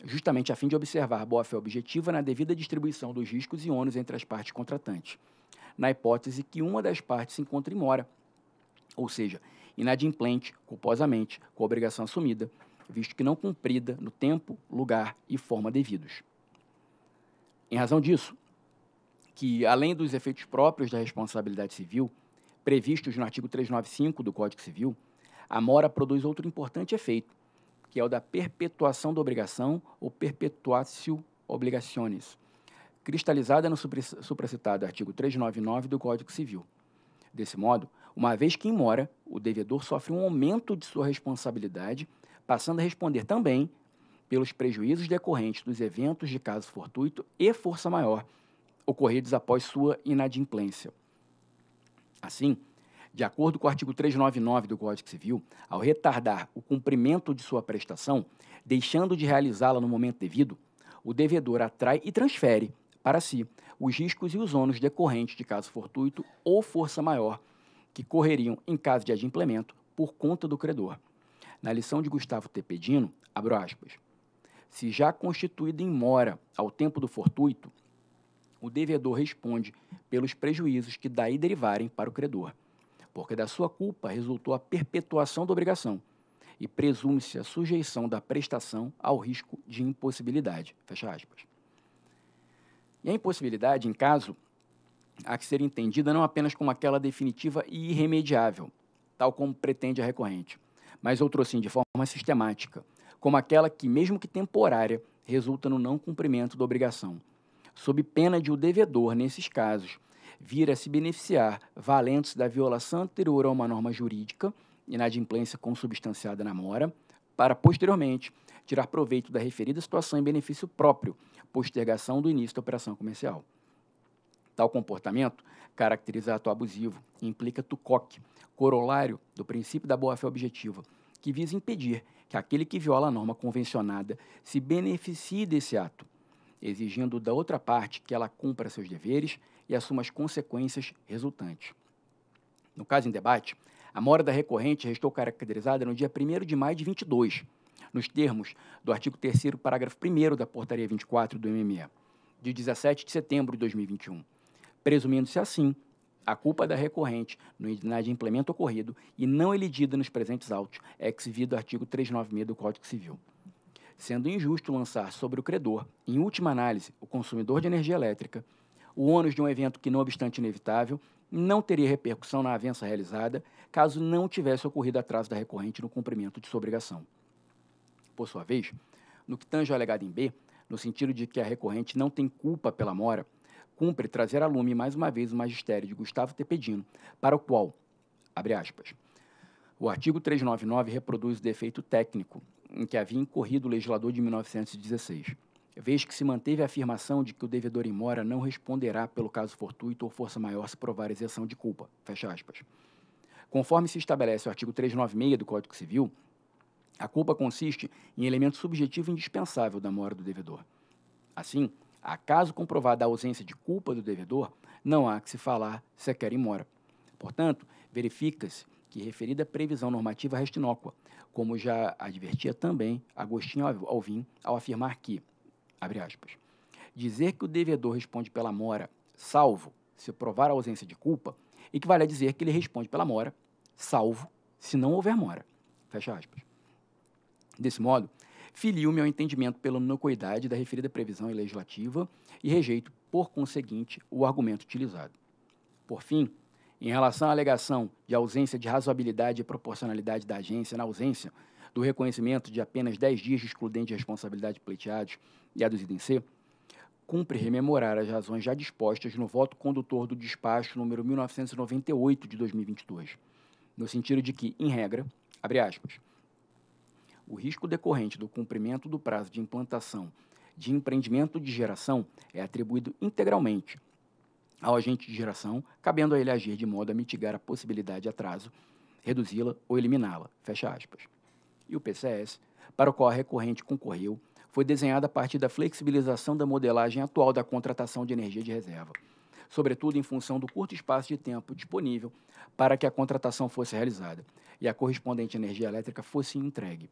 justamente a fim de observar boa-fé objetiva na devida distribuição dos riscos e ônus entre as partes contratantes, na hipótese que uma das partes se encontre em mora, ou seja, inadimplente, culposamente, com a obrigação assumida, visto que não cumprida no tempo, lugar e forma devidos. Em razão disso, que além dos efeitos próprios da responsabilidade civil, previstos no artigo 395 do Código Civil, a mora produz outro importante efeito, que é o da perpetuação da obrigação ou perpetuatio obligationis, cristalizada no supracitado artigo 399 do Código Civil. Desse modo, uma vez que em mora, o devedor sofre um aumento de sua responsabilidade, passando a responder também pelos prejuízos decorrentes dos eventos de caso fortuito e força maior ocorridos após sua inadimplência. Assim, de acordo com o artigo 399 do Código Civil, ao retardar o cumprimento de sua prestação, deixando de realizá-la no momento devido, o devedor atrai e transfere para si os riscos e os ônus decorrentes de caso fortuito ou força maior que correriam, em caso de adimplemento, por conta do credor. Na lição de Gustavo Tepedino, abro aspas, se já constituída em mora ao tempo do fortuito, o devedor responde pelos prejuízos que daí derivarem para o credor, porque da sua culpa resultou a perpetuação da obrigação e presume-se a sujeição da prestação ao risco de impossibilidade. Fecha aspas. E a impossibilidade, em caso há que ser entendida não apenas como aquela definitiva e irremediável, tal como pretende a recorrente, mas outrossim de forma sistemática, como aquela que, mesmo que temporária, resulta no não cumprimento da obrigação, sob pena de o devedor, nesses casos, vir a se beneficiar, valendo-se da violação anterior a uma norma jurídica, inadimplência consubstanciada na mora, para posteriormente tirar proveito da referida situação em benefício próprio, postergação do início da operação comercial. Tal comportamento, caracteriza ato abusivo e implica tucoque, corolário do princípio da boa-fé objetiva, que visa impedir que aquele que viola a norma convencionada se beneficie desse ato, exigindo da outra parte que ela cumpra seus deveres e assuma as consequências resultantes. No caso em debate, a mora da recorrente restou caracterizada no dia 1 de maio de 22, nos termos do artigo 3 parágrafo 1 da Portaria 24 do MME, de 17 de setembro de 2021 presumindo-se assim a culpa é da recorrente no inadimplemento ocorrido e não elidida nos presentes autos, ex do artigo 396 do Código Civil. Sendo injusto lançar sobre o credor, em última análise, o consumidor de energia elétrica, o ônus de um evento que, não obstante inevitável, não teria repercussão na avença realizada, caso não tivesse ocorrido atraso da recorrente no cumprimento de sua obrigação. Por sua vez, no que tange ao alegado em B, no sentido de que a recorrente não tem culpa pela mora, cumpre trazer a lume mais uma vez o magistério de Gustavo Tepedino, para o qual, abre aspas, o artigo 399 reproduz o defeito técnico em que havia incorrido o legislador de 1916, vez que se manteve a afirmação de que o devedor em mora não responderá pelo caso fortuito ou força maior se provar isenção de culpa, fecha aspas. Conforme se estabelece o artigo 396 do Código Civil, a culpa consiste em elemento subjetivo indispensável da mora do devedor. Assim, a caso comprovada a ausência de culpa do devedor, não há que se falar sequer em mora. Portanto, verifica-se que referida previsão normativa resta inócua, como já advertia também Agostinho Alvim ao afirmar que, aspas, dizer que o devedor responde pela mora, salvo se provar a ausência de culpa, equivale a dizer que ele responde pela mora, salvo se não houver mora. Fecha aspas. Desse modo, Filio-me ao entendimento pela nucoidade da referida previsão legislativa e rejeito, por conseguinte, o argumento utilizado. Por fim, em relação à alegação de ausência de razoabilidade e proporcionalidade da agência na ausência do reconhecimento de apenas 10 dias de excludente de responsabilidade pleiteados e aduzido em C, cumpre rememorar as razões já dispostas no voto condutor do despacho número 1998 de 2022, no sentido de que, em regra, abre aspas, o risco decorrente do cumprimento do prazo de implantação de empreendimento de geração é atribuído integralmente ao agente de geração, cabendo a ele agir de modo a mitigar a possibilidade de atraso, reduzi-la ou eliminá-la. Fecha aspas. E o PCS, para o qual a recorrente concorreu, foi desenhado a partir da flexibilização da modelagem atual da contratação de energia de reserva, sobretudo em função do curto espaço de tempo disponível para que a contratação fosse realizada e a correspondente energia elétrica fosse entregue.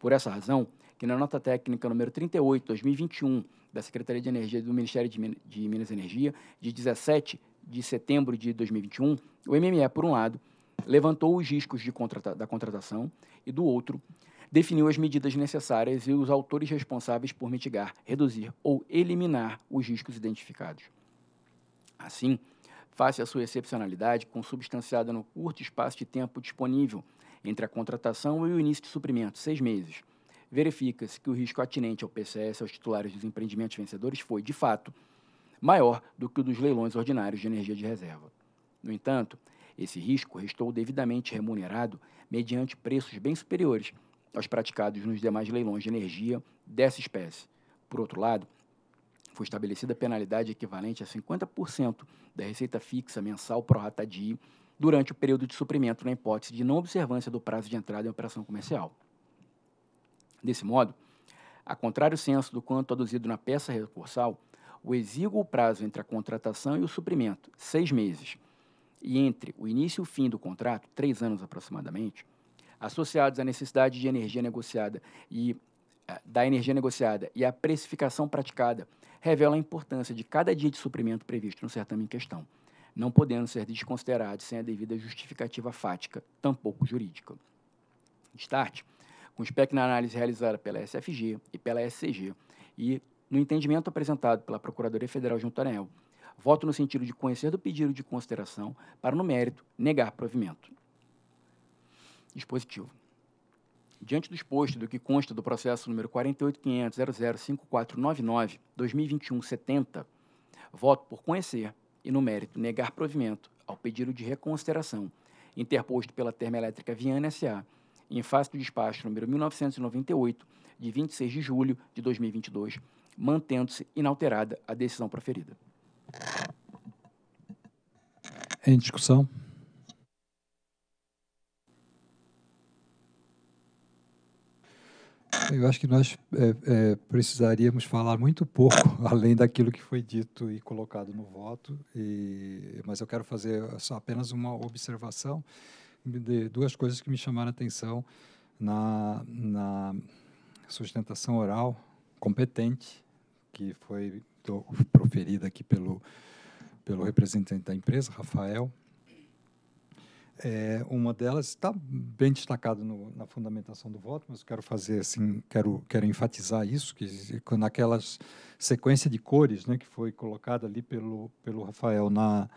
Por essa razão, que na nota técnica número 38, 2021, da Secretaria de Energia do Ministério de, Minas e Energia, de 17 de setembro de 2021, o MME, por um lado, levantou os riscos contrata da contratação e, do outro, definiu as medidas necessárias e os autores responsáveis por mitigar, reduzir ou eliminar os riscos identificados. Assim, face à sua excepcionalidade, consubstanciada no curto espaço de tempo disponível entre a contratação e o início de suprimento, seis meses, verifica-se que o risco atinente ao PCS aos titulares dos empreendimentos vencedores foi, de fato, maior do que o dos leilões ordinários de energia de reserva. No entanto, esse risco restou devidamente remunerado mediante preços bem superiores aos praticados nos demais leilões de energia dessa espécie. Por outro lado, foi estabelecida penalidade equivalente a 50% da receita fixa mensal prorata DI durante o período de suprimento na hipótese de não observância do prazo de entrada em operação comercial. Desse modo, a contrário senso do quanto aduzido na peça recursal, o exíguo prazo entre a contratação e o suprimento, seis meses, e entre o início e o fim do contrato, três anos aproximadamente, associados à necessidade de energia negociada e ah, da energia negociada e à precificação praticada, revela a importância de cada dia de suprimento previsto no certame em questão não podendo ser desconsiderados sem a devida justificativa fática, tampouco jurídica. Start, com os PEC na análise realizada pela SFG e pela SCG, e no entendimento apresentado pela Procuradoria Federal junto à ANEL, voto no sentido de conhecer do pedido de consideração para, no mérito, negar provimento. Dispositivo. Diante do exposto do que consta do processo número 48.500.005499, 2021-70, voto por conhecer, e, no mérito, negar provimento ao pedido de reconsideração interposto pela Termoelétrica Viana S.A. em face do despacho número 1998, de 26 de julho de 2022, mantendo-se inalterada a decisão proferida. Em discussão? eu acho que nós é, é, precisaríamos falar muito pouco além daquilo que foi dito e colocado no voto, e, mas eu quero fazer só apenas uma observação de duas coisas que me chamaram a atenção na, na sustentação oral competente que foi proferida aqui pelo, pelo representante da empresa, Rafael, é, uma delas está bem destacada na fundamentação do voto, mas quero fazer assim, quero, quero enfatizar isso, que naquelas sequência de cores né, que foi colocada ali pelo, pelo Rafael na,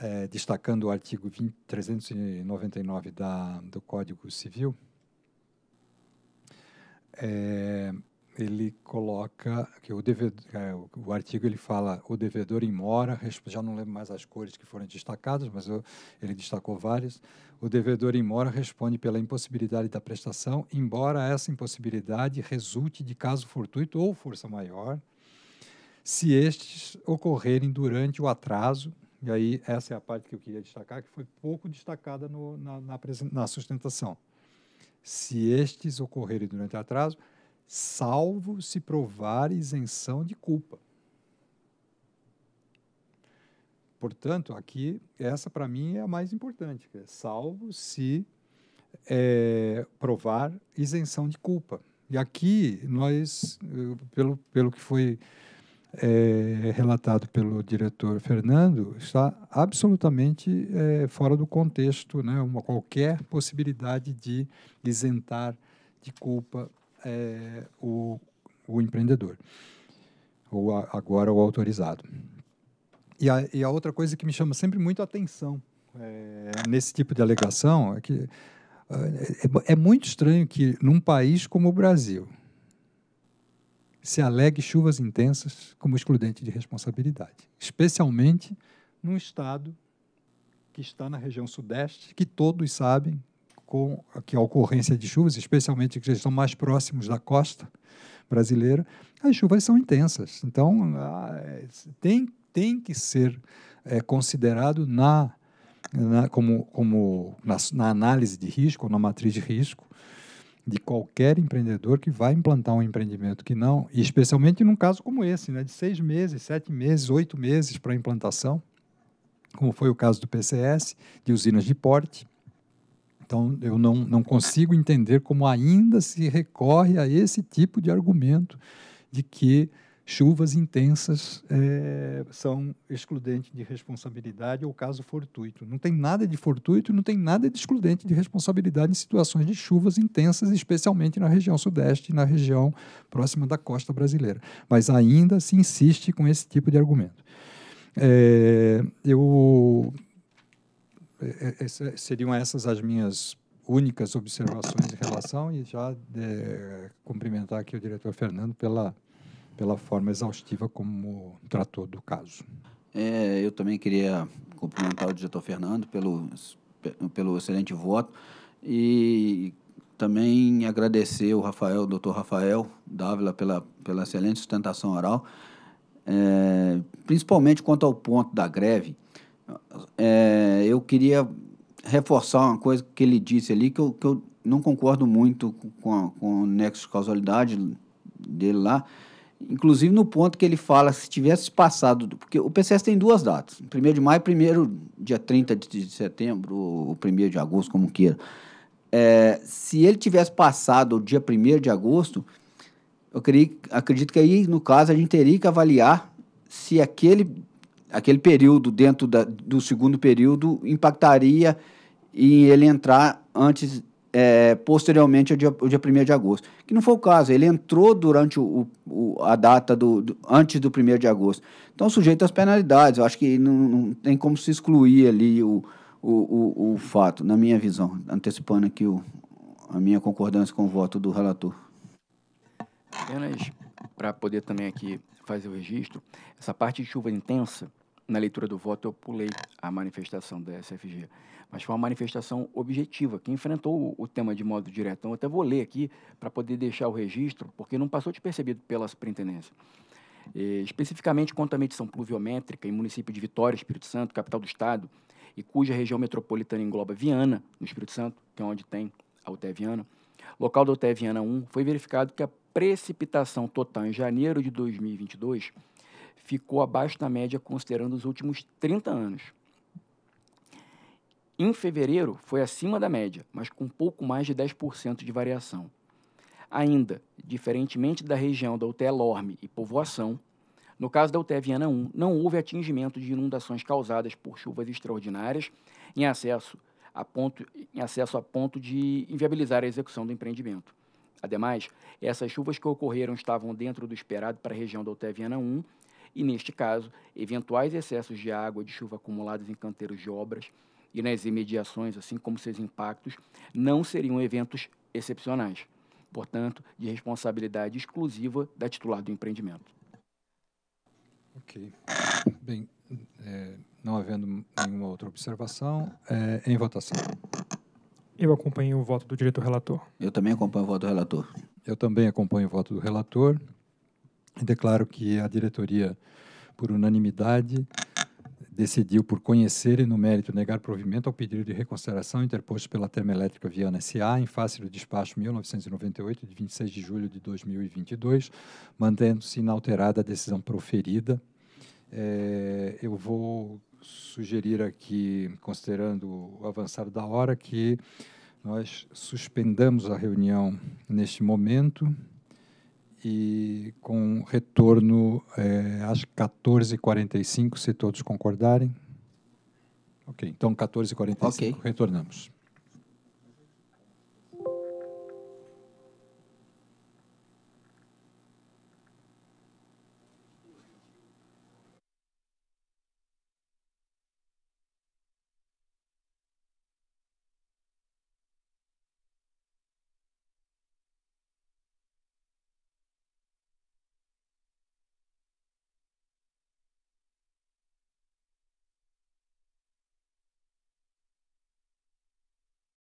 é, destacando o artigo 20, 399 da, do Código Civil, é, ele coloca que o devedor, é, o artigo ele fala o devedor em mora, já não lembro mais as cores que foram destacadas, mas eu, ele destacou várias. O devedor em mora responde pela impossibilidade da prestação, embora essa impossibilidade resulte de caso fortuito ou força maior, se estes ocorrerem durante o atraso. E aí essa é a parte que eu queria destacar, que foi pouco destacada no, na, na, na sustentação. Se estes ocorrerem durante o atraso, salvo se provar isenção de culpa. Portanto, aqui, essa para mim é a mais importante, é salvo se é, provar isenção de culpa. E aqui nós, pelo, pelo que foi é, relatado pelo diretor Fernando, está absolutamente é, fora do contexto, né? uma qualquer possibilidade de isentar de culpa é, o, o empreendedor, ou a, agora o autorizado. E a, e a, outra coisa que me chama sempre muito a atenção é, nesse tipo de alegação é que é, é, é muito estranho que num país como o Brasil se alegue chuvas intensas como excludente de responsabilidade, especialmente num estado que está na região sudeste, que todos sabem com que é a ocorrência de chuvas, especialmente que estão mais próximos da costa brasileira, as chuvas são intensas. Então, ah, tem, tem que ser é, considerado na, na, como, como na, na análise de risco, na matriz de risco, de qualquer empreendedor que vai implantar um empreendimento que não, e especialmente num caso como esse, né, de seis meses, sete meses, oito meses para implantação, como foi o caso do PCS, de usinas de porte, então, eu não, não consigo entender como ainda se recorre a esse tipo de argumento de que chuvas intensas é, são excludentes de responsabilidade ou caso fortuito. Não tem nada de fortuito, não tem nada de excludente de responsabilidade em situações de chuvas intensas, especialmente na região sudeste e na região próxima da costa brasileira. Mas ainda se insiste com esse tipo de argumento. É, eu é, é, essa, seriam essas as minhas únicas observações em relação e já de, é, cumprimentar aqui o diretor Fernando pela, pela forma exaustiva como tratou do caso. É, eu também queria cumprimentar o diretor Fernando pelo, pelo excelente voto e também agradecer o Rafael, o doutor Rafael Dávila pela, pela excelente sustentação oral, é, principalmente quanto ao ponto da greve é, eu queria reforçar uma coisa que ele disse ali, que eu, que eu não concordo muito com, a, com o nexo de causalidade dele lá, inclusive no ponto que ele fala, se tivesse passado, porque o PCS tem duas datas, 1 de maio e 1 dia 30 de setembro, ou 1 de agosto, como queira. É, se ele tivesse passado o dia 1 de agosto, eu queria, acredito que aí, no caso, a gente teria que avaliar se aquele aquele período dentro da, do segundo período impactaria em ele entrar antes é, posteriormente ao dia, 1 de agosto. Que não foi o caso, ele entrou durante o, o a data do, do, antes do 1 de agosto. Então, sujeito às penalidades, eu acho que não, não tem como se excluir ali o, o, o, o, fato, na minha visão, antecipando aqui o, a minha concordância com o voto do relator. Apenas para poder também aqui fazer o registro, essa parte de chuva intensa, na leitura do voto, eu pulei a manifestação da SFG. Mas foi uma manifestação objetiva, que enfrentou o tema de modo direto. Então, eu até vou ler aqui para poder deixar o registro, porque não passou despercebido pela superintendência. E, especificamente quanto à medição pluviométrica em município de Vitória, Espírito Santo, capital do Estado, e cuja região metropolitana engloba Viana, no Espírito Santo, que é onde tem a UTE Viana, local da UTE Viana 1, foi verificado que a precipitação total em janeiro de 2022 ficou abaixo da média considerando os últimos 30 anos. Em fevereiro, foi acima da média, mas com pouco mais de 10% de variação. Ainda, diferentemente da região da UTE Lorme e Povoação, no caso da UTE Viana 1, não houve atingimento de inundações causadas por chuvas extraordinárias em acesso a ponto, em acesso a ponto de inviabilizar a execução do empreendimento. Ademais, essas chuvas que ocorreram estavam dentro do esperado para a região da UTE Viana 1 e, neste caso, eventuais excessos de água de chuva acumulados em canteiros de obras e nas imediações, assim como seus impactos, não seriam eventos excepcionais, portanto, de responsabilidade exclusiva da titular do empreendimento. Ok. Bem, é, não havendo nenhuma outra observação, é, em votação. Eu acompanho o voto do diretor relator. Eu também acompanho o voto do relator. Eu também acompanho o voto do relator. Declaro é que a diretoria, por unanimidade, decidiu por conhecer e no mérito negar provimento ao pedido de reconsideração interposto pela Termoelétrica Viana S.A. em face do despacho 1998 de 26 de julho de 2022, mantendo-se inalterada a decisão proferida. É, eu vou sugerir aqui, considerando o avançado da hora, que nós suspendamos a reunião neste momento e com retorno é, às 14h45, se todos concordarem. Ok, então 14h45 okay. retornamos.